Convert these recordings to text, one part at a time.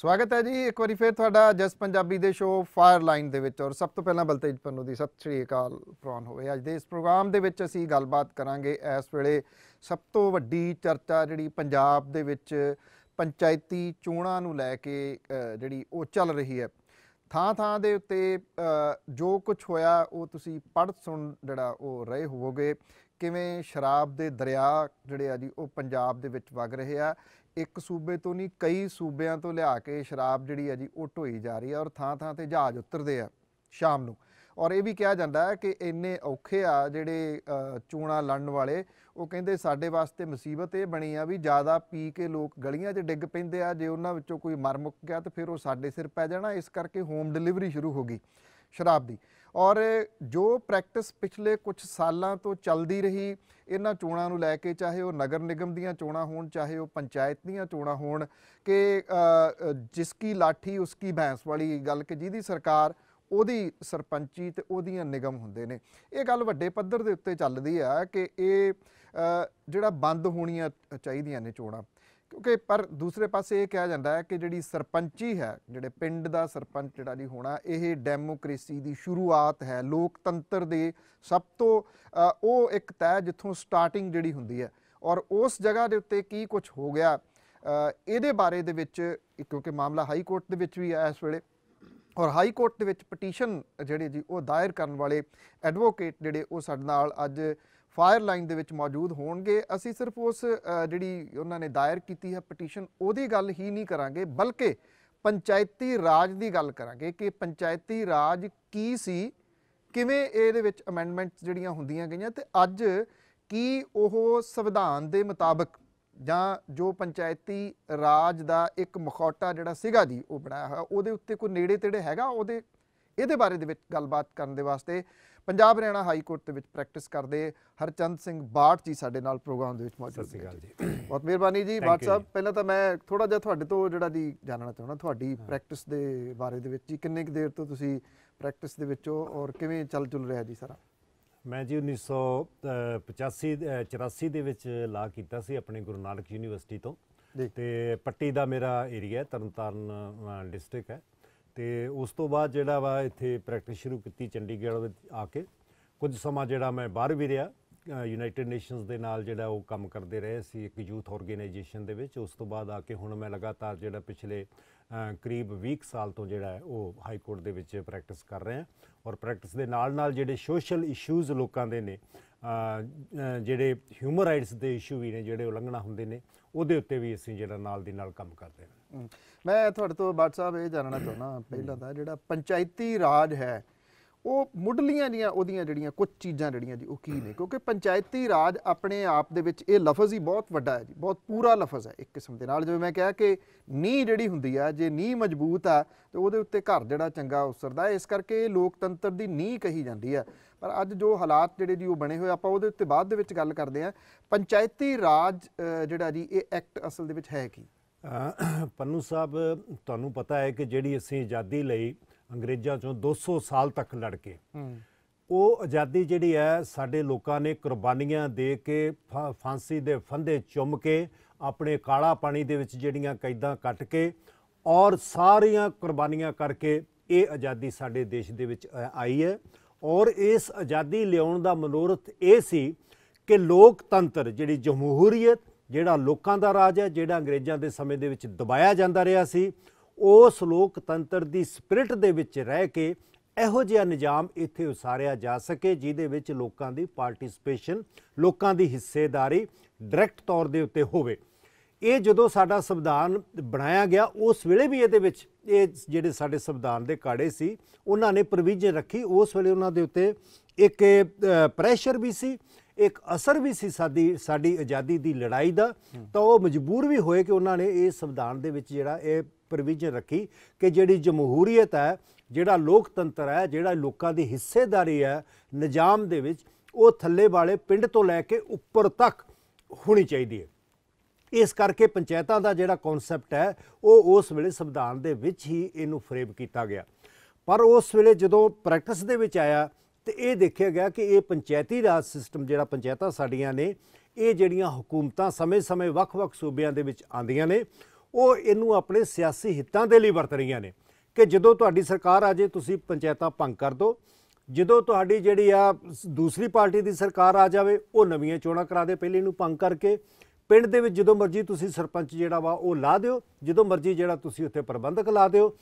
ਸਵਾਗਤ ਹੈ ਜੀ ਇੱਕ ਵਾਰੀ ਫੇਰ ਤੁਹਾਡਾ ਜਸ ਪੰਜਾਬੀ ਦੇ ਸ਼ੋਅ ਫਾਇਰ ਲਾਈਨ ਦੇ ਵਿੱਚ ਔਰ ਸਭ ਤੋਂ ਪਹਿਲਾਂ ਬਲਤੇਜ ਪੰਨੂ ਦੀ ਸਤਿ ਸ਼੍ਰੀ ਅਕਾਲ ਪ੍ਰੋਨ ਹੋਵੇ ਅੱਜ ਦੇ ਇਸ ਪ੍ਰੋਗਰਾਮ ਦੇ ਵਿੱਚ ਅਸੀਂ ਗੱਲਬਾਤ ਕਰਾਂਗੇ ਇਸ ਵੇਲੇ ਸਭ ਤੋਂ ਵੱਡੀ ਚਰਚਾ ਜਿਹੜੀ ਪੰਜਾਬ ਦੇ ਵਿੱਚ ਪੰਚਾਇਤੀ ਚੋਣਾਂ ਨੂੰ ਲੈ ਕੇ ਜਿਹੜੀ ਉਹ ਚੱਲ ਰਹੀ ਹੈ ਥਾਂ ਥਾਂ ਦੇ ਉੱਤੇ ਜੋ ਕੁਝ ਹੋਇਆ ਉਹ ਤੁਸੀਂ ਪੜ੍ਹ ਸੁਣ ਜਿਹੜਾ ਉਹ ਰਹੇ ਹੋਵੋਗੇ ਕਿਵੇਂ ਸ਼ਰਾਬ ਦੇ ਦਰਿਆ ਜਿਹੜੇ ਆ ਜੀ ਉਹ ਪੰਜਾਬ ਦੇ ਵਿੱਚ ਵਗ ਰਹੇ ਆ ਇੱਕ ਸੂਬੇ ਤੋਂ ਨਹੀਂ ਕਈ ਸੂਬਿਆਂ ਤੋਂ ਲਿਆ ਕੇ ਸ਼ਰਾਬ ਜਿਹੜੀ ਹੈ ਜੀ ਉਹ ਢੋਈ ਜਾ ਰਹੀ ਹੈ ਔਰ ਥਾਂ ਥਾਂ ਤੇ ਜਹਾਜ਼ ਉਤਰਦੇ ਆ ਸ਼ਾਮ ਨੂੰ ਔਰ ਇਹ ਵੀ ਕਿਹਾ ਜਾਂਦਾ ਹੈ ਕਿ ਇੰਨੇ ਔਖੇ ਆ ਜਿਹੜੇ ਚੂਣਾ ਲੜਨ ਵਾਲੇ ਉਹ ਕਹਿੰਦੇ ਸਾਡੇ ਵਾਸਤੇ ਮੁਸੀਬਤ ਇਹ ਬਣੀ ਆ ਵੀ ਜ਼ਿਆਦਾ ਪੀ ਕੇ ਲੋਕ ਗਲੀਆਂ 'ਚ ਡਿੱਗ ਪੈਂਦੇ ਆ ਜੇ ਉਹਨਾਂ ਵਿੱਚੋਂ ਕੋਈ ਮਰ ਮੁੱਕ ਗਿਆ ਤਾਂ ਫਿਰ ਉਹ ਸਾਡੇ ਸਿਰ ਪੈ ਜਾਣਾ ਇਸ ਕਰਕੇ ਹੋਮ ਡਿਲੀਵਰੀ ਸ਼ੁਰੂ ਹੋ ਗਈ ਸ਼ਰਾਬ ਦੀ ਔਰ ਜੋ ਪ੍ਰੈਕਟਿਸ ਪਿਛਲੇ ਕੁਝ ਸਾਲਾਂ ਤੋਂ ਚੱਲਦੀ ਰਹੀ ਇਹਨਾਂ ਚੋਣਾਂ ਨੂੰ ਲੈ ਕੇ ਚਾਹੇ ਉਹ ਨਗਰ ਨਿਗਮ ਦੀਆਂ ਚੋਣਾਂ ਹੋਣ ਚਾਹੇ ਉਹ ਪੰਚਾਇਤ ਦੀਆਂ ਚੋਣਾਂ ਹੋਣ ਕਿ ਜਿਸ ਕੀ ਲਾਠੀ ਉਸ ਕੀ ਭੈਂਸ ਵਾਲੀ ਗੱਲ ਕਿ ਜਿਹਦੀ ਸਰਕਾਰ ਉਹਦੀ ਸਰਪੰਚੀ ਤੇ ਉਹਦੀਆਂ ਨਿਗਮ ਹੁੰਦੇ ਨੇ ਇਹ ਗੱਲ ਵੱਡੇ ਪੱਧਰ ਦੇ ਉੱਤੇ ਚੱਲਦੀ ਆ ਕਿ ਇਹ ਜਿਹੜਾ ਬੰਦ ਹੋਣੀਆਂ ਚਾਹੀਦੀਆਂ ਨੇ ਚੋਣਾਂ ਕਿਉਂਕਿ ਪਰ ਦੂਸਰੇ ਪਾਸੇ ਇਹ ਕਿਹਾ ਜਾਂਦਾ ਹੈ ਕਿ ਜਿਹੜੀ ਸਰਪੰਚੀ ਹੈ ਜਿਹੜੇ ਪਿੰਡ ਦਾ ਸਰਪੰਚ ਜਿਹੜਾ ਨਹੀਂ ਹੋਣਾ ਇਹ ਡੈਮੋਕ੍ਰੇਸੀ ਦੀ ਸ਼ੁਰੂਆਤ ਹੈ ਲੋਕਤੰਤਰ ਦੇ ਸਭ ਤੋਂ ਉਹ ਇੱਕ ਤੈ ਜਿੱਥੋਂ ਸਟਾਰਟਿੰਗ ਜਿਹੜੀ ਹੁੰਦੀ ਹੈ ਔਰ ਉਸ ਜਗ੍ਹਾ ਦੇ ਉੱਤੇ ਕੀ ਕੁਝ ਹੋ ਗਿਆ ਇਹਦੇ ਬਾਰੇ ਦੇ ਵਿੱਚ ਕਿਉਂਕਿ ਮਾਮਲਾ ਹਾਈ ਕੋਰਟ ਦੇ ਵਿੱਚ ਵੀ ਆਇਆ ਇਸ ਵੇਲੇ ਔਰ ਹਾਈ ਕੋਰਟ ਦੇ ਵਿੱਚ ਪਟੀਸ਼ਨ ਜਿਹੜੇ ਜੀ ਉਹ ਦਾਇਰ ਕਰਨ ਵਾਲੇ ਐਡਵੋਕੇਟ ਜਿਹੜੇ ਉਹ ਸਾਡੇ ਨਾਲ ਅੱਜ ਫਾਇਰ ਲਾਈਨ ਦੇ ਵਿੱਚ ਮੌਜੂਦ ਹੋਣਗੇ ਅਸੀਂ ਸਿਰਫ ਉਸ ਜਿਹੜੀ ਉਹਨਾਂ ਨੇ ਦਾਇਰ ਕੀਤੀ ਹੈ ਪਟੀਸ਼ਨ ਉਹਦੀ ਗੱਲ ਹੀ ਨਹੀਂ ਕਰਾਂਗੇ ਬਲਕਿ ਪੰਚਾਇਤੀ ਰਾਜ ਦੀ ਗੱਲ ਕਰਾਂਗੇ ਕਿ ਪੰਚਾਇਤੀ ਰਾਜ ਕੀ ਸੀ ਕਿਵੇਂ ਇਹਦੇ ਵਿੱਚ ਅਮੈਂਡਮੈਂਟਸ ਜਿਹੜੀਆਂ ਹੁੰਦੀਆਂ ਗਈਆਂ ਤੇ ਅੱਜ ਕੀ ਉਹ ਸੰਵਿਧਾਨ ਦੇ ਮੁਤਾਬਕ ਜਾਂ ਜੋ ਪੰਚਾਇਤੀ ਰਾਜ ਦਾ ਇੱਕ ਮਖੌਟਾ ਜਿਹੜਾ ਸੀਗਾ ਜੀ ਉਹ ਬਣਾਇਆ ਹੋਇਆ ਉਹਦੇ ਉੱਤੇ ਕੋਈ ਨੇੜੇ ਤੇੜੇ ਹੈਗਾ ਉਹਦੇ ਇਹਦੇ ਬਾਰੇ ਦੇ ਵਿੱਚ ਗੱਲਬਾਤ ਕਰਨ ਦੇ ਵਾਸਤੇ ਪੰਜਾਬ ਹਰਿਆਣਾ ਹਾਈ ਕੋਰਟ ਦੇ ਵਿੱਚ ਪ੍ਰੈਕਟਿਸ ਕਰਦੇ ਹਰਚੰਦ ਸਿੰਘ ਬਾਟ ਜੀ ਸਾਡੇ ਨਾਲ ਪ੍ਰੋਗਰਾਮ ਦੇ ਵਿੱਚ ਮੌਜੂਦ ਨੇ ਬਹੁਤ ਮਿਹਰਬਾਨੀ ਜੀ ਬਾਟ ਸਾਹਿਬ ਪਹਿਲਾਂ ਤਾਂ ਮੈਂ ਥੋੜਾ ਜਿਹਾ ਤੁਹਾਡੇ ਤੋਂ ਜਿਹੜਾ ਦੀ ਜਾਣਨਾ ਚਾਹੁੰਦਾ ਤੁਹਾਡੀ ਪ੍ਰੈਕਟਿਸ ਦੇ ਬਾਰੇ ਦੇ ਵਿੱਚ ਜੀ ਕਿੰਨੇ ਕੁ ਦੇਰ ਤੋਂ ਤੁਸੀਂ ਪ੍ਰੈਕਟਿਸ ਦੇ ਵਿੱਚ ਹੋ ਔਰ ਕਿਵੇਂ ਚੱਲ ਚੱਲ ਰਿਹਾ ਜੀ ਸਾਰਾ ਮੈਂ ਜੀ 1985 84 ਦੇ ਵਿੱਚ ਲਾ ਕੀਤਾ ਸੀ ਆਪਣੇ ਗੁਰੂ ਨਾਨਕ ਯੂਨੀਵਰਸਿਟੀ ਤੋਂ ਤੇ ਪੱਟੀ ਦਾ ਮੇਰਾ ਏਰੀਆ ਤਰਨਤਾਰਨ ਡਿਸਟ੍ਰਿਕਟ ਹੈ ਤੇ ਉਸ ਤੋਂ ਬਾਅਦ ਜਿਹੜਾ ਵਾ ਇੱਥੇ ਪ੍ਰੈਕਟਿਸ ਸ਼ੁਰੂ ਕੀਤੀ ਚੰਡੀਗੜ੍ਹ ਵਿੱਚ ਆ ਕੇ ਕੁਝ ਸਮਾਂ ਜਿਹੜਾ ਮੈਂ ਬਾਹਰ ਵੀ ਰਿਹਾ ਯੂਨਾਈਟਿਡ ਨੇਸ਼ਨਸ ਦੇ ਨਾਲ ਜਿਹੜਾ ਉਹ ਕੰਮ ਕਰਦੇ ਰਹੇ ਸੀ ਇੱਕ ਯੂਥ ਆਰਗੇਨਾਈਜੇਸ਼ਨ ਦੇ ਵਿੱਚ ਉਸ ਤੋਂ ਬਾਅਦ ਆ ਕੇ ਹੁਣ ਮੈਂ ਲਗਾਤਾਰ ਜਿਹੜਾ ਪਿਛਲੇ ਕਰੀਬ 20 ਸਾਲ ਤੋਂ ਜਿਹੜਾ ਹੈ ਉਹ ਹਾਈ ਕੋਰਟ ਦੇ ਵਿੱਚ ਪ੍ਰੈਕਟਿਸ ਕਰ ਰਿਹਾ ਔਰ ਪ੍ਰੈਕਟਿਸ ਦੇ ਨਾਲ ਨਾਲ ਜਿਹੜੇ ਸੋਸ਼ਲ ਇਸ਼ੂਜ਼ ਲੋਕਾਂ ਦੇ ਨੇ ਜਿਹੜੇ ਹਿਊਮਨ ਰਾਈਟਸ ਦੇ ਇਸ਼ੂ ਵੀ ਨੇ ਜਿਹੜੇ ਉਲੰਘਣਾ ਹੁੰਦੇ ਨੇ ਉਹਦੇ ਉੱਤੇ ਵੀ ਅਸੀਂ ਜਿਹੜਾ ਨਾਲ ਦੀ ਨਾਲ ਕੰਮ ਕਰਦੇ ਹਾਂ ਮੈਂ ਤੁਹਾਡੇ ਤੋਂ ਬਾਟ ਸਾਹਿਬ ਇਹ ਜਾਣਨਾ ਚਾਹੁੰਦਾ ਪਹਿਲਾਂ ਤਾਂ ਜਿਹੜਾ ਪੰਚਾਇਤੀ ਰਾਜ ਹੈ ਉਹ ਮੁੱਢਲੀਆਂ ਦੀਆਂ ਉਹਦੀਆਂ ਜਿਹੜੀਆਂ ਕੁਝ ਚੀਜ਼ਾਂ ਜਿਹੜੀਆਂ ਜੀ ਉਹ ਕੀ ਨੇ ਕਿਉਂਕਿ ਪੰਚਾਇਤੀ ਰਾਜ ਆਪਣੇ ਆਪ ਦੇ ਵਿੱਚ ਇਹ ਲਫ਼ਜ਼ ਹੀ ਬਹੁਤ ਵੱਡਾ ਹੈ ਜੀ ਬਹੁਤ ਪੂਰਾ ਲਫ਼ਜ਼ ਹੈ ਇੱਕ ਕਿਸਮ ਦੇ ਨਾਲ ਜਿਵੇਂ ਮੈਂ ਕਿਹਾ ਕਿ ਨੀਂਹ ਜਿਹੜੀ ਹੁੰਦੀ ਆ ਜੇ ਨੀਂਹ ਮਜ਼ਬੂਤ ਆ ਤੇ ਉਹਦੇ ਉੱਤੇ ਘਰ ਜਿਹੜਾ ਚੰਗਾ ਉਸਰਦਾ ਇਸ ਕਰਕੇ ਇਹ ਲੋਕਤੰਤਰ ਦੀ ਨੀਂਹ ਕਹੀ ਜਾਂਦੀ ਆ ਪਰ ਅੱਜ ਜੋ ਹਾਲਾਤ ਜਿਹੜੇ ਜੀ ਉਹ ਬਣੇ ਹੋਏ ਆਪਾਂ ਉਹਦੇ ਉੱਤੇ ਬਾਅਦ ਦੇ ਵਿੱਚ ਗੱਲ ਕਰਦੇ ਆ ਪੰਚਾਇਤੀ ਰਾਜ ਜਿਹੜਾ ਜੀ ਇਹ ਐਕਟ ਅਸਲ ਦੇ ਵਿੱਚ ਹੈ ਕੀ ਪੰਨੂ ਸਾਹਿਬ ਤੁਹਾਨੂੰ ਪਤਾ ਹੈ ਕਿ ਜਿਹੜੀ ਅਸੀਂ ਆਜ਼ਾਦੀ ਲਈ ਅੰਗਰੇਜ਼ਾਂ ਚੋਂ 200 ਸਾਲ ਤੱਕ ਲੜ ਕੇ ਉਹ ਆਜ਼ਾਦੀ ਜਿਹੜੀ ਹੈ ਸਾਡੇ ਲੋਕਾਂ ਨੇ ਕੁਰਬਾਨੀਆਂ ਦੇ ਕੇ ਫਾਂਸੀ ਦੇ ਫੰਦੇ ਚੁੰਮ ਕੇ ਆਪਣੇ ਕਾਲਾ ਪਾਣੀ ਦੇ ਵਿੱਚ ਜਿਹੜੀਆਂ ਕੈਦਾਂ ਕੱਟ ਕੇ ਔਰ ਸਾਰੀਆਂ ਕੁਰਬਾਨੀਆਂ ਕਰਕੇ ਇਹ ਆਜ਼ਾਦੀ ਸਾਡੇ ਦੇਸ਼ ਦੇ ਵਿੱਚ ਆਈ ਹੈ ਔਰ ਇਸ ਆਜ਼ਾਦੀ ਲਿਆਉਣ ਦਾ ਮਨੋਰਥ ਇਹ ਸੀ ਕਿ ਲੋਕਤੰਤਰ ਜਿਹੜੀ ਜਮਹੂਰੀਅਤ ਜਿਹੜਾ ਲੋਕਾਂ ਦਾ ਰਾਜ ਹੈ ਜਿਹੜਾ ਅੰਗਰੇਜ਼ਾਂ ਦੇ ਸਮੇਂ ਦੇ ਵਿੱਚ ਦਬਾਇਆ ਜਾਂਦਾ ਰਿਹਾ ਸੀ ਉਸ ਲੋਕਤੰਤਰ ਦੀ ਸਪਿਰਿਟ ਦੇ ਵਿੱਚ ਰਹਿ ਕੇ ਇਹੋ ਜਿਹਾ ਨਿਜ਼ਾਮ ਇੱਥੇ ਉਸਾਰਿਆ ਜਾ ਸਕੇ ਜਿਹਦੇ ਵਿੱਚ ਲੋਕਾਂ ਦੀ ਪਾਰਟਿਸਪੇਸ਼ਨ ਲੋਕਾਂ ਦੀ ਹਿੱਸੇਦਾਰੀ ਡਾਇਰੈਕਟ ਤੌਰ ਦੇ ਉੱਤੇ ਹੋਵੇ ਇਹ ਜਦੋਂ ਸਾਡਾ ਸੰਵਿਧਾਨ ਬਣਾਇਆ ਗਿਆ ਉਸ ਵੇਲੇ ਵੀ ਇਹਦੇ ਵਿੱਚ ਇਹ ਜਿਹੜੇ ਸਾਡੇ ਸੰਵਿਧਾਨ ਦੇ ਕਾੜੇ ਸੀ ਉਹਨਾਂ ਨੇ ਪ੍ਰੋਵੀਜ਼ਨ ਰੱਖੀ ਉਸ ਵੇਲੇ ਉਹਨਾਂ ਦੇ ਉੱਤੇ ਇੱਕ ਪ੍ਰੈਸ਼ਰ ਵੀ ਸੀ ਇੱਕ ਅਸਰ ਵੀ ਸੀ ਸਾਡੀ ਸਾਡੀ ਆਜ਼ਾਦੀ ਦੀ ਲੜਾਈ ਦਾ ਤਾਂ ਉਹ ਮਜਬੂਰ ਵੀ ਹੋਏ ਕਿ ਉਹਨਾਂ ਨੇ ਇਹ ਸੰਵਿਧਾਨ ਦੇ ਵਿੱਚ ਜਿਹੜਾ ਇਹ ਪ੍ਰੋਵੀਜ਼ਨ ਰੱਖੀ ਕਿ ਜਿਹੜੀ ਜਮਹੂਰੀਅਤ ਹੈ ਜਿਹੜਾ ਲੋਕਤੰਤਰ ਹੈ ਜਿਹੜਾ ਲੋਕਾਂ ਦੀ ਹਿੱਸੇਦਾਰੀ ਹੈ ਨਿਜ਼ਾਮ ਦੇ ਵਿੱਚ ਉਹ ਥੱਲੇ ਵਾਲੇ ਪਿੰਡ ਤੋਂ ਲੈ ਕੇ ਉੱਪਰ ਤੱਕ ਹੋਣੀ ਚਾਹੀਦੀ ਹੈ ਇਸ ਕਰਕੇ ਪੰਚਾਇਤਾਂ ਦਾ ਜਿਹੜਾ ਕਨਸੈਪਟ ਹੈ ਉਹ ਉਸ ਵੇਲੇ ਸੰਵਿਧਾਨ ਦੇ ਵਿੱਚ ਹੀ ਇਹਨੂੰ ਫਰੇਮ ਕੀਤਾ ਗਿਆ ਪਰ ਉਸ ਵੇਲੇ ਜਦੋਂ ਪ੍ਰੈਕਟਿਸ ਦੇ ਵਿੱਚ ਆਇਆ ਤੇ ਇਹ ਦੇਖਿਆ ਗਿਆ ਕਿ ਇਹ ਪੰਚਾਇਤੀ ਰਾਜ ਸਿਸਟਮ ਜਿਹੜਾ ਪੰਚਾਇਤਾਂ ਸਾਡੀਆਂ ਨੇ ਇਹ ਜਿਹੜੀਆਂ ਹਕੂਮਤਾਂ ਸਮੇਂ-ਸਮੇਂ ਵੱਖ-ਵੱਖ ਸੂਬਿਆਂ ਦੇ ਵਿੱਚ ਆਂਦੀਆਂ ਨੇ ਉਹ ਇਹਨੂੰ ਆਪਣੇ ਸਿਆਸੀ ਹਿੱਤਾਂ ਦੇ ਲਈ ਵਰਤ ਰਹੀਆਂ ਨੇ ਕਿ ਜਦੋਂ ਤੁਹਾਡੀ ਸਰਕਾਰ ਆ ਜੇ ਤੁਸੀਂ ਪੰਚਾਇਤਾਂ ਭੰਗ ਕਰ ਦਿਓ ਜਦੋਂ ਤੁਹਾਡੀ ਜਿਹੜੀ ਆ ਦੂਸਰੀ ਪਾਰਟੀ ਦੀ ਸਰਕਾਰ ਆ ਜਾਵੇ ਉਹ ਨਵੀਆਂ ਚੋਣਾਂ ਕਰਾ ਦੇ ਪਹਿਲੇ ਇਹਨੂੰ ਭੰਗ ਕਰਕੇ ਪਿੰਡ ਦੇ ਵਿੱਚ ਜਦੋਂ ਮਰਜ਼ੀ ਤੁਸੀਂ ਸਰਪੰਚ ਜਿਹੜਾ ਵਾ ਉਹ ਲਾ ਦਿਓ ਜਦੋਂ ਮਰਜ਼ੀ ਜਿਹੜਾ ਤੁਸੀਂ ਉੱਥੇ ਪ੍ਰਬੰਧਕ ਲਾ ਦਿਓ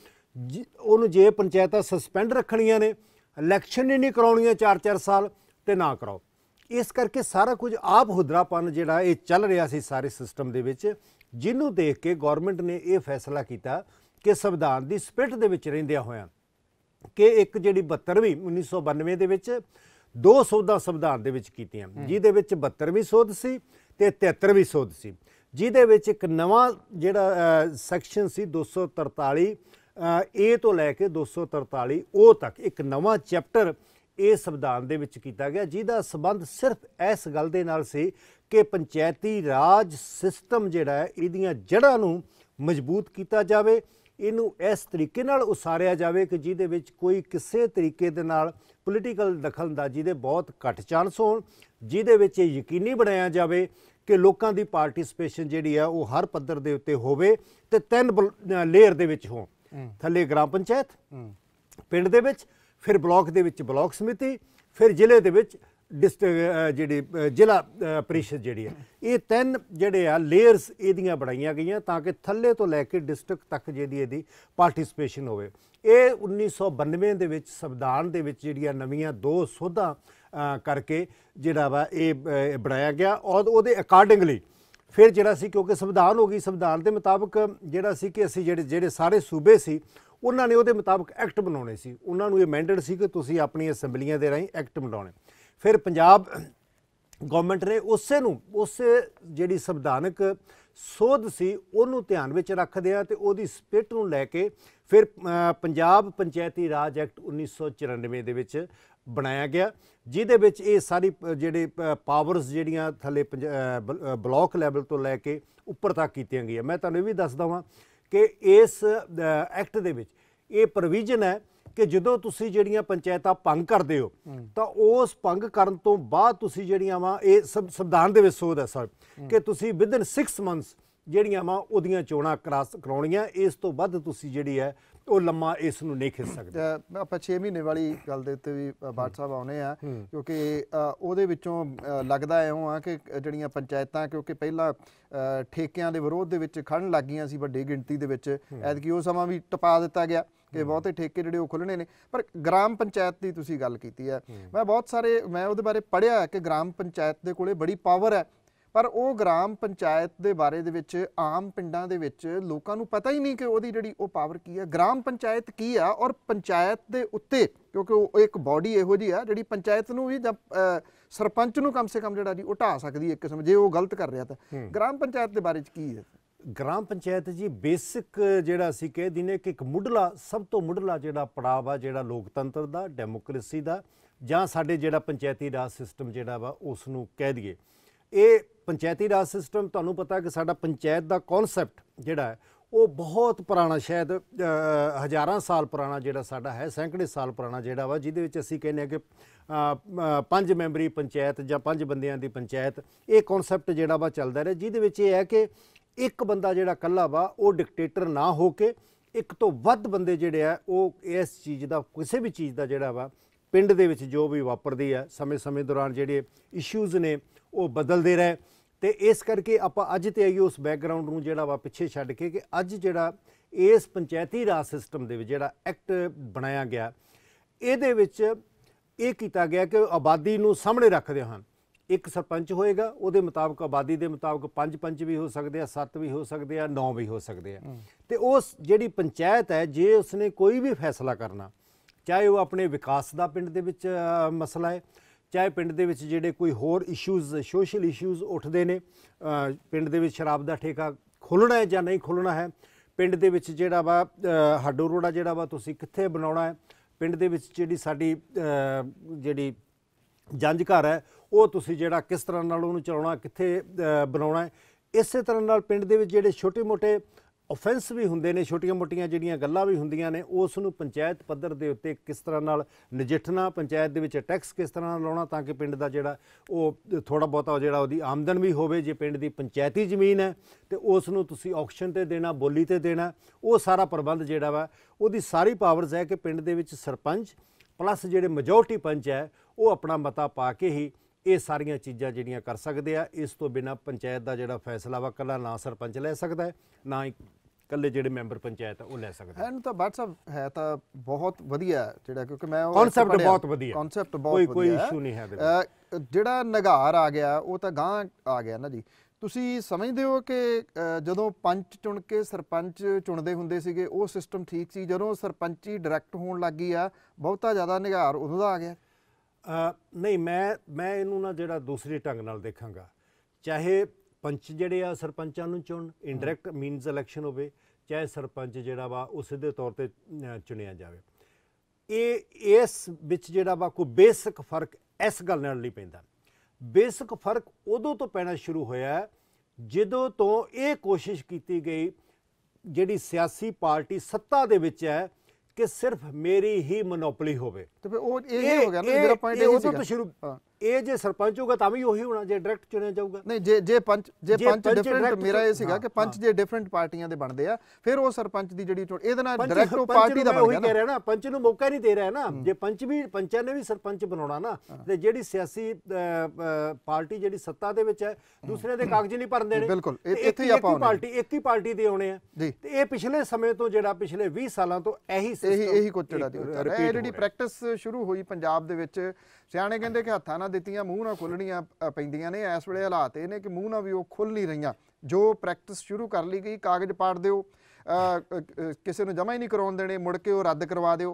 ਉਹਨੂੰ ਜੇ ਪੰਚਾਇਤਾਂ ਸਸਪੈਂਡ ਰੱਖਣੀਆਂ ਨੇ ਇਲੈਕਸ਼ਨ ਹੀ ਨਹੀਂ ਕਰਾਉਣੀਆਂ 4-4 ਸਾਲ ਤੇ ਨਾ ਕਰਾਓ ਇਸ ਕਰਕੇ ਸਾਰਾ ਕੁਝ ਆਪ ਹੁਦਰਾਪਨ ਜਿਹੜਾ ਇਹ ਚੱਲ ਰਿਹਾ ਸੀ ਸਾਰੇ ਸਿਸਟਮ ਦੇ ਵਿੱਚ ਜਿਹਨੂੰ ਦੇਖ ਕੇ ਗਵਰਨਮੈਂਟ ਨੇ ਇਹ ਫੈਸਲਾ ਕੀਤਾ ਕਿ ਸੰਵਿਧਾਨ ਦੀ ਸਪਿਰਟ ਦੇ ਵਿੱਚ ਰਹਿੰਦਿਆ ਹੋਇਆ ਕਿ ਇੱਕ ਜਿਹੜੀ 72ਵੀਂ 1992 ਦੇ ਵਿੱਚ ਦੋ ਸੋਧਾਂ ਸੰਵਿਧਾਨ ਦੇ ਵਿੱਚ ਕੀਤੀਆਂ ਜਿਹਦੇ ਵਿੱਚ 72ਵੀਂ ਸੋਧ ਸੀ ਤੇ 73ਵੀਂ ਸੋਧ ਸੀ ਜਿਹਦੇ ਵਿੱਚ ਇੱਕ ਨਵਾਂ ਜਿਹੜਾ ਸੈਕਸ਼ਨ ਸੀ 243 A ਤੋਂ ਲੈ ਕੇ 243 ਉਹ ਤੱਕ ਇੱਕ ਨਵਾਂ ਚੈਪਟਰ ਇਹ ਸੰਵਿਧਾਨ ਦੇ ਵਿੱਚ ਕੀਤਾ ਗਿਆ ਜਿਹਦਾ ਸਬੰਧ ਸਿਰਫ ਇਸ ਗੱਲ ਦੇ ਨਾਲ ਸੀ ਕਿ ਪੰਚਾਇਤੀ ਰਾਜ ਸਿਸਟਮ ਜਿਹੜਾ ਹੈ ਇਹਦੀਆਂ ਜੜ੍ਹਾਂ ਨੂੰ ਮਜ਼ਬੂਤ ਕੀਤਾ ਜਾਵੇ ਇਹਨੂੰ ਇਸ ਤਰੀਕੇ ਨਾਲ ਉਸਾਰਿਆ ਜਾਵੇ ਕਿ ਜਿਹਦੇ ਵਿੱਚ ਕੋਈ ਕਿਸੇ ਤਰੀਕੇ ਦੇ ਨਾਲ ਪੋਲੀਟੀਕਲ ਦਖਲਅੰਦਾਜ਼ੀ ਦੇ ਬਹੁਤ ਘੱਟ ਚਾਂਸ ਹੋਣ ਜਿਹਦੇ ਵਿੱਚ ਇਹ ਯਕੀਨੀ ਬਣਾਇਆ ਜਾਵੇ ਕਿ ਲੋਕਾਂ ਦੀ ਪਾਰਟਿਸਪੇਸ਼ਨ ਜਿਹੜੀ ਹੈ ਉਹ ਹਰ ਪੱਧਰ ਦੇ ਉੱਤੇ ਹੋਵੇ ਤੇ ਤਿੰਨ ਲੇਅਰ ਦੇ ਵਿੱਚ ਹੋਣ ਥੱਲੇ ਗ੍ਰਾਮ ਪੰਚਾਇਤ ਪਿੰਡ ਦੇ ਵਿੱਚ ਫਿਰ ਬਲਾਕ ਦੇ ਵਿੱਚ ਬਲਾਕ ਸਮਿਤੀ ਫਿਰ ਜ਼ਿਲ੍ਹੇ ਦੇ ਵਿੱਚ ਜਿਹੜੀ ਜ਼ਿਲ੍ਹਾ ਪ੍ਰੀਸ਼ਦ ਜਿਹੜੀ ਹੈ ਇਹ ਤਿੰਨ ਜਿਹੜੇ ਆ ਲੇਅਰਸ ਇਹਦੀਆਂ ਬਣਾਈਆਂ ਗਈਆਂ ਤਾਂ ਕਿ ਥੱਲੇ ਤੋਂ ਲੈ ਕੇ ਡਿਸਟ੍ਰਿਕਟ ਤੱਕ ਜਿਹੜੀ ਇਹਦੀ ਪਾਰਟਿਸਪੇਸ਼ਨ ਹੋਵੇ ਇਹ 1992 ਦੇ ਵਿੱਚ ਸੰਵਿਧਾਨ ਦੇ ਵਿੱਚ ਜਿਹੜੀਆਂ ਨਵੀਆਂ ਦੋ ਸੋਧਾਂ ਕਰਕੇ ਜਿਹੜਾ ਵਾ ਇਹ ਬਣਾਇਆ ਗਿਆ ਔਰ ਉਹਦੇ ਅਕੋਰਡਿੰਗਲੀ ਫਿਰ ਜਿਹੜਾ ਸੀ ਕਿਉਂਕਿ ਸੰਵਿਧਾਨ ਹੋ ਗਈ ਸੰਵਿਧਾਨ ਦੇ ਮੁਤਾਬਕ ਜਿਹੜਾ ਸੀ ਕਿ ਅਸੀਂ ਜਿਹੜੇ ਜਿਹੜੇ ਸਾਰੇ ਸੂਬੇ ਸੀ ਉਹਨਾਂ ਨੇ ਉਹਦੇ ਮੁਤਾਬਕ ਐਕਟ ਬਣਾਉਣੇ ਸੀ ਉਹਨਾਂ ਨੂੰ ਇਹ ਮੈਂਡੇਟ ਸੀ ਕਿ ਤੁਸੀਂ ਆਪਣੀ ਅਸੈਂਬਲੀਆਂ ਦੇ ਰਾਹੀਂ ਐਕਟ ਬਣਾਉਣੇ ਫਿਰ ਪੰਜਾਬ ਗਵਰਨਮੈਂਟ ਨੇ ਉਸੇ ਨੂੰ ਉਸੇ ਜਿਹੜੀ ਸੰਵਿਧਾਨਕ ਸੋਧ ਸੀ ਉਹਨੂੰ ਧਿਆਨ ਵਿੱਚ ਰੱਖਦੇ ਆ ਤੇ ਉਹਦੀ ਸਪਿਰਟ ਨੂੰ ਲੈ ਕੇ ਫਿਰ ਪੰਜਾਬ ਪੰਚਾਇਤੀ ਰਾਜ ਐਕਟ 1994 ਦੇ ਵਿੱਚ ਬਣਾਇਆ ਗਿਆ ਜਿਹਦੇ ਵਿੱਚ ਇਹ ਸਾਰੀ ਜਿਹੜੇ ਪਾਵਰਸ ਜਿਹੜੀਆਂ ਥੱਲੇ ਬਲਾਕ ਲੈਵਲ ਤੋਂ ਲੈ ਕੇ ਉੱਪਰ ਤੱਕ ਕੀਤੀਆਂ ਗਈਆਂ ਮੈਂ ਤੁਹਾਨੂੰ ਇਹ ਵੀ ਦੱਸ ਦਵਾਂ ਕਿ ਇਸ ਐਕਟ ਦੇ ਵਿੱਚ ਇਹ ਪ੍ਰੋਵੀਜ਼ਨ ਹੈ ਕਿ ਜਦੋਂ ਤੁਸੀਂ ਜਿਹੜੀਆਂ ਪੰਚਾਇਤਾਂ ਭੰਗ ਕਰਦੇ ਹੋ ਤਾਂ ਉਸ ਭੰਗ ਕਰਨ ਤੋਂ ਬਾਅਦ ਤੁਸੀਂ ਜਿਹੜੀਆਂ ਵਾ ਇਹ ਸੰਵਿਧਾਨ ਦੇ ਵਿੱਚ ਸੋਧ ਹੈ ਸਰ ਕਿ ਤੁਸੀਂ ਵਿਦਨ 6 ਮੰਥਸ ਜਿਹੜੀਆਂ ਵਾ ਉਹਦੀਆਂ ਚੋਣਾਂ ਕਰਾਉਣੀਆਂ ਇਸ ਤੋਂ ਵੱਧ ਤੁਸੀਂ ਜਿਹੜੀ ਹੈ ਉਹ ਲੰਮਾ ਇਸ ਨੂੰ ਨਹੀਂ ਖਿੱਚ ਸਕਦੇ ਆਪਾਂ 6 ਮਹੀਨੇ ਵਾਲੀ ਗੱਲ ਦੇ ਉੱਤੇ ਵੀ ਬਾਟ ਸਾਹਿਬ ਆਉਨੇ ਆ ਕਿਉਂਕਿ ਉਹਦੇ ਵਿੱਚੋਂ ਲੱਗਦਾ ਐਉਂ ਆ ਕਿ ਜਿਹੜੀਆਂ ਪੰਚਾਇਤਾਂ ਕਿਉਂਕਿ ਪਹਿਲਾਂ ਠੇਕਿਆਂ ਦੇ ਵਿਰੋਧ ਦੇ ਵਿੱਚ ਖੜਨ ਲੱਗੀਆਂ ਸੀ ਵੱਡੀ ਗਿਣਤੀ ਦੇ ਵਿੱਚ ਐਦਕੀ ਉਹ ਸਮਾਂ ਵੀ ਟਪਾ ਦਿੱਤਾ ਗਿਆ ਕਿ ਬਹੁਤੇ ਠੇਕੇ ਜਿਹੜੇ ਉਹ ਖੁੱਲਣੇ ਨੇ ਪਰ ਗ੍ਰਾਮ ਪੰਚਾਇਤ ਦੀ ਤੁਸੀਂ ਗੱਲ ਕੀਤੀ ਹੈ ਮੈਂ ਬਹੁਤ ਸਾਰੇ ਮੈਂ ਉਹਦੇ ਬਾਰੇ ਪੜਿਆ ਕਿ ਗ੍ਰਾਮ ਪੰਚਾਇਤ ਦੇ ਕੋਲੇ ਬੜੀ ਪਾਵਰ ਹੈ ਪਰ ਉਹ ਗ੍ਰਾਮ ਪੰਚਾਇਤ ਦੇ ਬਾਰੇ ਦੇ ਵਿੱਚ ਆਮ ਪਿੰਡਾਂ ਦੇ ਵਿੱਚ ਲੋਕਾਂ ਨੂੰ ਪਤਾ ਹੀ ਨਹੀਂ ਕਿ ਉਹਦੀ ਜਿਹੜੀ ਉਹ ਪਾਵਰ ਕੀ ਹੈ ਗ੍ਰਾਮ ਪੰਚਾਇਤ ਕੀ ਆ ਔਰ ਪੰਚਾਇਤ ਦੇ ਉੱਤੇ ਕਿਉਂਕਿ ਉਹ ਇੱਕ ਬਾਡੀ ਇਹੋ ਜੀ ਆ ਜਿਹੜੀ ਪੰਚਾਇਤ ਨੂੰ ਵੀ ਸਰਪੰਚ ਨੂੰ ਕਮ ਸੇ ਕਮ ਜਿਹੜਾ ਜੀ ਉਟਾ ਸਕਦੀ ਹੈ ਇੱਕ ਕਿਸਮ ਜੇ ਉਹ ਗਲਤ ਕਰ ਰਿਹਾ ਤਾਂ ਗ੍ਰਾਮ ਪੰਚਾਇਤ ਦੇ ਬਾਰੇ ਚ ਕੀ ਹੈ ਗ੍ਰਾਮ ਪੰਚਾਇਤ ਜੀ ਬੇਸਿਕ ਜਿਹੜਾ ਅਸੀਂ ਕਹਿ ਦਿੰਨੇ ਕਿ ਇੱਕ ਮੁੱਢਲਾ ਸਭ ਤੋਂ ਮੁੱਢਲਾ ਜਿਹੜਾ ਪੜਾਵ ਆ ਜਿਹੜਾ ਲੋਕਤੰਤਰ ਦਾ ਡੈਮੋਕ੍ਰੇਸੀ ਦਾ ਜਾਂ ਸਾਡੇ ਜਿਹੜਾ ਪੰਚਾਇਤੀ ਰਾਜ ਸਿਸਟਮ ਜਿਹੜਾ ਵਾ ਉਸ ਨੂੰ ਕਹਿ ਦਈਏ ਇਹ ਪੰਚਾਇਤੀ ਰਾਜ ਸਿਸਟਮ ਤੁਹਾਨੂੰ ਪਤਾ ਕਿ ਸਾਡਾ ਪੰਚਾਇਤ ਦਾ ਕਨਸੈਪਟ ਜਿਹੜਾ ਹੈ ਉਹ ਬਹੁਤ ਪੁਰਾਣਾ ਸ਼ਾਇਦ ਹਜ਼ਾਰਾਂ ਸਾਲ ਪੁਰਾਣਾ ਜਿਹੜਾ ਸਾਡਾ ਹੈ ਸੈਂਕੜੇ ਸਾਲ ਪੁਰਾਣਾ ਜਿਹੜਾ ਵਾ ਜਿਹਦੇ ਵਿੱਚ ਅਸੀਂ ਕਹਿੰਦੇ ਆ ਕਿ ਪੰਜ ਮੈਂਬਰੀ ਪੰਚਾਇਤ ਜਾਂ ਪੰਜ ਬੰਦਿਆਂ ਦੀ ਪੰਚਾਇਤ ਇਹ ਕਨਸੈਪਟ ਜਿਹੜਾ ਵਾ ਚੱਲਦਾ ਰਿਹਾ ਜਿਹਦੇ ਵਿੱਚ ਇਹ ਹੈ ਕਿ ਇੱਕ ਬੰਦਾ ਜਿਹੜਾ ਕੱਲਾ ਵਾ ਉਹ ਡਿਕਟੇਟਰ ਨਾ ਹੋ ਕੇ ਇੱਕ ਤੋਂ ਵੱਧ ਬੰਦੇ ਜਿਹੜੇ ਆ ਉਹ ਇਸ ਚੀਜ਼ ਦਾ ਕਿਸੇ ਵੀ ਚੀਜ਼ ਦਾ ਜਿਹੜਾ ਵਾ ਪਿੰਡ ਦੇ ਵਿੱਚ ਜੋ ਵੀ ਵਾਪਰਦੀ ਆ ਸਮੇਂ-ਸਮੇਂ ਦੌਰਾਨ ਜਿਹੜੇ ਇਸ਼ੂਜ਼ ਨੇ ਉਹ ਬਦਲਦੇ ਰਹੇ ਤੇ ਇਸ ਕਰਕੇ ਆਪਾਂ ਅੱਜ ਤੇ ਆਈਏ ਉਸ ਬੈਕਗ੍ਰਾਉਂਡ ਨੂੰ ਜਿਹੜਾ ਵਾ ਪਿੱਛੇ ਛੱਡ ਕੇ ਕਿ ਅੱਜ ਜਿਹੜਾ ਇਸ ਪੰਚਾਇਤੀ ਰਾਜ ਸਿਸਟਮ ਦੇ ਵਿੱਚ ਜਿਹੜਾ ਐਕਟ ਬਣਾਇਆ ਗਿਆ ਇਹਦੇ ਵਿੱਚ ਇਹ ਕੀਤਾ ਗਿਆ ਕਿ ਆਬਾਦੀ ਨੂੰ ਸਾਹਮਣੇ ਰੱਖਦੇ ਹਨ ਇੱਕ ਸਰਪੰਚ ਹੋਏਗਾ ਉਹਦੇ ਮੁਤਾਬਕ ਆਬਾਦੀ ਦੇ ਮੁਤਾਬਕ ਪੰਜ ਪੰਜ ਵੀ ਹੋ ਸਕਦੇ ਆ ਸੱਤ ਵੀ ਹੋ ਸਕਦੇ ਆ ਨੌ ਵੀ ਹੋ ਸਕਦੇ ਆ ਤੇ ਉਸ ਜਿਹੜੀ ਪੰਚਾਇਤ ਹੈ ਜੇ ਉਸਨੇ ਕੋਈ ਵੀ ਫੈਸਲਾ ਕਰਨਾ ਚਾਹੇ ਉਹ ਆਪਣੇ ਵਿਕਾਸ ਦਾ ਪਿੰਡ ਦੇ ਵਿੱਚ ਮਸਲਾ ਹੈ ਚਾਹੇ ਪਿੰਡ ਦੇ ਵਿੱਚ ਜਿਹੜੇ ਕੋਈ ਹੋਰ ਇਸ਼ੂਜ਼ ਸੋਸ਼ਲ ਇਸ਼ੂਜ਼ ਉੱਠਦੇ ਨੇ ਪਿੰਡ ਦੇ ਵਿੱਚ ਸ਼ਰਾਬ ਦਾ ਠੇਕਾ ਖੋਲਣਾ ਹੈ ਜਾਂ ਨਹੀਂ ਖੋਲਣਾ ਹੈ ਪਿੰਡ ਦੇ ਵਿੱਚ ਜਿਹੜਾ ਵਾ ਹੱਡੋ ਰੋੜਾ ਜਿਹੜਾ ਵਾ ਤੁਸੀਂ ਕਿੱਥੇ ਬਣਾਉਣਾ ਹੈ ਪਿੰਡ ਦੇ ਵਿੱਚ ਜਿਹੜੀ ਸਾਡੀ ਜਿਹੜੀ ਜੰਜ ਘਰ ਹੈ ਉਹ ਤੁਸੀਂ ਜਿਹੜਾ ਕਿਸ ਤਰ੍ਹਾਂ ਨਾਲ ਉਹਨੂੰ ਚਲਾਉਣਾ ਕਿੱਥੇ ਬਣਾਉਣਾ ਹੈ ਇਸੇ ਤਰ੍ਹਾਂ ਨਾਲ ਪਿੰਡ ਦੇ ਵਿੱਚ ਜਿਹੜੇ ਛੋਟੇ-ਮੋਟੇ ਆਫੈਂਸ ਵੀ ਹੁੰਦੇ ਨੇ ਛੋਟੀਆਂ-ਮੋਟੀਆਂ ਜਿਹੜੀਆਂ ਗੱਲਾਂ ਵੀ ਹੁੰਦੀਆਂ ਨੇ ਉਸ ਨੂੰ ਪੰਚਾਇਤ ਪੱਧਰ ਦੇ ਉੱਤੇ ਕਿਸ ਤਰ੍ਹਾਂ ਨਾਲ ਨਜਿੱਠਣਾ ਪੰਚਾਇਤ ਦੇ ਵਿੱਚ ਟੈਕਸ ਕਿਸ ਤਰ੍ਹਾਂ ਨਾਲ ਲਾਉਣਾ ਤਾਂ ਕਿ ਪਿੰਡ ਦਾ ਜਿਹੜਾ ਉਹ ਥੋੜਾ ਬਹੁਤਾ ਜਿਹੜਾ ਉਹਦੀ ਆਮਦਨ ਵੀ ਹੋਵੇ ਜੇ ਪਿੰਡ ਦੀ ਪੰਚਾਇਤੀ ਜ਼ਮੀਨ ਹੈ ਤੇ ਉਸ ਨੂੰ ਤੁਸੀਂ ਆਕਸ਼ਨ ਤੇ ਦੇਣਾ ਬੋਲੀ ਤੇ ਦੇਣਾ ਉਹ ਸਾਰਾ ਪ੍ਰਬੰਧ ਜਿਹੜਾ ਵਾ ਉਹਦੀ ਸਾਰੀ ਪਾਵਰਸ ਹੈ ਕਿ ਪਿੰਡ ਦੇ ਵਿੱਚ ਸਰਪੰਚ ਪਲੱਸ ਜਿਹੜੇ ਮੈਜੋਰਟੀ ਪੰਚ ਹੈ ਉਹ ਆਪਣਾ ਮਤਾ ਪਾ ਕੇ ਹੀ ਇਹ ਸਾਰੀਆਂ ਚੀਜ਼ਾਂ ਜਿਹੜੀਆਂ ਕਰ ਸਕਦੇ ਆ ਇਸ ਤੋਂ ਬਿਨਾ ਪੰਚਾਇਤ ਦਾ ਜਿਹੜਾ ਫੈਸਲਾ ਵਾ ਕੱਲਾ ਨਾ ਸਰਪੰਚ ਲੈ ਸਕਦਾ ਹੈ ਨਾ ਕੱਲੇ ਜਿਹੜੇ ਮੈਂਬਰ ਪੰਚਾਇਤ ਆ ਉਹ ਲੈ ਸਕਦੇ ਹਨ ਤਾਂ ਬਾਤ ਸਾਹਿਬ ਹੈ ਤਾਂ ਬਹੁਤ ਵਧੀਆ ਜਿਹੜਾ ਕਿਉਂਕਿ ਮੈਂ ਉਹ ਕਨਸੈਪਟ ਬਹੁਤ ਵਧੀਆ ਕਨਸੈਪਟ ਬਹੁਤ ਵਧੀਆ ਕੋਈ ਕੋਈ ਇਸ਼ੂ ਨਹੀਂ ਹੈ ਜਿਹੜਾ ਨਗਾਰ ਆ ਗਿਆ ਉਹ ਤਾਂ ਗਾਂ ਆ ਗਿਆ ਨਾ ਜੀ ਤੁਸੀਂ ਸਮਝਦੇ ਹੋ ਕਿ ਜਦੋਂ ਪੰਚ ਚੁਣ ਕੇ ਸਰਪੰਚ ਚੁਣਦੇ ਹੁੰਦੇ ਸੀਗੇ ਉਹ ਸਿਸਟਮ ਠੀਕ ਸੀ ਜਦੋਂ ਸਰਪੰਚੀ ਡਾਇਰੈਕਟ ਹੋਣ ਲੱਗੀ ਆ ਬਹੁਤਾ ਜ਼ਿਆਦਾ ਨਿਗਾਰ ਉਦੋਂ ਦਾ ਆ ਗਿਆ ਨਹੀਂ ਮੈਂ ਮੈਂ ਇਹਨੂੰ ਨਾ ਜਿਹੜਾ ਦੂਸਰੇ ਢੰਗ ਨਾਲ ਦੇਖਾਂਗਾ ਚਾਹੇ ਪੰਚ ਜਿਹੜੇ ਆ ਸਰਪੰਚਾਂ ਨੂੰ ਚੁਣ ਇਨਡਾਇਰੈਕਟ ਮੀਨਸ ਇਲੈਕਸ਼ਨ ਹੋਵੇ ਚਾਹੇ ਸਰਪੰਚ ਜਿਹੜਾ ਵਾ ਉਹ ਦੇ ਤੌਰ ਤੇ ਚੁਣਿਆ ਜਾਵੇ ਇਹ ਇਸ ਵਿੱਚ ਜਿਹੜਾ ਵਾ ਕੋਈ ਬੇਸਿਕ ਫਰਕ ਇਸ ਗੱਲ ਨਾਲ ਲਈ ਪੈਂਦਾ ਬੇਸਿਕ ਫਰਕ ਉਦੋਂ ਤੋਂ ਪੈਣਾ ਸ਼ੁਰੂ ਹੋਇਆ ਜਦੋਂ ਤੋਂ ਇਹ ਕੋਸ਼ਿਸ਼ ਕੀਤੀ ਗਈ ਜਿਹੜੀ ਸਿਆਸੀ ਪਾਰਟੀ ਸੱਤਾ ਦੇ ਵਿੱਚ ਹੈ ਕਿ ਸਿਰਫ ਮੇਰੀ ਹੀ ਮੋਨੋਪੋਲੀ ਹੋਵੇ ਤੇ ਫਿਰ ਉਹ ਇਹ ਹੋ ਗਿਆ ਨਾ ਮੇਰਾ ਪੁਆਇੰਟ ਇਹ ਉਦੋਂ ਤੋਂ ਸ਼ੁਰੂ ਇਹ ਜੇ ਸਰਪੰਚ ਹੋਊਗਾ ਤਾਂ ਵੀ ਉਹੀ ਹੋਣਾ ਜੇ ਡਾਇਰੈਕਟ ਚੁਣਿਆ ਜਾਊਗਾ ਨਹੀਂ ਜੇ ਜੇ ਪੰਚ ਜੇ ਪੰਚ ਡਿਫਰੈਂਟ ਮੇਰਾ ਇਹ ਸੀਗਾ ਕਿ ਪੰਚ ਜੇ ਡਿਫਰੈਂਟ ਪਾਰਟੀਆਂ ਦੇ ਬਣਦੇ ਆ ਫਿਰ ਉਹ ਸਰਪੰਚ ਦੀ ਜਿਹੜੀ ਚੋਣ ਇਹਦੇ ਨਾਲ ਡਾਇਰੈਕਟ ਉਹ ਪਾਰਟੀ ਦਾ ਬਣ ਗਿਆ ਨਾ ਉਹੀ ਕਹਿ ਰਿਹਾ ਨਾ ਪੰਚ ਨੂੰ ਮੌਕਾ ਨਹੀਂ ਦੇ ਰਿਹਾ ਨਾ ਜੇ ਪੰਚ ਵੀ ਪੰਚਾਂ ਨੇ ਵੀ ਸਰਪੰਚ ਬਣਾਉਣਾ ਨਾ ਤੇ ਜਿਹੜੀ ਸਿਆਸੀ ਪਾਰਟੀ ਜਿਹੜੀ ਸੱਤਾ ਦੇ ਵਿੱਚ ਹੈ ਦੂਸਰੇ ਦੇ ਕਾਗਜ਼ ਨਹੀਂ ਭਰਨ ਦੇਣੇ ਬਿਲਕੁਲ ਇੱਥੇ ਹੀ ਆਪਾਂ ਪਾਰਟੀ ਇੱਕ ਹੀ ਪਾਰਟੀ ਦੇ ਆਉਣੇ ਆ ਤੇ ਇਹ ਪਿਛਲੇ ਸਮੇਂ ਤੋਂ ਜਿਹੜਾ ਪਿਛਲੇ 20 ਸਾਲਾਂ ਤੋਂ ਇਹੀ ਸਿਸਟਮ ਇਹੀ ਇਹੀ ਕੁਚੜਾ ਦੀ ਇਹ ਜਿਹੜੀ ਪ੍ਰੈਕਟਿਸ ਸ਼ੁਰੂ ਹੋਈ ਪੰਜਾਬ ਦੇ ਵਿੱਚ ਸਿਆਣੇ ਕਹਿੰਦੇ ਕਿ ਹੱਥਾਂ ਜ਼ੁਬਾਨਾਂ ਦਿੱਤੀਆਂ ਮੂੰਹ ਨਾਲ ਖੁੱਲਣੀਆਂ ਪੈਂਦੀਆਂ ਨੇ ਇਸ ਵੇਲੇ ਹਾਲਾਤ ਇਹ ਨੇ ਕਿ ਮੂੰਹ ਨਾਲ ਵੀ ਉਹ ਖੁੱਲ ਨਹੀਂ ਰਹੀਆਂ ਜੋ ਪ੍ਰੈਕਟਿਸ ਸ਼ੁਰੂ ਕਰ ਲਈ ਗਈ ਕਾਗਜ਼ ਪਾੜ ਦਿਓ ਕਿਸੇ ਨੂੰ ਜਮਾ ਹੀ ਨਹੀਂ ਕਰਾਉਣ ਦੇਣੇ ਮੁੜ ਕੇ ਉਹ ਰੱਦ ਕਰਵਾ ਦਿਓ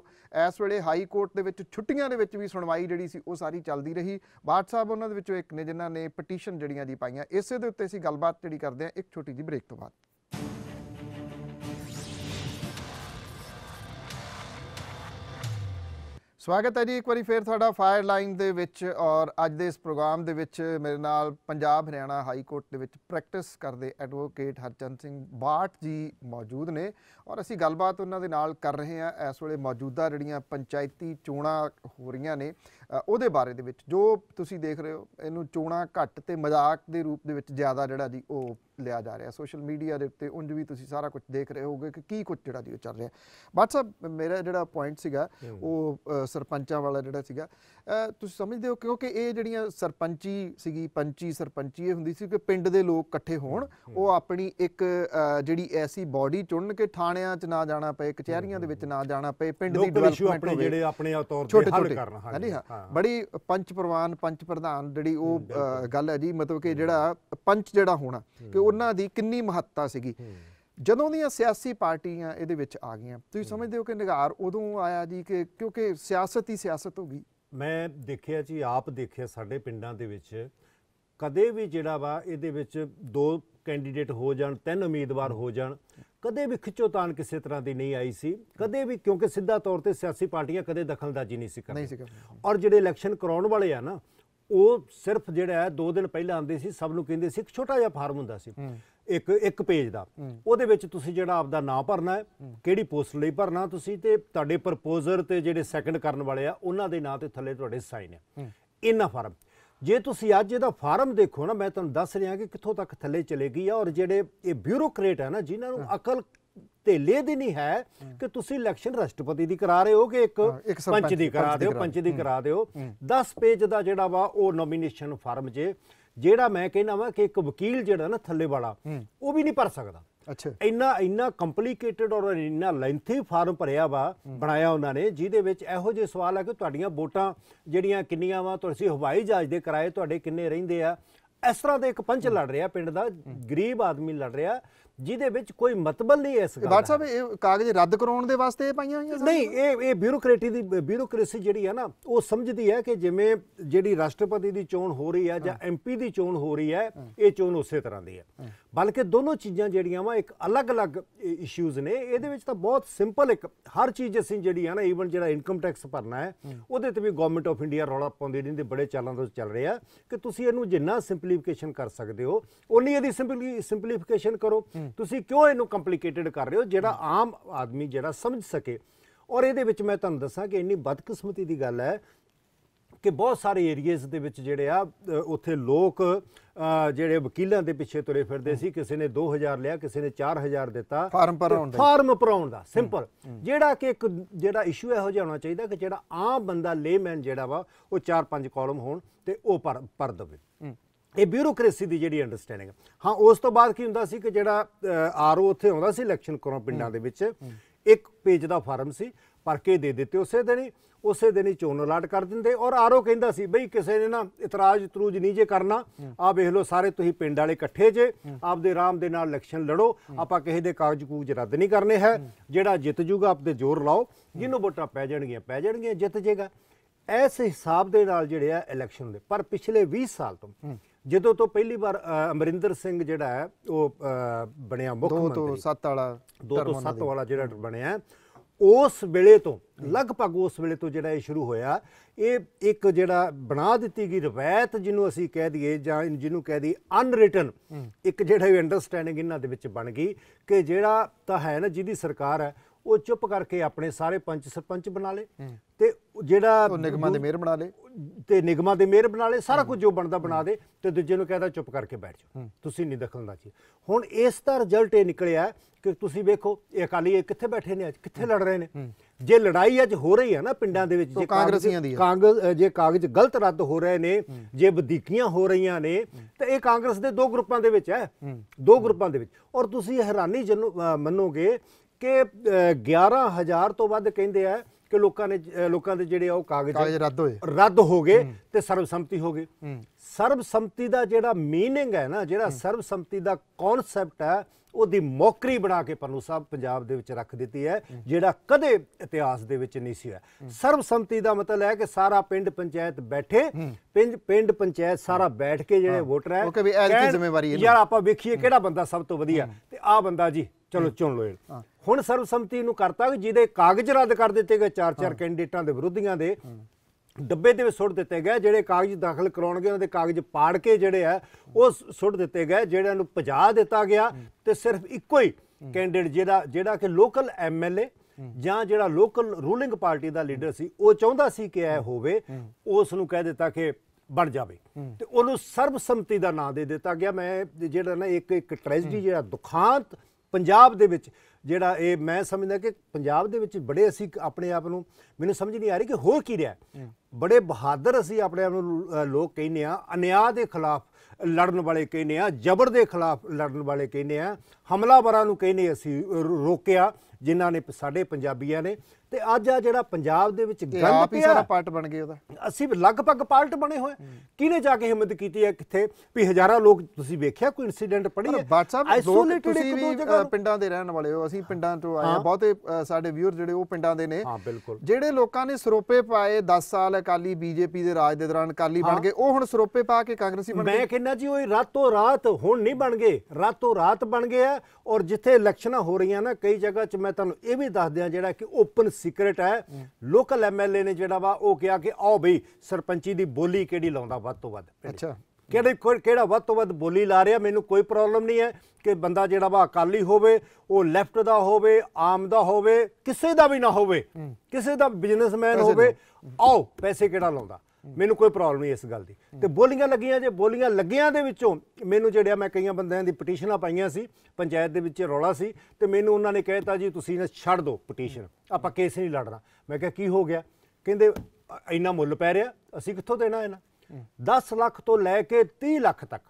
ਇਸ ਵੇਲੇ ਹਾਈ ਕੋਰਟ ਦੇ ਵਿੱਚ ਛੁੱਟੀਆਂ ਦੇ ਵਿੱਚ ਵੀ ਸੁਣਵਾਈ ਜਿਹੜੀ ਸੀ ਉਹ ਸਾਰੀ ਚੱਲਦੀ ਰਹੀ ਬਾਟ ਸਾਹਿਬ ਉਹਨਾਂ ਦੇ ਵਿੱਚੋਂ ਇੱਕ ਨੇ ਜਿਨ੍ਹਾਂ ਨੇ ਪਟੀਸ਼ਨ ਜਿਹੜੀਆਂ ਦੀ ਪਾਈਆਂ ਇਸੇ ਦੇ ਉੱਤੇ ਅਸੀਂ ਗੱਲਬਾਤ ਜਿਹੜੀ ਕਰਦੇ ਆ ਇੱਕ ਛੋਟੀ ਜੀ ਬ੍ਰੇਕ ਤੋਂ ਬਾਅਦ ਸਵਾਗਤ ਹੈ ਜੀ ਇੱਕ ਵਾਰੀ ਫੇਰ ਤੁਹਾਡਾ ਫਾਇਰ ਲਾਈਨ ਦੇ ਵਿੱਚ ਔਰ ਅੱਜ ਦੇ ਇਸ ਪ੍ਰੋਗਰਾਮ ਦੇ ਵਿੱਚ ਮੇਰੇ ਨਾਲ ਪੰਜਾਬ ਹਰਿਆਣਾ ਹਾਈ ਕੋਰਟ ਦੇ ਵਿੱਚ ਪ੍ਰੈਕਟਿਸ ਕਰਦੇ ਐਡਵੋਕੇਟ ਹਰਚੰਦ ਸਿੰਘ ਬਾਟ ਜੀ ਮੌਜੂਦ ਨੇ ਔਰ ਅਸੀਂ ਗੱਲਬਾਤ ਉਹਨਾਂ ਦੇ ਨਾਲ ਕਰ ਰਹੇ ਹਾਂ ਇਸ ਵੇਲੇ ਮੌਜੂਦਾ ਜਿਹੜੀਆਂ ਪੰਚਾਇਤੀ ਚੋਣਾਂ ਹੋ ਰਹੀਆਂ ਨੇ ਉਹਦੇ ਬਾਰੇ ਦੇ ਵਿੱਚ ਜੋ ਤੁਸੀਂ ਦੇਖ ਰਹੇ ਹੋ ਇਹਨੂੰ ਚੋਣਾ ਘੱਟ ਤੇ ਮਜ਼ਾਕ ਦੇ ਰੂਪ ਦੇ ਵਿੱਚ ਜ਼ਿਆਦਾ ਜਿਹੜਾ ਜੀ ਉਹ ਲਿਆ ਜਾ ਰਿਹਾ ਸੋਸ਼ਲ ਮੀਡੀਆ ਦੇ ਉੱਤੇ ਉਂਝ ਵੀ ਤੁਸੀਂ ਸਾਰਾ ਕੁਝ ਦੇਖ ਰਹੇ ਹੋਗੇ ਕਿ ਕੀ ਕੁਝ ਜਿਹੜਾ ਜੀ ਉਹ ਚੱਲ ਰਿਹਾ ਬਟ ਮੇਰਾ ਜਿਹੜਾ ਪੁਆਇੰਟ ਸੀਗਾ ਉਹ ਸਰਪੰਚਾਂ ਵਾਲਾ ਜਿਹੜਾ ਸੀਗਾ ਤੁਸੀਂ ਸਮਝਦੇ ਹੋ ਕਿਉਂਕਿ ਇਹ ਜਿਹੜੀਆਂ ਸਰਪੰਚੀ ਸੀਗੀ ਪੰਚੀ ਸਰਪੰਚੀ ਇਹ ਹੁੰਦੀ ਸੀ ਕਿ ਪਿੰਡ ਦੇ ਲੋਕ ਇਕੱਠੇ ਹੋਣ ਉਹ ਆਪਣੀ ਇੱਕ ਜਿਹੜੀ ਐਸੀ ਬਾਡੀ ਚੁਣਨ ਕੇ ਥਾਣਿਆਂ 'ਚ ਨਾ ਜਾਣਾ ਪਏ ਕਚਹਿਰੀਆਂ ਦੇ ਵਿੱਚ ਨਾ ਜਾਣਾ ਪਏ ਪਿੰਡ ਦੀ ਡਿਵੈਲਪਮੈਂਟ ਹੋਵੇ ਜਿਹੜੇ ਆਪਣੇ ਤੌਰ ਤੇ ਹੱਲ ਕਰਨਾ ਹਾਂਜੀ ਹਾਂ ਬੜੀ ਪੰਚ ਪ੍ਰਵਾਨ ਪੰਚ ਪ੍ਰਧਾਨ ਜਿਹੜੀ ਉਹ ਗੱਲ ਹੈ ਜੀ ਮਤਲਬ ਕਿ ਜਿਹੜਾ ਪੰਚ ਜਿਹੜਾ ਹੋਣਾ ਕਿ ਉਹਨਾਂ ਦੀ ਕਿੰਨੀ ਮਹੱਤਤਾ ਸੀਗੀ ਜਦੋਂ ਦੀਆਂ ਸਿਆਸੀ ਪਾਰਟੀਆਂ ਇਹਦੇ ਵਿੱਚ ਆ ਗਈਆਂ ਤੁਸੀਂ ਸਮਝਦੇ ਹੋ ਕਿ ਨਿਗਾਰ ਉਦੋਂ ਆਇਆ ਜੀ ਕਿ ਕਿਉਂਕਿ ਸਿਆਸਤ ਹੀ ਸਿਆਸਤ ਹੋ ਗਈ ਮੈਂ ਦੇਖਿਆ ਜੀ ਆਪ ਦੇਖਿਆ ਸਾਡੇ ਪਿੰਡਾਂ ਦੇ ਵਿੱਚ ਕਦੇ ਵੀ ਜਿਹੜਾ ਵਾ ਇਹਦੇ ਵਿੱਚ ਦੋ ਕੈਂਡੀਡੇਟ ਹੋ ਜਾਣ ਤਿੰਨ ਉਮੀਦਵਾਰ ਹੋ ਜਾਣ ਕਦੇ ਵੀ ਖਿੱਚੋਤਾਨ ਕਿਸੇ ਤਰ੍ਹਾਂ ਦੀ ਨਹੀਂ ਆਈ ਸੀ ਕਦੇ ਵੀ ਕਿਉਂਕਿ ਸਿੱਧਾ ਤੌਰ ਤੇ ਸਿਆਸੀ ਪਾਰਟੀਆਂ ਕਦੇ ਦਖਲਅੰਦਾਜ਼ੀ ਨਹੀਂ ਸੀ ਕਰਦੀਆਂ ਔਰ ਜਿਹੜੇ ਇਲੈਕਸ਼ਨ ਕਰਾਉਣ ਵਾਲੇ ਆ ਨਾ ਉਹ ਸਿਰਫ ਜਿਹੜਾ ਹੈ 2 ਦਿਨ ਪਹਿਲਾਂ ਆਉਂਦੇ ਸੀ ਸਭ ਨੂੰ ਕਹਿੰਦੇ ਸੀ ਇੱਕ ਛੋਟਾ ਜਿਹਾ ਫਾਰਮ ਹੁੰਦਾ ਸੀ ਇੱਕ ਇੱਕ ਪੇਜ ਦਾ ਉਹਦੇ ਵਿੱਚ ਤੁਸੀਂ ਜਿਹੜਾ ਆਪਦਾ ਨਾਮ ਭਰਨਾ ਹੈ ਕਿਹੜੀ ਪੋਸਟ ਲਈ ਭਰਨਾ ਤੁਸੀਂ ਤੇ ਤੁਹਾਡੇ ਪ੍ਰਪੋਜ਼ਰ ਤੇ ਜਿਹੜੇ ਸੈਕੰਡ ਕਰਨ ਵਾਲੇ ਆ ਉਹਨਾਂ ਦੇ ਨਾਂ ਤੇ ਥੱਲੇ ਤੁਹਾਡੇ ਸਾਈਨ ਹੈ ਇਹਨਾਂ ਫਾਰਮ ਜੇ ਤੁਸੀਂ ਅੱਜ ਇਹਦਾ ਫਾਰਮ ਦੇਖੋ ਨਾ ਮੈਂ ਤੁਹਾਨੂੰ ਦੱਸ ਰਿਹਾ ਕਿ ਕਿੱਥੋਂ ਤੱਕ ਥੱਲੇ ਚਲੇ ਗਈ ਆ ਔਰ ਜਿਹੜੇ ਇਹ ਬਿਊਰੋਕ੍ਰੇਟ ਹੈ ਨਾ ਜਿਨ੍ਹਾਂ ਨੂੰ ਅਕਲ ਧੇਲੇ ਦੀ ਨਹੀਂ ਹੈ ਕਿ ਤੁਸੀਂ ਇਲੈਕਸ਼ਨ ਰਾਸ਼ਟਰਪਤੀ ਦੀ ਕਰਾ ਰਹੇ ਹੋ ਕਿ ਇੱਕ ਪੰਚ ਦੀ ਕਰਾ ਦਿਓ ਪੰਚ ਦੀ ਕਰਾ ਦਿਓ 10 ਪੇਜ ਦਾ ਜਿਹੜਾ ਵਾ ਉਹ ਨੋਮੀਨੇਸ਼ਨ ਫਾਰਮ ਜੇ ਜਿਹੜਾ ਮੈਂ ਕਹਿੰਦਾ ਵਾਂ ਕਿ ਇੱਕ ਵਕੀਲ ਜਿਹੜਾ ਨਾ ਥੱਲੇ ਵਾਲਾ ਉਹ ਵੀ ਨਹੀਂ ਭਰ ਸਕਦਾ ਅੱਛਾ ਇੰਨਾ ਇੰਨਾ ਕੰਪਲਿਕੇਟਡ ਔਰ ਇੰਨਾ ਲੈਂਥੀ ਫਾਰਮ ਭਰਿਆ ਵਾ ਬਣਾਇਆ ਉਹਨਾਂ ਨੇ ਜਿਹਦੇ ਵਿੱਚ ਇਹੋ ਜਿਹੇ ਸਵਾਲ ਆ ਕਿ ਤੁਹਾਡੀਆਂ ਵੋਟਾਂ ਜਿਹੜੀਆਂ ਕਿੰਨੀਆਂ ਵਾ ਤੁਸੀਂ ਹਵਾਈ ਜਹਾਜ਼ ਦੇ ਕਿਰਾਏ ਤੁਹਾਡੇ ਕਿੰਨੇ ਰਹਿੰਦੇ ਆ ਇਸ ਤਰ੍ਹਾਂ ਦੇ ਇੱਕ ਪੰਚ ਲੜ ਰਿਹਾ ਪਿੰਡ ਦਾ ਗਰੀਬ ਆਦਮੀ ਲੜ ਰਿਹਾ ਜਿਹਦੇ ਵਿੱਚ ਕੋਈ ਮਤਬਲ ਨਹੀਂ ਇਸ ਗੱਲ ਦਾ ਬਾਦ ਸਾਹਿਬ ਇਹ ਕਾਗਜ਼ ਰੱਦ ਕਰਾਉਣ ਦੇ ਵਾਸਤੇ ਪਾਈਆਂ ਹੋਈਆਂ ਨਹੀਂ ਇਹ ਇਹ ਬਿਊਰੋਕ੍ਰੇਟੀ ਦੀ ਬਿਊਰੋਕ੍ਰੇਸੀ ਜਿਹੜੀ ਆ ਨਾ ਉਹ ਸਮਝਦੀ ਹੈ ਕਿ ਜਿਵੇਂ ਜਿਹੜੀ ਰਾਸ਼ਟਰਪਤੀ ਦੀ ਚੋਣ ਹੋ ਰਹੀ ਹੈ ਜਾਂ ਐਮਪੀ ਦੀ ਚੋਣ ਹੋ ਰਹੀ ਹੈ ਇਹ ਚੋਣ ਉਸੇ ਤਰ੍ਹਾਂ ਦੀ ਹੈ ਬਲਕਿ ਦੋਨੋਂ ਚੀਜ਼ਾਂ ਜਿਹੜੀਆਂ ਵਾ ਇੱਕ ਅਲੱਗ-ਅਲੱਗ ਇਸ਼ੂਜ਼ ਨੇ ਇਹਦੇ ਵਿੱਚ ਤਾਂ ਬਹੁਤ ਸਿੰਪਲ ਇੱਕ ਹਰ ਚੀਜ਼ ਅਸੀਂ ਜਿਹੜੀ ਆ ਨਾ ਈਵਨ ਜਿਹੜਾ ਇਨਕਮ ਟੈਕਸ ਭਰਨਾ ਹੈ ਉਹਦੇ ਤੇ ਵੀ ਗਵਰਨਮੈਂਟ ਆਫ ਇੰਡੀਆ ਰੌਲਾ ਪਾਉਂਦੀ ਨਹੀਂ ਦੇ ਬੜੇ ਚਾਲਾਂ ਦੇ ਚੱਲ ਰਿਹਾ ਕਿ ਤੁਸੀਂ ਇਹਨੂੰ ਜਿੰਨਾ ਸਿੰਪਲੀਫਿਕੇਸ਼ਨ ਕਰ ਸਕਦੇ ਹੋ ਉਨੀ ਇਹਦੀ ਸਿੰਪਲੀਫਿਕੇਸ਼ਨ ਕਰੋ ਤੁਸੀਂ ਕਿਉਂ ਇਹਨੂੰ ਕੰਪਲਿਕੇਟਿਡ ਕਰ ਰਹੇ ਹੋ ਜਿਹੜਾ ਆਮ ਆਦਮੀ ਜਿਹੜਾ ਸਮਝ ਸਕੇ ਔਰ ਇਹਦੇ ਵਿੱਚ ਮੈਂ ਤੁਹਾਨੂੰ ਦੱਸਾਂ ਕਿ ਇੰਨੀ ਬਦਕਿਸਮਤੀ ਦੀ ਗੱਲ ਹੈ ਕਿ ਬਹੁਤ ਸਾਰੇ ਏਰੀਆਜ਼ ਦੇ ਵਿੱਚ ਜਿਹੜੇ ਆ ਉੱਥੇ ਲੋਕ ਜਿਹੜੇ ਵਕੀਲਾਂ ਦੇ ਪਿੱਛੇ ਤੁਰੇ ਫਿਰਦੇ ਸੀ ਕਿਸੇ ਨੇ 2000 ਲਿਆ ਕਿਸੇ ਨੇ 4000 ਦਿੱਤਾ ਫਾਰਮ ਭਰਾਉਣ ਦਾ ਫਾਰਮ ਭਰਾਉਣ ਦਾ ਸਿੰਪਲ ਜਿਹੜਾ ਕਿ ਇੱਕ ਜਿਹੜਾ ਇਸ਼ੂ ਇਹੋ ਜਿਹਾ ਹੋਣਾ ਚਾਹੀਦਾ ਕਿ ਜਿਹੜਾ ਆਮ ਬੰਦਾ ਲੇਮੈਨ ਜਿਹੜਾ ਵਾ ਉਹ 4-5 ਕਾਲਮ ਹੋਣ ਤੇ ਉਹ ਪਰ ਪਰ ਦਵੇ ਇਹ ਬਿਊਰੋਕ੍ਰੇਸੀ ਦੀ ਜਿਹੜੀ ਅੰਡਰਸਟੈਂਡਿੰਗ ਹਾਂ ਉਸ ਤੋਂ ਬਾਅਦ ਕੀ ਹੁੰਦਾ ਸੀ ਕਿ ਜਿਹੜਾ ਆਰਓ ਉੱਥੇ ਆਉਂਦਾ ਸੀ ਇਲੈਕਸ਼ਨ ਕਰਾਉਣ ਪਿੰਡਾਂ ਦੇ ਵਿੱਚ ਇੱਕ ਪੇਜ ਦਾ ਫਾਰਮ ਸੀ ਪਰ ਕੇ ਦੇ ਦਿੱਤੇ ਉਸੇ ਦਿਨ ਹੀ ਉਸੇ ਦਿਨ ਹੀ ਚੋਣ ਅਲਾਟ ਕਰ ਦਿੰਦੇ ਔਰ ਆਰਓ ਕਹਿੰਦਾ ਸੀ ਬਈ ਕਿਸੇ ਨੇ ਨਾ ਇਤਰਾਜ਼ ਤਰੂਜ ਨਹੀਂ ਜੇ ਕਰਨਾ ਆ ਵੇਖ ਲੋ ਸਾਰੇ ਤੁਸੀਂ ਪਿੰਡ ਵਾਲੇ ਇਕੱਠੇ ਜੇ ਆਪਦੇ ਆਰਾਮ ਦੇ ਨਾਲ ਇਲੈਕਸ਼ਨ ਲੜੋ ਆਪਾਂ ਕਿਸੇ ਦੇ ਕਾਗਜ਼ ਕੂਜ ਰੱਦ ਨਹੀਂ ਕਰਨੇ ਹੈ ਜਿਹੜਾ ਜਿੱਤ ਜੂਗਾ ਆਪਦੇ ਜ਼ੋਰ ਲਾਓ ਜਿਹਨੂੰ ਵੋਟਾਂ ਪੈ ਜਾਣਗੀਆਂ ਪੈ ਜਾਣਗੀਆਂ ਜਿੱਤ ਜੇਗਾ ਐਸ ਹਿਸਾਬ ਦੇ ਨਾਲ ਜਿਹੜੇ ਆ ਇਲੈਕਸ਼ਨ ਦੇ ਪਰ ਪਿਛਲੇ 20 ਸਾਲ ਤੋਂ ਜਦੋਂ ਤੋਂ ਪਹਿਲੀ ਵਾਰ ਅਮਰਿੰਦਰ ਸਿੰਘ ਜਿਹੜਾ ਹੈ ਉਹ ਬਣਿਆ ਮੁੱਖ ਮੰਤਰੀ 2 ਤੋਂ 7 ਵਾਲਾ 2 ਤੋਂ 7 ਵਾਲਾ ਜਿਹੜਾ ਬਣਿਆ ਉਸ ਵੇਲੇ ਤੋਂ ਲਗਭਗ ਉਸ ਵੇਲੇ ਤੋਂ ਜਿਹੜਾ ਇਹ ਸ਼ੁਰੂ ਹੋਇਆ ਇਹ ਇੱਕ ਜਿਹੜਾ ਬਣਾ ਦਿੱਤੀ ਗਈ ਰਵਾਇਤ ਜਿਹਨੂੰ ਅਸੀਂ ਕਹਿ ਦਈਏ ਜਾਂ ਜਿਹਨੂੰ ਕਹਿ ਦਈਏ ਅਨਰਿਟਨ ਇੱਕ ਜਿਹੜਾ ਅੰਡਰਸਟੈਂਡਿੰਗ ਇਹਨਾਂ ਦੇ ਵਿੱਚ ਬਣ ਗਈ ਕਿ ਜਿਹੜਾ ਤਾਂ ਹੈ ਨਾ ਜਿਹਦੀ ਸਰਕਾਰ ਹੈ ਉਹ ਚੁੱਪ ਕਰਕੇ ਆਪਣੇ ਸਾਰੇ ਪੰਚ ਸਰਪੰਚ ਬਣਾ ਲੇ ਤੇ ਜਿਹੜਾ ਨਿਗਮਾਂ ਦੇ ਮੇਅਰ ਬਣਾ ਲੇ ਤੇ ਨਿਗਮਾਂ ਦੇ ਮੇਅਰ ਬਣਾ ਲੇ ਸਾਰਾ ਕੁਝ ਜੋ ਬਣਦਾ ਬਣਾ ਦੇ ਤੇ ਦੂਜੇ ਨੂੰ ਕਹਦਾ ਚੁੱਪ ਕਰਕੇ ਬੈਠ ਜਾ ਤੁਸੀਂ ਨਹੀਂ ਦਖਲਅੰਦਾਜ਼ੀ ਹੁਣ ਇਸ ਦਾ ਰਿਜ਼ਲਟ ਇਹ ਨਿਕਲਿਆ ਕਿ ਤੁਸੀਂ ਵੇਖੋ ਇਹ ਅਕਾਲੀ ਇਹ ਕਿੱਥੇ ਬੈਠੇ ਨੇ ਅੱਜ ਕਿੱਥੇ ਲੜ ਰਹੇ ਨੇ ਜੇ ਲੜਾਈ ਅੱਜ ਹੋ ਰਹੀ ਹੈ ਨਾ ਪਿੰਡਾਂ ਦੇ ਵਿੱਚ ਜੇ ਕਾਂਗਰਸੀਆਂ ਦੀ ਕਾਂਗਰਸ ਜੇ ਕਾਗਜ਼ ਗਲਤ ਰੱਦ ਹੋ ਰਹੇ ਨੇ ਜੇ ਵਧੀਕੀਆਂ ਹੋ ਰਹੀਆਂ ਨੇ ਤਾਂ ਇਹ ਕਾਂਗਰਸ ਦੇ ਦੋ ਗਰੁੱਪਾਂ ਦੇ ਵਿੱਚ ਹੈ ਦੋ ਗਰੁੱਪਾਂ ਦੇ ਵਿੱਚ ਔਰ ਤੁਸੀਂ ਹੈਰਾਨੀ ਜਨ ਮੰਨੋਗੇ ਕਿ 11000 ਤੋਂ ਵੱਧ ਕਹਿੰਦੇ ਆ ਕਿ ਲੋਕਾਂ ਨੇ ਲੋਕਾਂ ਦੇ ਜਿਹੜੇ ਉਹ ਕਾਗਜ਼ ਰੱਦ ਹੋਏ ਰੱਦ ਹੋ ਗਏ ਤੇ ਸਰਬਸੰਮਤੀ ਹੋ ਗਈ ਸਰਬਸੰਮਤੀ ਦਾ ਜਿਹੜਾ ਮੀਨਿੰਗ ਹੈ ਨਾ ਜਿਹੜਾ ਸਰਬਸੰਮਤੀ ਦਾ ਕਨਸੈਪਟ ਹੈ ਉਹਦੀ ਮੌਕਰੀ ਬਣਾ ਕੇ ਪਰਨੂ ਸਾਹਿਬ ਪੰਜਾਬ ਦੇ ਵਿੱਚ ਰੱਖ ਦਿੱਤੀ ਹੈ ਜਿਹੜਾ ਕਦੇ ਇਤਿਹਾਸ ਦੇ ਵਿੱਚ ਨਹੀਂ ਸੀ ਹੋਇਆ ਸਰਬਸੰਮਤੀ ਦਾ ਮਤਲਬ ਹੈ ਕਿ ਸਾਰਾ ਪਿੰਡ ਪੰਚਾਇਤ ਬੈਠੇ ਪਿੰਡ ਪਿੰਡ ਪੰਚਾਇਤ ਸਾਰਾ ਬੈਠ ਕੇ ਜਿਹੜੇ ਵੋਟਰ ਹੈ ਕਿ ਜ਼ਿੰਮੇਵਾਰੀ ਹੈ ਯਾਰ ਆਪਾਂ ਵੇਖੀਏ ਕਿਹੜਾ ਬੰਦਾ ਸਭ ਤੋਂ ਵਧੀਆ ਤੇ ਆ ਬੰਦਾ ਜੀ ਚਲੋ ਚੁਣ ਲਓ ਹੁਣ ਸਰਵਸੰਮਤੀ ਨੂੰ ਕਰਤਾ ਕਿ ਜਿਹਦੇ ਕਾਗਜ਼ ਰੱਦ ਕਰ ਦਿੱਤੇ ਗਏ ਚਾਰ ਚਾਰ ਕੈਂਡੀਡੇਟਾਂ ਦੇ ਵਿਰੋਧੀਆਂ ਦੇ ਡੱਬੇ ਦੇ ਵਿੱਚ ਸੁੱਟ ਦਿੱਤੇ ਗਏ ਜਿਹੜੇ ਕਾਗਜ਼ ਦਾਖਲ ਕਰਾਉਣਗੇ ਉਹਨਾਂ ਦੇ ਕਾਗਜ਼ ਪਾੜ ਕੇ ਜਿਹੜੇ ਆ ਉਹ ਸੁੱਟ ਦਿੱਤੇ ਗਏ ਜਿਹੜਿਆਂ ਨੂੰ ਭਜਾ ਦਿੱਤਾ ਗਿਆ ਤੇ ਸਿਰਫ ਇੱਕੋ ਹੀ ਕੈਂਡੀਡੇਟ ਜਿਹੜਾ ਜਿਹੜਾ ਕਿ ਲੋਕਲ ਐਮਐਲਏ ਜਾਂ ਜਿਹੜਾ ਲੋਕਲ ਰੂਲਿੰਗ ਪਾਰਟੀ ਦਾ ਲੀਡਰ ਸੀ ਉਹ ਚਾਹੁੰਦਾ ਸੀ ਕਿ ਇਹ ਹੋਵੇ ਉਸ ਨੂੰ ਕਹਿ ਦਿੱਤਾ ਕਿ ਬਣ ਜਾਵੇ ਤੇ ਉਹਨੂੰ ਸਰਬਸੰਮਤੀ ਦਾ ਨਾਮ ਦੇ ਦਿੱਤਾ ਗਿਆ ਮੈਂ ਜਿਹੜਾ ਨਾ ਇੱਕ ਇੱਕ ਟ੍ਰੈਜਡੀ ਜਿਹੜਾ ਦੁਖਾਂਤ ਪੰਜਾਬ ਦੇ ਵਿੱਚ ਜਿਹੜਾ ਇਹ ਮੈਂ ਸਮਝਦਾ ਕਿ ਪੰਜਾਬ ਦੇ ਵਿੱਚ ਬੜੇ ਅਸੀਂ ਆਪਣੇ ਆਪ ਨੂੰ ਮੈਨੂੰ ਸਮਝ ਨਹੀਂ ਆ ਰਹੀ ਕਿ ਹੋਰ ਕੀ ਰਿਹਾ ਬੜੇ ਬਹਾਦਰ ਅਸੀਂ ਆਪਣੇ ਆਪ ਨੂੰ ਲੋਕ ਕਹਿੰਦੇ ਆ ਅਨਿਆਂ ਦੇ ਖਿਲਾਫ ਲੜਨ ਵਾਲੇ ਕਹਿੰਦੇ ਆ ਜ਼ਬਰ ਦੇ ਖਿਲਾਫ ਲੜਨ ਵਾਲੇ ਕਹਿੰਦੇ ਆ ਹਮਲਾਵਰਾਂ ਨੂੰ ਕਹਿੰਦੇ ਅਸੀਂ ਰੋਕਿਆ ਜਿਨ੍ਹਾਂ ਨੇ ਸਾਡੇ ਪੰਜਾਬੀਆਂ ਨੇ ਤੇ ਅੱਜ ਆ ਜਿਹੜਾ ਪੰਜਾਬ ਦੇ ਵਿੱਚ ਗੰਦ ਪਿਆ ਸਾਰਾ ਪਾਰਟ ਬਣ ਗਏ ਉਹਦਾ ਅਸੀਂ ਲਗਭਗ ਪਾਰਟ ਬਣੇ ਹੋਏ ਕਿਹਨੇ ਜਾ ਕੇ ਹਿੰਮਤ ਕੀਤੀ ਹੈ ਕਿੱਥੇ ਵੀ ਹਜ਼ਾਰਾਂ ਲੋਕ ਤੁਸੀਂ ਵੇਖਿਆ ਕੋਈ ਇਨਸੀਡੈਂਟ ਪੜੀ ਹੈ ਲੋਕ ਤੁਸੀਂ ਵੀ ਪਿੰਡਾਂ ਦੇ ਰਹਿਣ ਵਾਲੇ ਹੋ ਅਸੀਂ ਪਿੰਡਾਂ ਤੋਂ ਆਏ ਆ ਬਹੁਤੇ ਸਾਡੇ ਵੀਅਰ ਜਿਹੜੇ ਉਹ ਪਿੰਡਾਂ ਦੇ ਨੇ ਜਿਹੜੇ ਲੋਕਾਂ ਨੇ ਸਰੋਪੇ ਪਾਏ 10 ਸਾਲ ਅਕਾਲੀ ਬੀਜੇਪੀ ਦੇ ਰਾਜ ਦੇ ਦੌਰਾਨ ਅਕਾਲੀ ਬਣ ਗਏ ਉਹ ਹੁਣ ਸਰੋਪੇ ਪਾ ਕੇ ਕਾਂਗਰਸੀ ਬਣ ਗਏ ਮੈਂ ਕਹਿੰਦਾ ਜੀ ਉਹ ਰਾਤੋਂ ਰਾਤ ਹੁਣ ਨਹੀਂ ਬਣ ਗਏ ਰਾਤੋਂ ਰਾਤ ਬਣ ਗਏ ਔਰ ਜਿੱਥੇ ਇਲੈਕਸ਼ਨਾਂ ਹੋ ਰਹੀਆਂ ਨਾ ਕਈ ਜਗ੍ਹਾ 'ਚ ਮੈਂ ਤੁਹਾਨੂੰ ਇਹ ਵੀ ਦੱਸ ਦਿਆਂ ਜਿਹੜਾ ਕਿ ਓਪਨ ਸੀਕ੍ਰੇਟ ਹੈ ਲੋਕਲ ਐਮਐਲਏ ਨੇ ਜਿਹੜਾ ਵਾ ਉਹ ਕਿਹਾ ਕਿ ਆਓ ਬਈ ਸਰਪੰਚੀ ਦੀ ਬੋਲੀ ਕਿਹੜੀ ਲਾਉਂਦਾ ਵੱਧ ਤੋਂ ਵੱਧ ਅੱਛਾ ਕਿਹੜੇ ਕਿਹੜਾ ਵੱਧ ਤੋਂ ਵੱਧ ਬੋਲੀ ਲਾ ਰਿਹਾ ਮੈਨੂੰ ਕੋਈ ਪ੍ਰੋਬਲਮ ਨਹੀਂ ਹੈ ਕਿ ਬੰਦਾ ਜਿਹੜਾ ਵਾ ਅਕਾਲੀ ਹੋਵੇ ਉਹ ਲੈਫਟ ਦਾ ਹੋਵੇ ਆਮ ਦਾ ਹੋਵੇ ਕਿਸੇ ਦਾ ਵੀ ਨਾ ਹੋਵੇ ਕਿਸੇ ਦਾ ਬਿਜ਼ਨਸਮੈਨ ਹੋਵੇ ਆਓ ਪੈਸੇ ਕਿਹੜਾ ਲਾਉਂਦਾ ਮੈਨੂੰ ਕੋਈ ਪ੍ਰੋਬਲਮ ਨਹੀਂ ਇਸ ਗੱਲ ਦੀ ਤੇ ਬੋਲੀਆਂ ਲੱਗੀਆਂ ਜੇ ਬੋਲੀਆਂ ਲੱਗੀਆਂ ਦੇ ਵਿੱਚੋਂ ਮੈਨੂੰ ਜਿਹੜਿਆ ਮੈਂ ਕਈਆਂ ਬੰਦਿਆਂ ਦੀ ਪਟੀਸ਼ਨਾਂ ਪਾਈਆਂ ਸੀ ਪੰਚਾਇਤ ਦੇ ਵਿੱਚ ਰੌਲਾ ਸੀ ਤੇ ਮੈਨੂੰ ਉਹਨਾਂ ਨੇ ਕਹਿਤਾ ਜੀ ਤੁਸੀਂ ਨਾ ਛੱਡ ਦਿਓ ਪਟੀਸ਼ਨ ਆਪਾਂ ਕੇਸ ਨਹੀਂ ਲੜਨਾ ਮੈਂ ਕਿਹਾ ਕੀ ਹੋ ਗਿਆ ਕਹਿੰਦੇ ਇੰਨਾ ਮੁੱਲ ਪੈ ਰਿਹਾ ਅਸੀਂ ਕਿੱਥੋਂ ਦੇਣਾ ਇਹਨਾਂ 10 ਲੱਖ ਤੋਂ ਲੈ ਕੇ 30 ਲੱਖ ਤੱਕ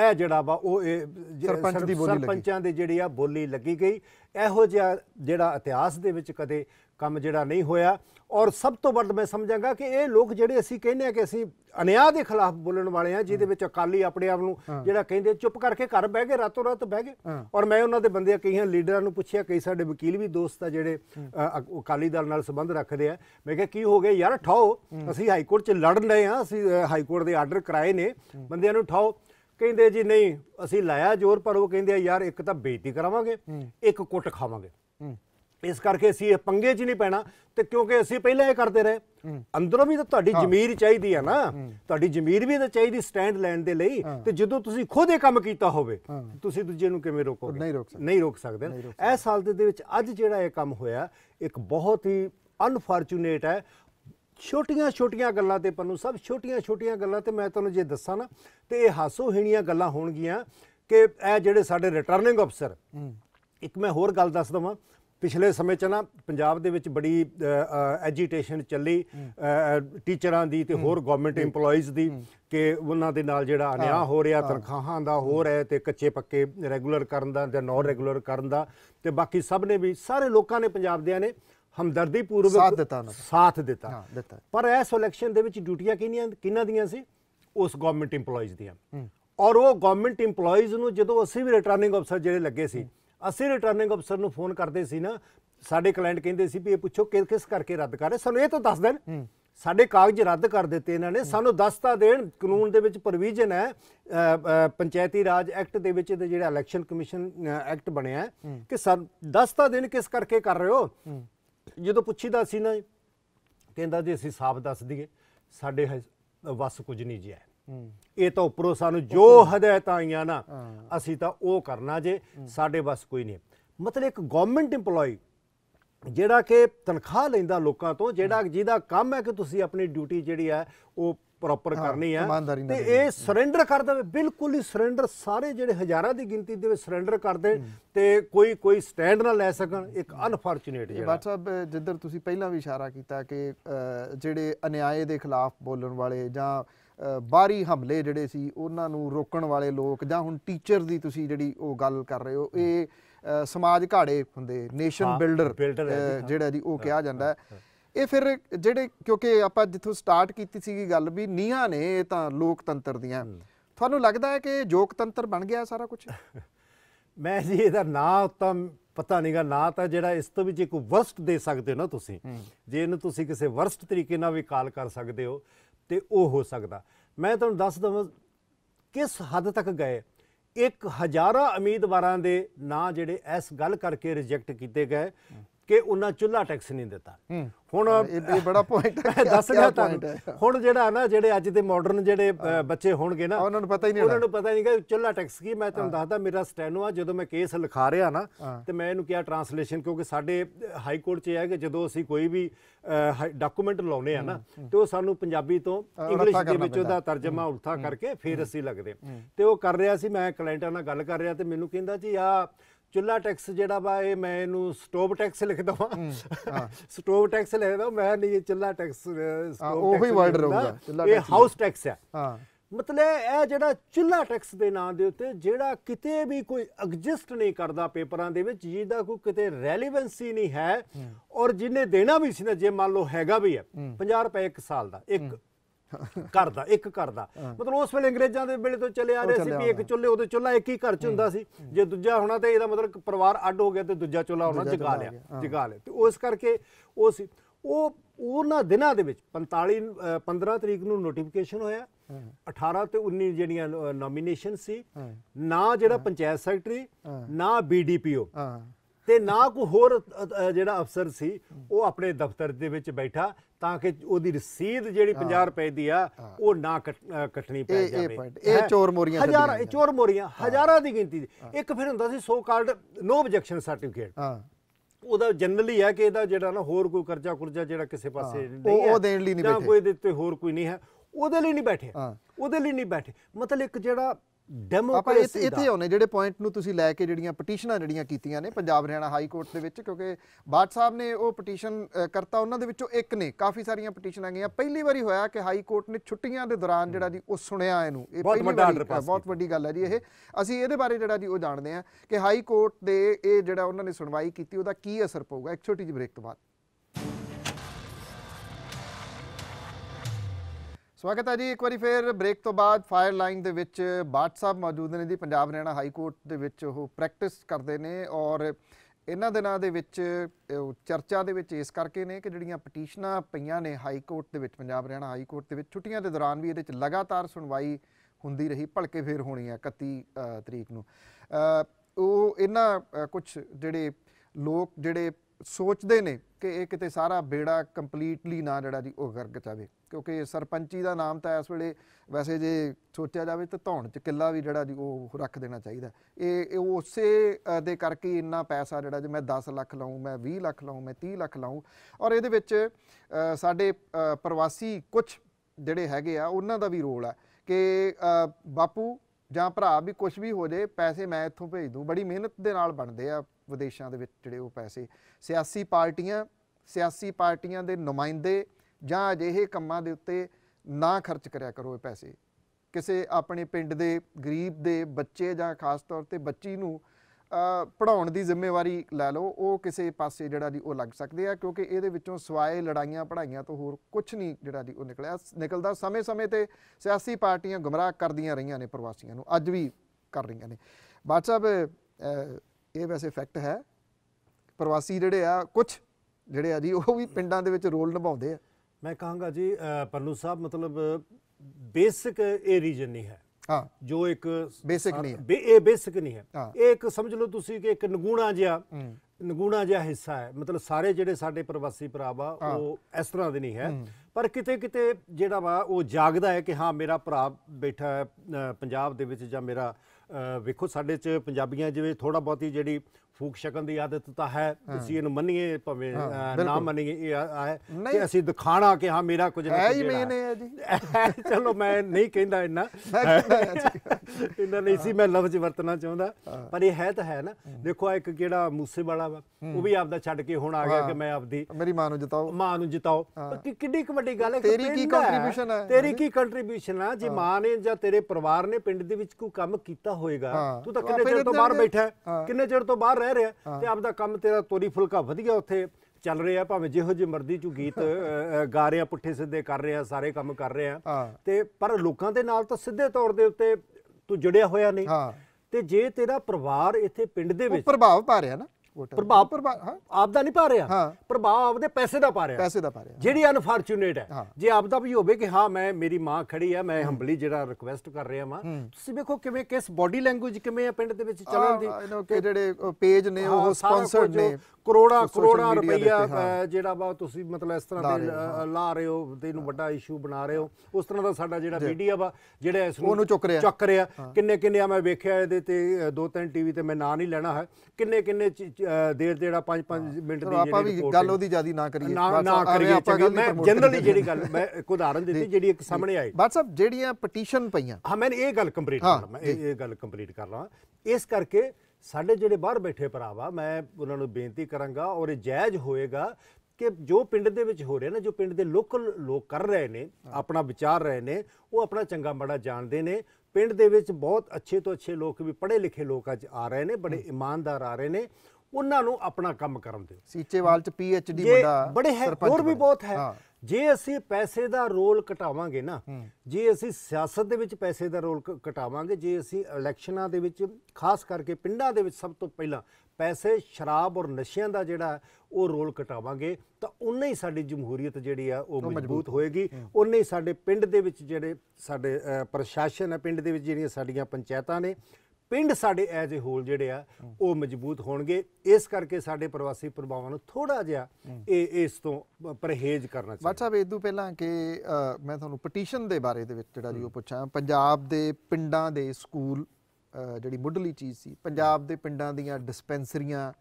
ਇਹ ਜਿਹੜਾ ਵਾ ਉਹ ਸਰਪੰਚ ਦੀ ਬੋਲੀ ਲੱਗੀ ਸਰਪੰਚਾਂ ਦੇ ਜਿਹੜੀ ਆ ਬੋਲੀ ਲੱਗੀ ਗਈ ਇਹੋ ਜਿਹਾ ਜਿਹੜਾ ਇਤਿਹਾਸ ਦੇ ਵਿੱਚ ਕਦੇ ਕੰਮ ਜਿਹੜਾ ਨਹੀਂ ਹੋਇਆ ਔਰ ਸਭ ਤੋਂ ਵੱਧ ਮੈਂ ਸਮਝਾਂਗਾ ਕਿ ਇਹ ਲੋਕ ਜਿਹੜੇ ਅਸੀਂ ਕਹਿੰਦੇ ਆ ਕਿ ਅਸੀਂ ਅਨਿਆਂ ਦੇ ਖਿਲਾਫ ਬੋਲਣ ਵਾਲੇ ਆ ਜਿਹਦੇ ਵਿੱਚ ਅਕਾਲੀ ਆਪਣੇ ਆਪ ਨੂੰ ਜਿਹੜਾ ਕਹਿੰਦੇ ਚੁੱਪ ਕਰਕੇ ਘਰ ਬਹਿ ਗਏ ਰਾਤੋਂ ਰਾਤ ਬਹਿ ਗਏ ਔਰ ਮੈਂ ਉਹਨਾਂ ਦੇ ਬੰਦੇ ਕਈਆਂ ਲੀਡਰਾਂ ਨੂੰ ਪੁੱਛਿਆ ਕਈ ਸਾਡੇ ਵਕੀਲ ਵੀ ਦੋਸਤ ਆ ਜਿਹੜੇ ਅਕਾਲੀ ਦਲ ਨਾਲ ਸੰਬੰਧ ਰੱਖਦੇ ਆ ਮੈਂ ਕਿਹਾ ਕੀ ਹੋ ਗਿਆ ਯਾਰ ਠਾਓ ਅਸੀਂ ਹਾਈ ਕੋਰਟ 'ਚ ਲੜਨ ਰਹੇ ਆ ਅਸੀਂ ਹਾਈ ਕੋਰਟ ਦੇ ਆਰਡਰ ਕਰਾਏ ਨੇ ਬੰਦਿਆਂ ਨੂੰ ਠਾਓ ਕਹਿੰਦੇ ਜੀ ਨਹੀਂ ਅਸੀਂ ਲਾਇਆ ਜ਼ੋਰ ਪਰ ਉਹ ਕਹਿੰਦੇ ਆ ਯਾਰ ਇੱਕ ਤਾਂ ਬੇਇੱਜ਼ਤੀ ਕਰਾਵਾਂਗੇ ਇੱਕ ਕੁੱਟ ਖਾਵਾਂਗੇ ਇਸ ਕਰਕੇ ਅਸੀਂ ਇਹ ਪੰਗੇ 'ਚ ਨਹੀਂ ਪੈਣਾ ਤੇ ਕਿਉਂਕਿ ਅਸੀਂ ਪਹਿਲਾਂ ਇਹ ਕਰਦੇ ਰਹੇ ਅੰਦਰੋਂ ਵੀ ਤਾਂ ਤੁਹਾਡੀ ਜ਼ਮੀਰ ਚਾਹੀਦੀ ਹੈ ਨਾ ਤੁਹਾਡੀ ਜ਼ਮੀਰ ਵੀ ਤਾਂ ਚਾਹੀਦੀ ਸਟੈਂਡ ਲੈਣ ਦੇ ਲਈ ਤੇ ਜਦੋਂ ਤੁਸੀਂ ਖੁਦ ਇਹ ਕੰਮ ਕੀਤਾ ਹੋਵੇ ਤੁਸੀਂ ਦੂਜੇ ਨੂੰ ਕਿਵੇਂ ਰੋਕੋਗੇ ਨਹੀਂ ਰੋਕ ਸਕਦੇ ਨਹੀਂ ਰੋਕ ਸਕਦੇ ਇਹ ਸਾਲ ਦੇ ਵਿੱਚ ਅੱਜ ਜਿਹੜਾ ਇਹ ਕੰਮ ਹੋਇਆ ਇੱਕ ਬਹੁਤ ਹੀ ਅਨਫੋਰਚੂਨੇਟ ਹੈ ਛੋਟੀਆਂ-ਛੋਟੀਆਂ ਗੱਲਾਂ ਤੇ ਪੰਨੂ ਸਭ ਛੋਟੀਆਂ-ਛੋਟੀਆਂ ਗੱਲਾਂ ਤੇ ਮੈਂ ਤੁਹਾਨੂੰ ਜੇ ਦੱਸਾਂ ਨਾ ਤੇ ਇਹ ਹਾਸੋ ਹੀਣੀਆਂ ਗੱਲਾਂ ਹੋਣਗੀਆਂ ਕਿ ਇਹ ਜਿਹੜੇ ਸਾਡੇ ਰਿਟਰਨਿੰਗ ਅਫਸਰ ਇੱਕ ਮੈਂ ਹੋਰ ਗੱਲ ਦੱਸ ਦਵਾਂ ਪਿਛਲੇ ਸਮੇਂ 'ਚ ਨਾ ਪੰਜਾਬ ਦੇ ਵਿੱਚ ਬੜੀ ਐਜੀਟੇਸ਼ਨ ਚੱਲੀ ਟੀਚਰਾਂ ਦੀ ਤੇ ਹੋਰ ਗਵਰਨਮੈਂਟ EMPLOYEES ਦੀ ਕਿ ਉਹਨਾਂ ਦੇ ਨਾਲ ਜਿਹੜਾ ਅਨਿਆਂ ਹੋ ਰਿਹਾ ਤਨਖਾਹਾਂ ਦਾ ਹੋ ਰਿਹਾ ਤੇ ਕੱਚੇ ਪੱਕੇ ਰੈਗੂਲਰ ਕਰਨ ਦਾ ਤੇ ਨੌਨ ਰੈਗੂਲਰ ਕਰਨ ਦਾ ਤੇ ਬਾਕੀ ਸਭ ਨੇ ਵੀ ਸਾਰੇ ਲੋਕਾਂ ਨੇ ਪੰਜਾਬ ਦੇ ਨੇ ਹਮਦਰਦੀ ਪੂਰਵਕ ਸਾਥ ਦਿੱਤਾ ਸਾਥ ਦਿੱਤਾ ਪਰ ਇਸ ਇਲੈਕਸ਼ਨ ਦੇ ਵਿੱਚ ਡਿਊਟੀਆਂ ਕਿੰਨੀਆਂ ਕਿੰਨਾਂ ਦੀਆਂ ਸੀ ਉਸ ਗਵਰਨਮੈਂਟ EMPLOYEES ਦੀਆਂ ਔਰ ਉਹ ਗਵਰਨਮੈਂਟ EMPLOYEES ਨੂੰ ਜਦੋਂ ਅਸੀਂ ਵੀ ਰਿਟਰਨਿੰਗ ਅਫਸਰ ਜਿਹੜੇ ਲੱਗੇ ਸੀ ਅਸੀਂ ਰਿਟਰਨਿੰਗ ਅਫਸਰ ਨੂੰ ਫੋਨ ਕਰਦੇ ਸੀ ਨਾ ਸਾਡੇ ਕਲਾਇੰਟ ਕਹਿੰਦੇ ਸੀ ਵੀ ਇਹ ਪੁੱਛੋ ਕਿਸ ਕਿਸ ਕਰਕੇ ਰੱਦ ਕਰ ਰਹੇ ਸਾਨੂੰ ਇਹ ਤਾਂ ਦੱਸ ਦੇਣ ਸਾਡੇ ਕਾਗਜ਼ ਰੱਦ ਕਰ ਦਿੱਤੇ ਇਹਨਾਂ ਨੇ ਸਾਨੂੰ ਦੱਸਤਾ ਦੇਣ ਕਾਨੂੰਨ ਦੇ ਵਿੱਚ ਪ੍ਰੋਵੀਜ਼ਨ ਹੈ ਪੰਚਾਇਤੀ ਰਾਜ ਐਕਟ ਦੇ ਵਿੱਚ ਤੇ ਜਿਹੜਾ ਇਲੈਕਸ਼ਨ ਕਮਿਸ਼ਨ ਐਕਟ ਬਣਿਆ ਹੈ ਕਿ ਦੱਸਤਾ ਦੇਣ ਕਿਸ ਕਰਕੇ ਕਰ ਰਹੇ ਹੋ ਜਦੋਂ ਪੁੱਛੀਦਾ ਸੀ ਨਾ ਕਹਿੰਦਾ ਜੀ ਅਸੀਂ ਸਾਫ਼ ਦੱਸ ਦਈਏ ਸਾਡੇ ਵਸ ਕੁਝ ਨਹੀਂ ਜੀ ਹੈ ਇਹ ਤਾਂ ਉੱਪਰੋਂ ਸਾਨੂੰ ਜੋ ਹਦਾਇਤਾਂ ਆਈਆਂ ਨਾ ਅਸੀਂ ਤਾਂ ਉਹ ਕਰਨਾ ਜੇ ਸਾਡੇ ਬਸ ਕੋਈ ਨਹੀਂ ਮਤਲਬ ਇੱਕ ਗਵਰਨਮੈਂਟ EMPLOYE ਜਿਹੜਾ ਕਿ ਤਨਖਾਹ ਲੈਂਦਾ ਲੋਕਾਂ ਤੋਂ ਜਿਹੜਾ ਜਿਹਦਾ ਕੰਮ ਹੈ ਕਿ ਤੁਸੀਂ ਆਪਣੀ ਡਿਊਟੀ ਜਿਹੜੀ ਹੈ ਉਹ ਪ੍ਰੋਪਰ ਕਰਨੀ ਹੈ ਤੇ ਇਹ ਸਰੈਂਡਰ ਕਰ ਦੇਵੇ ਬਿਲਕੁਲ ਹੀ ਸਰੈਂਡਰ ਸਾਰੇ ਜਿਹੜੇ ਹਜ਼ਾਰਾਂ ਦੀ ਗਿਣਤੀ ਦੇ ਵਿੱਚ ਸਰੈਂਡਰ ਕਰ ਦੇ ਤੇ ਕੋਈ ਕੋਈ ਸਟੈਂਡ ਨਾ ਲੈ ਸਕਣ ਇੱਕ ਅਨਫੋਰਚੂਨੇਟ ਜਿਹੜਾ ਸਾਹਿਬ ਜਿੱਦਰ ਤੁਸੀਂ ਪਹਿਲਾਂ ਵੀ ਇਸ਼ਾਰਾ ਕੀਤਾ ਕਿ ਜਿਹੜੇ ਅਨਿਆਏ ਦੇ ਖਿਲਾਫ ਬੋਲਣ ਵਾਲੇ ਜਾਂ ਬਾਹਰੀ ਹਮਲੇ ਜਿਹੜੇ ਸੀ ਉਹਨਾਂ ਨੂੰ ਰੋਕਣ ਵਾਲੇ ਲੋਕ ਜਾਂ ਹੁਣ ਟੀਚਰ ਦੀ ਤੁਸੀਂ ਜਿਹੜੀ ਉਹ ਗੱਲ ਕਰ ਰਹੇ ਹੋ ਇਹ ਸਮਾਜ ਘਾੜੇ ਹੁੰਦੇ ਨੇਸ਼ਨ ਬਿਲਡਰ ਜਿਹੜਾ ਜੀ ਉਹ ਕਿਹਾ ਜਾਂਦਾ ਇਹ ਫਿਰ ਜਿਹੜੇ ਕਿਉਂਕਿ ਆਪਾਂ ਜਿੱਥੋਂ ਸਟਾਰਟ ਕੀਤੀ ਸੀਗੀ ਗੱਲ ਵੀ ਨੀਹਾਂ ਨੇ ਇਹ ਤਾਂ ਲੋਕਤੰਤਰ ਦੀਆਂ ਤੁਹਾਨੂੰ ਲੱਗਦਾ ਹੈ ਕਿ ਜੋਕਤੰਤਰ ਬਣ ਗਿਆ ਸਾਰਾ ਕੁਝ ਮੈਂ ਜੀ ਇਹਦਾ ਨਾਂ ਤਾਂ ਪਤਾ ਨਹੀਂਗਾ ਨਾਂ ਤਾਂ ਜਿਹੜਾ ਇਸ ਤੋਂ ਵੀ ਜੇ ਕੋਈ ਵਰਸਟ ਦੇ ਸਕਦੇ ਹੋ ਨਾ ਤੁਸੀਂ ਜੇ ਇਹਨੂੰ ਤੁਸੀਂ ਕਿਸੇ ਵਰਸਟ ਤਰੀਕੇ ਨਾਲ ਵੀ ਕਾਲ ਕਰ ਸਕਦੇ ਹੋ ਤੇ ਉਹ ਹੋ ਸਕਦਾ ਮੈਂ ਤੁਹਾਨੂੰ ਦੱਸ ਦਵਾਂ ਕਿਸ ਹੱਦ ਤੱਕ ਗਏ ਇੱਕ ਹਜ਼ਾਰਾਂ ਉਮੀਦਵਾਰਾਂ ਦੇ ਨਾਂ ਜਿਹੜੇ ਇਸ ਗੱਲ ਕਰਕੇ ਰਿਜੈਕਟ ਕੀਤੇ ਗਏ ਕਿ ਉਹਨਾਂ ਚੁੱਲ੍ਹਾ ਟੈਕਸ ਨਹੀਂ ਦਿੱਤਾ ਹੁਣ ਇਹ ਬੜਾ ਪੁਆਇੰਟ ਹੈ ਦੱਸ ਗਿਆ ਤੁਹਾਨੂੰ ਹੁਣ ਜਿਹੜਾ ਨਾ ਜਿਹੜੇ ਅੱਜ ਦੇ ਮਾਡਰਨ ਜਿਹੜੇ ਬੱਚੇ ਹੋਣਗੇ ਨਾ ਉਹਨਾਂ ਨੂੰ ਪਤਾ ਹੀ ਨਹੀਂ ਉਹਨਾਂ ਨੂੰ ਪਤਾ ਨਹੀਂ ਕਿ ਚੁੱਲ੍ਹਾ ਟੈਕਸ ਕੀ ਮੈਂ ਤੁਹਾਨੂੰ ਦੱਸਦਾ ਮੇਰਾ ਸਟੈਨੋ ਆ ਜਦੋਂ ਮੈਂ ਕੇਸ ਲਿਖਾ ਰਿਹਾ ਨਾ ਤੇ ਮੈਂ ਇਹਨੂੰ ਕਿਹਾ ਟਰਾਂਸਲੇਸ਼ਨ ਕਿਉਂਕਿ ਸਾਡੇ ਹਾਈ ਕੋਰਟ 'ਚ ਇਹ ਹੈ ਕਿ ਜਦੋਂ ਅਸੀਂ ਕੋਈ ਵੀ ਡਾਕੂਮੈਂਟ ਲਾਉਨੇ ਆ ਨਾ ਤੇ ਉਹ ਸਾਨੂੰ ਪੰਜਾਬੀ ਤੋਂ ਇੰਗਲਿਸ਼ ਦੇ ਵਿੱਚ ਉਹਦਾ ਤਰਜਮਾ ਉਲਟਾ ਕਰਕੇ ਫਿਰ ਅਸੀਂ ਲਗਦੇ ਤੇ ਉਹ ਕਰ ਰਿਹਾ ਸੀ ਮੈਂ ਕਲਾਇੰਟਾਂ ਨਾਲ ਗੱਲ ਕਰ ਰਿਹਾ ਤੇ ਮੈਨੂੰ ਕਹਿੰਦਾ ਜੀ ਆ ਚੁੱਲਾ ਟੈਕਸ ਜਿਹੜਾ ਵਾ ਇਹ ਮੈਂ ਇਹਨੂੰ ਸਟੋਵ ਟੈਕਸ ਲਿਖ ਦਵਾਂ ਸਟੋਵ ਟੈਕਸ ਲਿਖ ਦਵਾਂ ਮੈਂ ਨਹੀਂ ਇਹ ਚੁੱਲਾ ਟੈਕਸ ਸਟੋਵ ਉਹੀ ਵਰਡ ਰਹੂਗਾ ਇਹ ਹਾਊਸ ਟੈਕਸ ਆ ਹਾਂ ਮਤਲਬ ਇਹ ਜਿਹੜਾ ਚੁੱਲਾ ਟੈਕਸ ਦੇ ਨਾਂ ਦੇ ਉੱਤੇ ਜਿਹੜਾ ਕਿਤੇ ਵੀ ਕੋਈ ਐਗਜ਼ਿਸਟ ਨਹੀਂ ਕਰਦਾ ਪੇਪਰਾਂ ਦੇ ਵਿੱਚ ਜਿਹਦਾ ਕੋਈ ਕਿਤੇ ਰੈਲੇਵੈਂਸੀ ਨਹੀਂ ਹੈ ਔਰ ਜਿਹਨੇ ਦੇਣਾ ਵੀ ਸੀ ਨਾ ਜੇ ਮੰਨ ਲਓ ਹੈਗਾ ਵੀ ਹੈ 50 ਰੁਪਏ ਇੱਕ ਸਾਲ ਦਾ ਇੱਕ ਘਰ ਦਾ ਇੱਕ ਘਰ ਦਾ ਮਤਲਬ ਉਸ ਵੇਲੇ ਅੰਗਰੇਜ਼ਾਂ ਦੇ ਵੇਲੇ ਤੋਂ ਚੱਲੇ ਆ ਰਹੇ ਸੀ ਵੀ ਇੱਕ ਚੁੱਲ੍ਹੇ ਉਹਦੇ ਚੁੱਲ੍ਹਾ ਇੱਕ ਹੀ ਘਰ 'ਚ ਹੁੰਦਾ ਸੀ ਜੇ ਦੂਜਾ ਹੋਣਾ ਤੇ ਇਹਦਾ ਮਤਲਬ ਪਰਿਵਾਰ ਅੱਡ ਹੋ ਗਿਆ ਤੇ ਦੂਜਾ ਚੁੱਲ੍ਹਾ ਉਹਨਾਂ ਜਗਾ ਲਿਆ ਜਗਾ ਲਿਆ ਤੇ ਉਸ ਕਰਕੇ ਉਸ ਉਹ ਉਹਨਾਂ ਦਿਨਾਂ ਦੇ ਵਿੱਚ 45 15 ਤਰੀਕ ਨੂੰ ਨੋਟੀਫਿਕੇਸ਼ਨ ਹੋਇਆ 18 ਤੇ 19 ਜਿਹੜੀਆਂ ਨੋਮੀਨੇਸ਼ਨ ਸੀ ਨਾ ਜਿਹੜਾ ਪੰਚਾਇਤ ਸੈਕਟਰੀ ਨਾ ਬੀਡੀਪੀਓ ਤੇ ਨਾ ਕੋਈ ਹੋਰ ਜਿਹੜਾ ਅਫਸਰ ਸੀ ਉਹ ਆਪਣੇ ਦਫ਼ਤਰ ਦੇ ਵਿੱਚ ਬੈਠਾ ਤਾਂ ਕਿ ਉਹਦੀ ਰਸੀਦ ਜਿਹੜੀ 50 ਰੁਪਏ ਦੀ ਆ ਉਹ ਨਾ ਕੱਟਣੀ ਪੈ ਜਾਵੇ ਇਹ ਚੋਰ ਮੋਰੀਆਂ ਇਹ ਚੋਰ ਮੋਰੀਆਂ ਹਜ਼ਾਰਾਂ ਦੀ ਗਿਣਤੀ ਇੱਕ ਫਿਰ ਹੁੰਦਾ ਸੀ so called no objection certificate ਹਾਂ ਉਹਦਾ ਜਨਰਲੀ ਹੈ ਕਿ ਇਹਦਾ ਜਿਹੜਾ ਨਾ ਹੋਰ ਕੋਈ ਕਰਜ਼ਾ ਕੁਰਜ਼ਾ ਜਿਹੜਾ ਕਿਸੇ ਪਾਸੇ ਨਹੀਂ ਹੈ ਉਹ ਦੇਣ ਲਈ ਨਹੀਂ ਬੈਠੇ ਨਾ ਕੋਈ ਦਿੱਤੇ ਹੋਰ ਕੋਈ ਨਹੀਂ ਹੈ ਉਹਦੇ ਲਈ ਨਹੀਂ ਬੈਠੇ ਉਹਦੇ ਲਈ ਨਹੀਂ ਬੈਠੇ ਮਤਲਬ ਇੱਕ ਜਿਹੜਾ ਡੈਮੋਕ੍ਰੇਸੀ ਦਾ ਇੱਥੇ ਆਉਨੇ ਜਿਹੜੇ ਪੁਆਇੰਟ ਨੂੰ ਤੁਸੀਂ ਲੈ ਕੇ ਜਿਹੜੀਆਂ ਪਟੀਸ਼ਨਾਂ ਜਿਹੜੀਆਂ ਕੀਤੀਆਂ ਨੇ ਪੰਜਾਬ ਹਰਿਆਣਾ ਹਾਈ ਕੋਰਟ ਦੇ ਵਿੱਚ ਕਿਉਂਕਿ ਬਾਟ ਸਾਹਿਬ ਨੇ ਉਹ ਪਟੀਸ਼ਨ ਕਰਤਾ ਉਹਨਾਂ ਦੇ ਵਿੱਚੋਂ ਇੱਕ ਨੇ ਕਾਫੀ ਸਾਰੀਆਂ ਪਟੀਸ਼ਨਾਂ ਗਈਆਂ ਪਹਿਲੀ ਵਾਰੀ ਹੋਇਆ ਕਿ ਹਾਈ ਕੋਰਟ ਨੇ ਛੁੱਟੀਆਂ ਦੇ ਦੌਰਾਨ ਜਿਹੜਾ ਜੀ ਉਹ ਸੁਣਿਆ ਇਹਨੂੰ ਇਹ ਪਹਿਲੀ ਵਾਰੀ ਬਹੁਤ ਵੱਡੀ ਗੱਲ ਹੈ ਜੀ ਇਹ ਅਸੀਂ ਇਹਦੇ ਬਾਰੇ ਜਿਹੜਾ ਜੀ ਉਹ ਜਾਣਦੇ ਆ ਕਿ ਹਾਈ ਕੋਰਟ ਦੇ ਇਹ ਜਿਹੜਾ ਉਹਨਾਂ ਨੇ ਸੁਣਵਾਈ ਕੀਤੀ ਉਹਦਾ ਕੀ ਅਸਰ ਪਊਗਾ ਇੱਕ ਛੋਟੀ ਜਿਹੀ ਬ੍ਰੇਕ ਤੋਂ ਬਾਅਦ ਸਵਾਗਤ ਹੈ ਜੀ ਇੱਕ ਵਾਰੀ ਫੇਰ ਬ੍ਰੇਕ ਤੋਂ ਬਾਅਦ ਫਾਇਰ ਲਾਈਨ ਦੇ ਵਿੱਚ ਬਾਟ ਸਾਹਿਬ ਮੌਜੂਦ ਨੇ ਜੀ ਪੰਜਾਬ ਹਰਿਆਣਾ ਹਾਈ ਕੋਰਟ ਦੇ ਵਿੱਚ ਉਹ ਪ੍ਰੈਕਟਿਸ ਕਰਦੇ ਨੇ ਔਰ ਇਹਨਾਂ ਦਿਨਾਂ ਦੇ ਵਿੱਚ ਚਰਚਾ ਦੇ ਵਿੱਚ ਇਸ ਕਰਕੇ ਨੇ ਕਿ ਜਿਹੜੀਆਂ ਪਟੀਸ਼ਨਾਂ ਪਈਆਂ ਨੇ ਹਾਈ ਕੋਰਟ ਦੇ ਵਿੱਚ ਪੰਜਾਬ ਹਰਿਆਣਾ ਹਾਈ ਕੋਰਟ ਦੇ ਵਿੱਚ ਛੁੱਟੀਆਂ ਦੇ ਦੌਰਾਨ ਵੀ ਇਹਦੇ ਵਿੱਚ ਲਗਾਤਾਰ ਸੁਣਵਾਈ ਹੁੰਦੀ ਰਹੀ ਭਲਕੇ ਫੇਰ ਹੋਣੀ ਆ 31 ਤਰੀਕ ਨੂੰ ਉਹ ਇਹਨਾਂ ਕੁਝ ਜਿਹੜੇ ਲੋਕ ਜਿਹੜੇ ਸੋਚਦੇ ਨੇ ਕਿ ਇਹ ਕਿਤੇ ਸਾਰਾ ਬੇੜਾ ਕੰਪਲੀਟਲੀ ਨਾ ਜਿਹੜਾ ਜੀ ਉਹ ਗਰਗ ਜਾਵੇ ਕਿਉਂਕਿ ਸਰਪੰਚੀ ਦਾ ਨਾਮ ਤਾਂ ਇਸ ਵੇਲੇ ਵੈਸੇ ਜੇ ਸੋਚਿਆ ਜਾਵੇ ਤਾਂ ਧੌਣ ਚ ਕਿੱਲਾ ਵੀ ਜਿਹੜਾ ਉਹ ਰੱਖ ਦੇਣਾ ਚਾਹੀਦਾ ਇਹ ਉਸੇ ਦੇ ਕਰਕੇ ਇੰਨਾ ਪੈਸਾ ਜਿਹੜਾ ਜੇ ਮੈਂ 10 ਲੱਖ ਲਾਉਂ ਮੈਂ 20 ਲੱਖ ਲਾਉਂ ਮੈਂ 30 ਲੱਖ ਲਾਉਂ ਔਰ ਇਹਦੇ ਵਿੱਚ ਸਾਡੇ ਪ੍ਰਵਾਸੀ ਕੁਝ ਜਿਹੜੇ ਹੈਗੇ ਆ ਉਹਨਾਂ ਦਾ ਵੀ ਰੋਲ ਆ ਕਿ ਬਾਪੂ ਜਾਂ ਭਰਾ ਵੀ ਕੁਝ ਵੀ ਹੋ ਜੇ ਪੈਸੇ ਮੈਂ ਇੱਥੋਂ ਭੇਜ ਦੂੰ ਬੜੀ ਮਿਹਨਤ ਦੇ ਨਾਲ ਬਣਦੇ ਆ ਵਿਦੇਸ਼ਾਂ ਦੇ ਵਿੱਚ ਜਿਹੜੇ ਉਹ ਪੈਸੇ ਸਿਆਸੀ ਪਾਰਟੀਆਂ ਸਿਆਸੀ ਪਾਰਟੀਆਂ ਦੇ ਨੁਮਾਇੰਦੇ ਜਾਂ ਅਜਿਹੇ ਕੰਮਾਂ ਦੇ ਉੱਤੇ ਨਾ ਖਰਚ ਕਰਿਆ ਕਰੋ ਇਹ ਪੈਸੇ ਕਿਸੇ ਆਪਣੇ ਪਿੰਡ ਦੇ ਗਰੀਬ ਦੇ ਬੱਚੇ ਜਾਂ ਖਾਸ ਤੌਰ ਤੇ ਬੱਚੀ ਨੂੰ ਪੜਾਉਣ ਦੀ ਜ਼ਿੰਮੇਵਾਰੀ ਲੈ ਲਓ ਉਹ ਕਿਸੇ ਪਾਸੇ ਜਿਹੜਾ ਦੀ ਉਹ ਲੱਗ ਸਕਦੇ ਆ ਕਿਉਂਕਿ ਇਹਦੇ ਵਿੱਚੋਂ ਸਵਾਏ ਲੜਾਈਆਂ ਪੜਾਈਆਂ ਤੋਂ ਹੋਰ ਕੁਝ ਨਹੀਂ ਜਿਹੜਾ ਦੀ ਉਹ ਨਿਕਲਿਆ ਨਿਕਲਦਾ ਸਮੇਂ-ਸਮੇਂ ਤੇ ਸਿਆਸੀ ਪਾਰਟੀਆਂ ਗੁੰਮਰਾਹ ਕਰਦੀਆਂ ਰਹੀਆਂ ਨੇ ਪ੍ਰਵਾਸੀਆਂ ਨੂੰ ਅੱਜ ਵੀ ਕਰ ਰਹੀਆਂ ਨੇ ਬਾਦਸ਼ਾਹ ਇਹ ਵੈਸੇ ਫੈਕਟ ਹੈ ਪ੍ਰਵਾਸੀ ਜਿਹੜੇ ਆ ਕੁਝ ਜਿਹੜੇ ਆ ਜੀ ਉਹ ਵੀ ਪਿੰਡਾਂ ਦੇ ਵਿੱਚ ਰੋਲ ਨਿਭਾਉਂਦੇ ਆ ਮੈਂ ਕਹਾਂਗਾ ਜੀ ਪਰਲੂ ਸਾਹਿਬ ਮਤਲਬ ਬੇਸਿਕ ਇਹ ਰੀਜਨ ਨਹੀਂ ਹੈ ਹਾਂ ਜੋ ਇੱਕ ਬੇਸਿਕ ਨਹੀਂ ਹੈ ਇਹ ਬੇਸਿਕ ਨਹੀਂ ਹੈ ਇਹ ਇੱਕ ਸਮਝ ਲਓ ਤੁਸੀਂ ਕਿ ਇੱਕ ਨਗੂਣਾ ਜਿਹਾ ਨਗੂਣਾ ਜਿਹਾ ਹਿੱਸਾ ਹੈ ਮਤਲਬ ਸਾਰੇ ਜਿਹੜੇ ਸਾਡੇ ਪ੍ਰਵਾਸੀ ਭਰਾ ਵਾ ਉਹ ਇਸ ਤਰ੍ਹਾਂ ਦੇ ਨਹੀਂ ਹੈ ਪਰ ਕਿਤੇ ਕਿਤੇ ਜਿਹੜਾ ਵਾ ਉਹ ਜਾਗਦਾ ਹੈ ਕਿ ਹਾਂ ਮੇਰਾ ਭਰਾ ਬੈਠਾ ਹੈ ਪੰਜਾਬ ਦੇ ਵਿੱਚ ਜਾਂ ਮੇਰਾ ਵੇਖੋ ਸਾਡੇ ਚ ਪੰਜਾਬੀਆਂ ਜਿਵੇਂ ਥੋੜਾ ਬਹੁਤੀ ਜਿਹੜੀ ਫੂਕ ਸ਼ਕਨ ਦੀ ਆਦਤ ਤਾਂ ਹੈ ਤੁਸੀਂ ਇਹਨੂੰ ਮੰਨੀਏ ਭਵੇਂ ਨਾ ਮੰਨੀਏ ਇਹ ਹੈ ਕਿ ਅਸੀਂ ਦਿਖਾਣਾ ਕਿ ਹਾਂ ਮੇਰਾ ਕੁਝ ਨਹੀਂ ਹੈ ਹੀ ਮੇਨ ਹੈ ਜੀ ਚਲੋ ਮੈਂ ਨਹੀਂ ਕਹਿੰਦਾ ਇੰਨਾ ਇੰਨਾ ਨਹੀਂ ਸੀ ਮੈਂ ਲਫ਼ਜ਼ ਵਰਤਣਾ ਚਾਹੁੰਦਾ ਪਰ ਇਹ ਹੈ ਤਾਂ ਹੈ ਨਾ ਦੇਖੋ ਇੱਕ ਜਿਹੜਾ ਮੂਸੇ ਵਾਲਾ ਵਾ ਉਹ ਵੀ ਆਪਦਾ ਛੱਡ ਕੇ ਹੁਣ ਆ ਗਿਆ ਕਿ ਮੈਂ ਆਪਦੀ ਮੇਰੀ ਮਾਂ ਨੂੰ ਜਿਤਾਓ ਮਾਂ ਨੂੰ ਜਿਤਾਓ ਕਿ ਕਿੱਡੀ ਕੁ ਵੱਡੀ ਗੱਲ ਹੈ ਤੇਰੀ ਕੀ ਕੰਟਰੀਬਿਊਸ਼ਨ ਹੈ ਤੇਰੀ ਕੀ ਕੰਟਰੀਬਿਊਸ਼ਨ ਆ ਜੇ ਮਾਂ ਨੇ ਜਾਂ ਤੇਰੇ ਪਰਿਵਾਰ ਨੇ ਪਿੰਡ ਦੇ ਵਿੱਚ ਕੋਈ ਕੰਮ ਕੀਤਾ ਹੋਏਗਾ ਤੂੰ ਤਾਂ ਕਿੰਨੇ ਚਿਰ ਤੋਂ ਬਾਹਰ ਬੈਠਾ ਕਿੰਨੇ ਚਿਰ ਤੋਂ ਬਾਹਰ ਬਹਿ ਰਿਹਾ ਤੇ ਆਪਦਾ ਕੰਮ ਤੇਰਾ ਤੋਰੀ ਫੁਲਕਾ ਵਧੀਆ ਉੱਥੇ ਚੱਲ ਰਿਹਾ ਭਾਵੇਂ ਜਿਹੋ ਜਿਹੇ ਮਰਦੀ ਚੂ ਗੀਤ ਗਾ ਰਿਹਾ ਪੁੱਠੇ ਸਿੱਧੇ ਕਰ ਰਿਹਾ ਸਾਰੇ ਕੰਮ ਕਰ ਰਿਹਾ ਤੇ ਪਰ ਲੋਕਾਂ ਦੇ ਨਾਲ ਤਾਂ ਸਿੱਧੇ ਤੌਰ ਦੇ ਉੱਤੇ ਤੂੰ ਜੁੜਿਆ ਹੋਇਆ ਨਹੀਂ ਤੇ ਜੇ ਤੇਰਾ ਪਰਿਵਾਰ ਇੱਥੇ ਪਿੰਡ ਦੇ ਵਿੱਚ ਪ੍ਰਭਾਵ ਪਾ ਰਿਹਾ ਨਾ ਪ੍ਰਭਾਵ ਆਪ ਦਾ ਨਹੀਂ ਪਾ ਰਿਹਾ ਪ੍ਰਭਾਵ ਆਪ ਦੇ ਪੈਸੇ ਦਾ ਪਾ ਰਿਹਾ ਪੈਸੇ ਦਾ ਪਾ ਰਿਹਾ ਜਿਹੜੀ ਅਨਫੋਰਚੂਨੇਟ ਹੈ ਜੇ ਆਪ ਦਾ ਵੀ ਹੋਵੇ ਕਿ ਹਾਂ ਮੈਂ ਮੇਰੀ ਮਾਂ ਖੜੀ ਹੈ ਮੈਂ ਹੰਬਲੀ ਜਿਹੜਾ ਰਿਕਵੈਸਟ ਕਰ ਰਿਹਾ ਮਾਂ ਤੁਸੀਂ ਵੇਖੋ ਕਿਵੇਂ ਕਿਸ ਬਾਡੀ ਲੈਂਗੁਏਜ ਕਿਵੇਂ ਆ ਪਿੰਡ ਦੇ ਵਿੱਚ ਚੱਲਣ ਦੀ ਕਿ ਜਿਹੜੇ ਪੇਜ ਨੇ ਉਹ ਸਪਾਂਸਰਡ ਨੇ ਕਰੋੜਾ ਕਰੋੜਾ ਰੁਪਈਆ ਜਿਹੜਾ ਵਾ ਤੁਸੀਂ ਮਤਲਬ ਇਸ ਤਰ੍ਹਾਂ ਦੇ ਲਾ ਰਹੇ ਹੋ ਤੇ ਇਹਨੂੰ ਵੱਡਾ ਇਸ਼ੂ ਬਣਾ ਰਹੇ ਹੋ ਉਸ ਤਰ੍ਹਾਂ ਦਾ ਸਾਡਾ ਜਿਹੜਾ ਮੀਡੀਆ ਵਾ ਜਿਹੜਾ ਇਸ ਨੂੰ ਚੱਕ ਰਿਹਾ ਚੱਕ ਰਿਹਾ ਕਿੰਨੇ ਕਿੰਨੇ ਆ ਮੈਂ ਵੇਖਿਆ ਇਹਦੇ ਤੇ ਦੋ ਤਿੰਨ ਟੀਵੀ ਤੇ ਮੈਂ ਨਾਂ ਨਹੀਂ ਲੈਣਾ ਹੈ ਕਿੰਨੇ ਕਿੰਨੇ ਦੇਰ ਜਿਹੜਾ 5-5 ਮਿੰਟ ਦੀ ਆਪਾਂ ਵੀ ਗੱਲ ਉਹਦੀ ਜਿਆਦੀ ਨਾ ਕਰੀਏ ਨਾ ਕਰੀਏ ਚੰਗੀ ਮੈਂ ਜਨਰਲੀ ਜਿਹੜੀ ਗੱਲ ਮੈਂ ਇੱਕ ਉਦਾਹਰਨ ਦਿੱਤੀ ਜਿਹੜੀ ਇੱਕ ਸਾਹਮਣੇ ਆਈ ਸਾਹਿਬ ਜਿਹੜੀਆਂ ਪਟੀਸ਼ਨ ਪਈਆਂ ਹਾਂ ਮੈਂ ਇਹ ਗੱਲ ਕੰਪਲੀਟ ਕਰ ਮੈਂ ਇਹ ਗੱਲ ਕੰਪਲੀਟ ਕਰ ਲਾਂ ਇਸ ਕਰਕੇ ਸਾਡੇ ਜਿਹੜੇ ਬਾਹਰ ਬੈਠੇ ਭਰਾਵਾ ਮੈਂ ਉਹਨਾਂ ਨੂੰ ਬੇਨਤੀ ਕਰਾਂਗਾ ਔਰ ਇਹ ਜਾਇਜ਼ ਹੋਏਗਾ ਕਿ ਜੋ ਪਿੰਡ ਦੇ ਵਿੱਚ ਹੋ ਰਿਹਾ ਨਾ ਜੋ ਪਿੰਡ ਦੇ ਲੋਕਲ ਲੋਕ ਕਰ ਰਹੇ ਨੇ ਆਪਣਾ ਵਿਚਾਰ ਰਹੇ ਨੇ ਉਹ ਆਪਣਾ ਚੰਗਾ ਮਾੜਾ ਜਾਣਦੇ ਨੇ ਪਿੰਡ ਦੇ ਵਿੱਚ ਬਹੁਤ ਅੱਛੇ ਤੋਂ ਅੱਛੇ ਲੋਕ ਵੀ ਪੜ੍ਹੇ ਲਿਖੇ ਲੋਕ ਅੱਜ ਆ ਰਹੇ ਨੇ ਬੜੇ ਇਮਾਨਦਾਰ ਆ ਰਹੇ ਨੇ ਉਹਨਾਂ ਨੂੰ ਆਪਣਾ ਕੰਮ ਕਰਨ ਦਿਓ ਸੀਚੇਵਾਲ ਚ ਪੀ ਐਚ ਡੀ ਮੁੰਡਾ ਬੜੇ ਹੈ ਹੋਰ ਵੀ ਬਹੁਤ ਹੈ ਜੇ ਅਸੀਂ ਪੈਸੇ ਦਾ ਰੋਲ ਘਟਾਵਾਂਗੇ ਨਾ ਜੇ ਅਸੀਂ ਸਿਆਸਤ ਦੇ ਵਿੱਚ ਪੈਸੇ ਦਾ ਰੋਲ ਘਟਾਵਾਂਗੇ ਜੇ ਅਸੀਂ ਇਲੈਕਸ਼ਨਾਂ ਦੇ ਵਿੱਚ ਖਾਸ ਕਰਕੇ ਪਿੰਡਾਂ ਦੇ ਵਿੱਚ ਸਭ ਤੋਂ ਪਹਿਲਾਂ ਪੈਸੇ ਸ਼ਰਾਬ ਔਰ ਨਸ਼ਿਆਂ ਦਾ ਜਿਹੜਾ ਉਹ ਰੋਲ ਘਟਾਵਾਂਗੇ ਤਾਂ ਉਨਾ ਹੀ ਸਾਡੀ ਜਮਹੂਰੀਅਤ ਜਿਹੜੀ ਆ ਉਹ ਮਜ਼ਬੂਤ ਹੋਏਗੀ ਉਨਾ ਹੀ ਸਾਡੇ ਪਿੰਡ ਦੇ ਵਿੱਚ ਜਿਹੜੇ ਸਾਡੇ ਪ੍ਰਸ਼ਾਸਨ ਹੈ ਪਿੰਡ ਦੇ ਵਿੱਚ ਜਿਹੜੀਆਂ ਸਾਡੀਆਂ ਪੰਚਾਇਤਾਂ ਨੇ ਪਿੰਡ ਸਾਡੇ ਐਜ਼ ਅ ਹੋਲ ਜਿਹੜੇ ਆ ਉਹ ਮਜ਼ਬੂਤ ਹੋਣਗੇ ਇਸ ਕਰਕੇ ਸਾਡੇ ਪ੍ਰਵਾਸੀ ਪ੍ਰਭਾਵਾਂ ਨੂੰ ਥੋੜਾ ਜਿਹਾ ਇਹ ਇਸ ਤੋਂ ਪਰਹੇਜ਼ ਕਰਨਾ ਚਾਹੀਦਾ ਸਾਹਿਬ ਇਦੋਂ ਪਹਿਲਾਂ ਕਿ ਮੈਂ ਤੁਹਾਨੂੰ ਪਟੀਸ਼ਨ ਦੇ ਬਾਰੇ ਦੇ ਵਿੱਚ ਜਿਹੜਾ ਜੀ ਉਹ ਪੁੱਛਾਂ ਪੰਜਾਬ ਦੇ ਪਿੰਡਾਂ ਦੇ ਸਕੂਲ ਜਿਹੜੀ ਮੁੱਢਲੀ ਚੀਜ਼ ਸੀ ਪੰਜਾਬ ਦੇ ਪਿੰਡਾਂ ਦੀਆਂ ਡਿਸਪੈਂਸਰੀਆਂ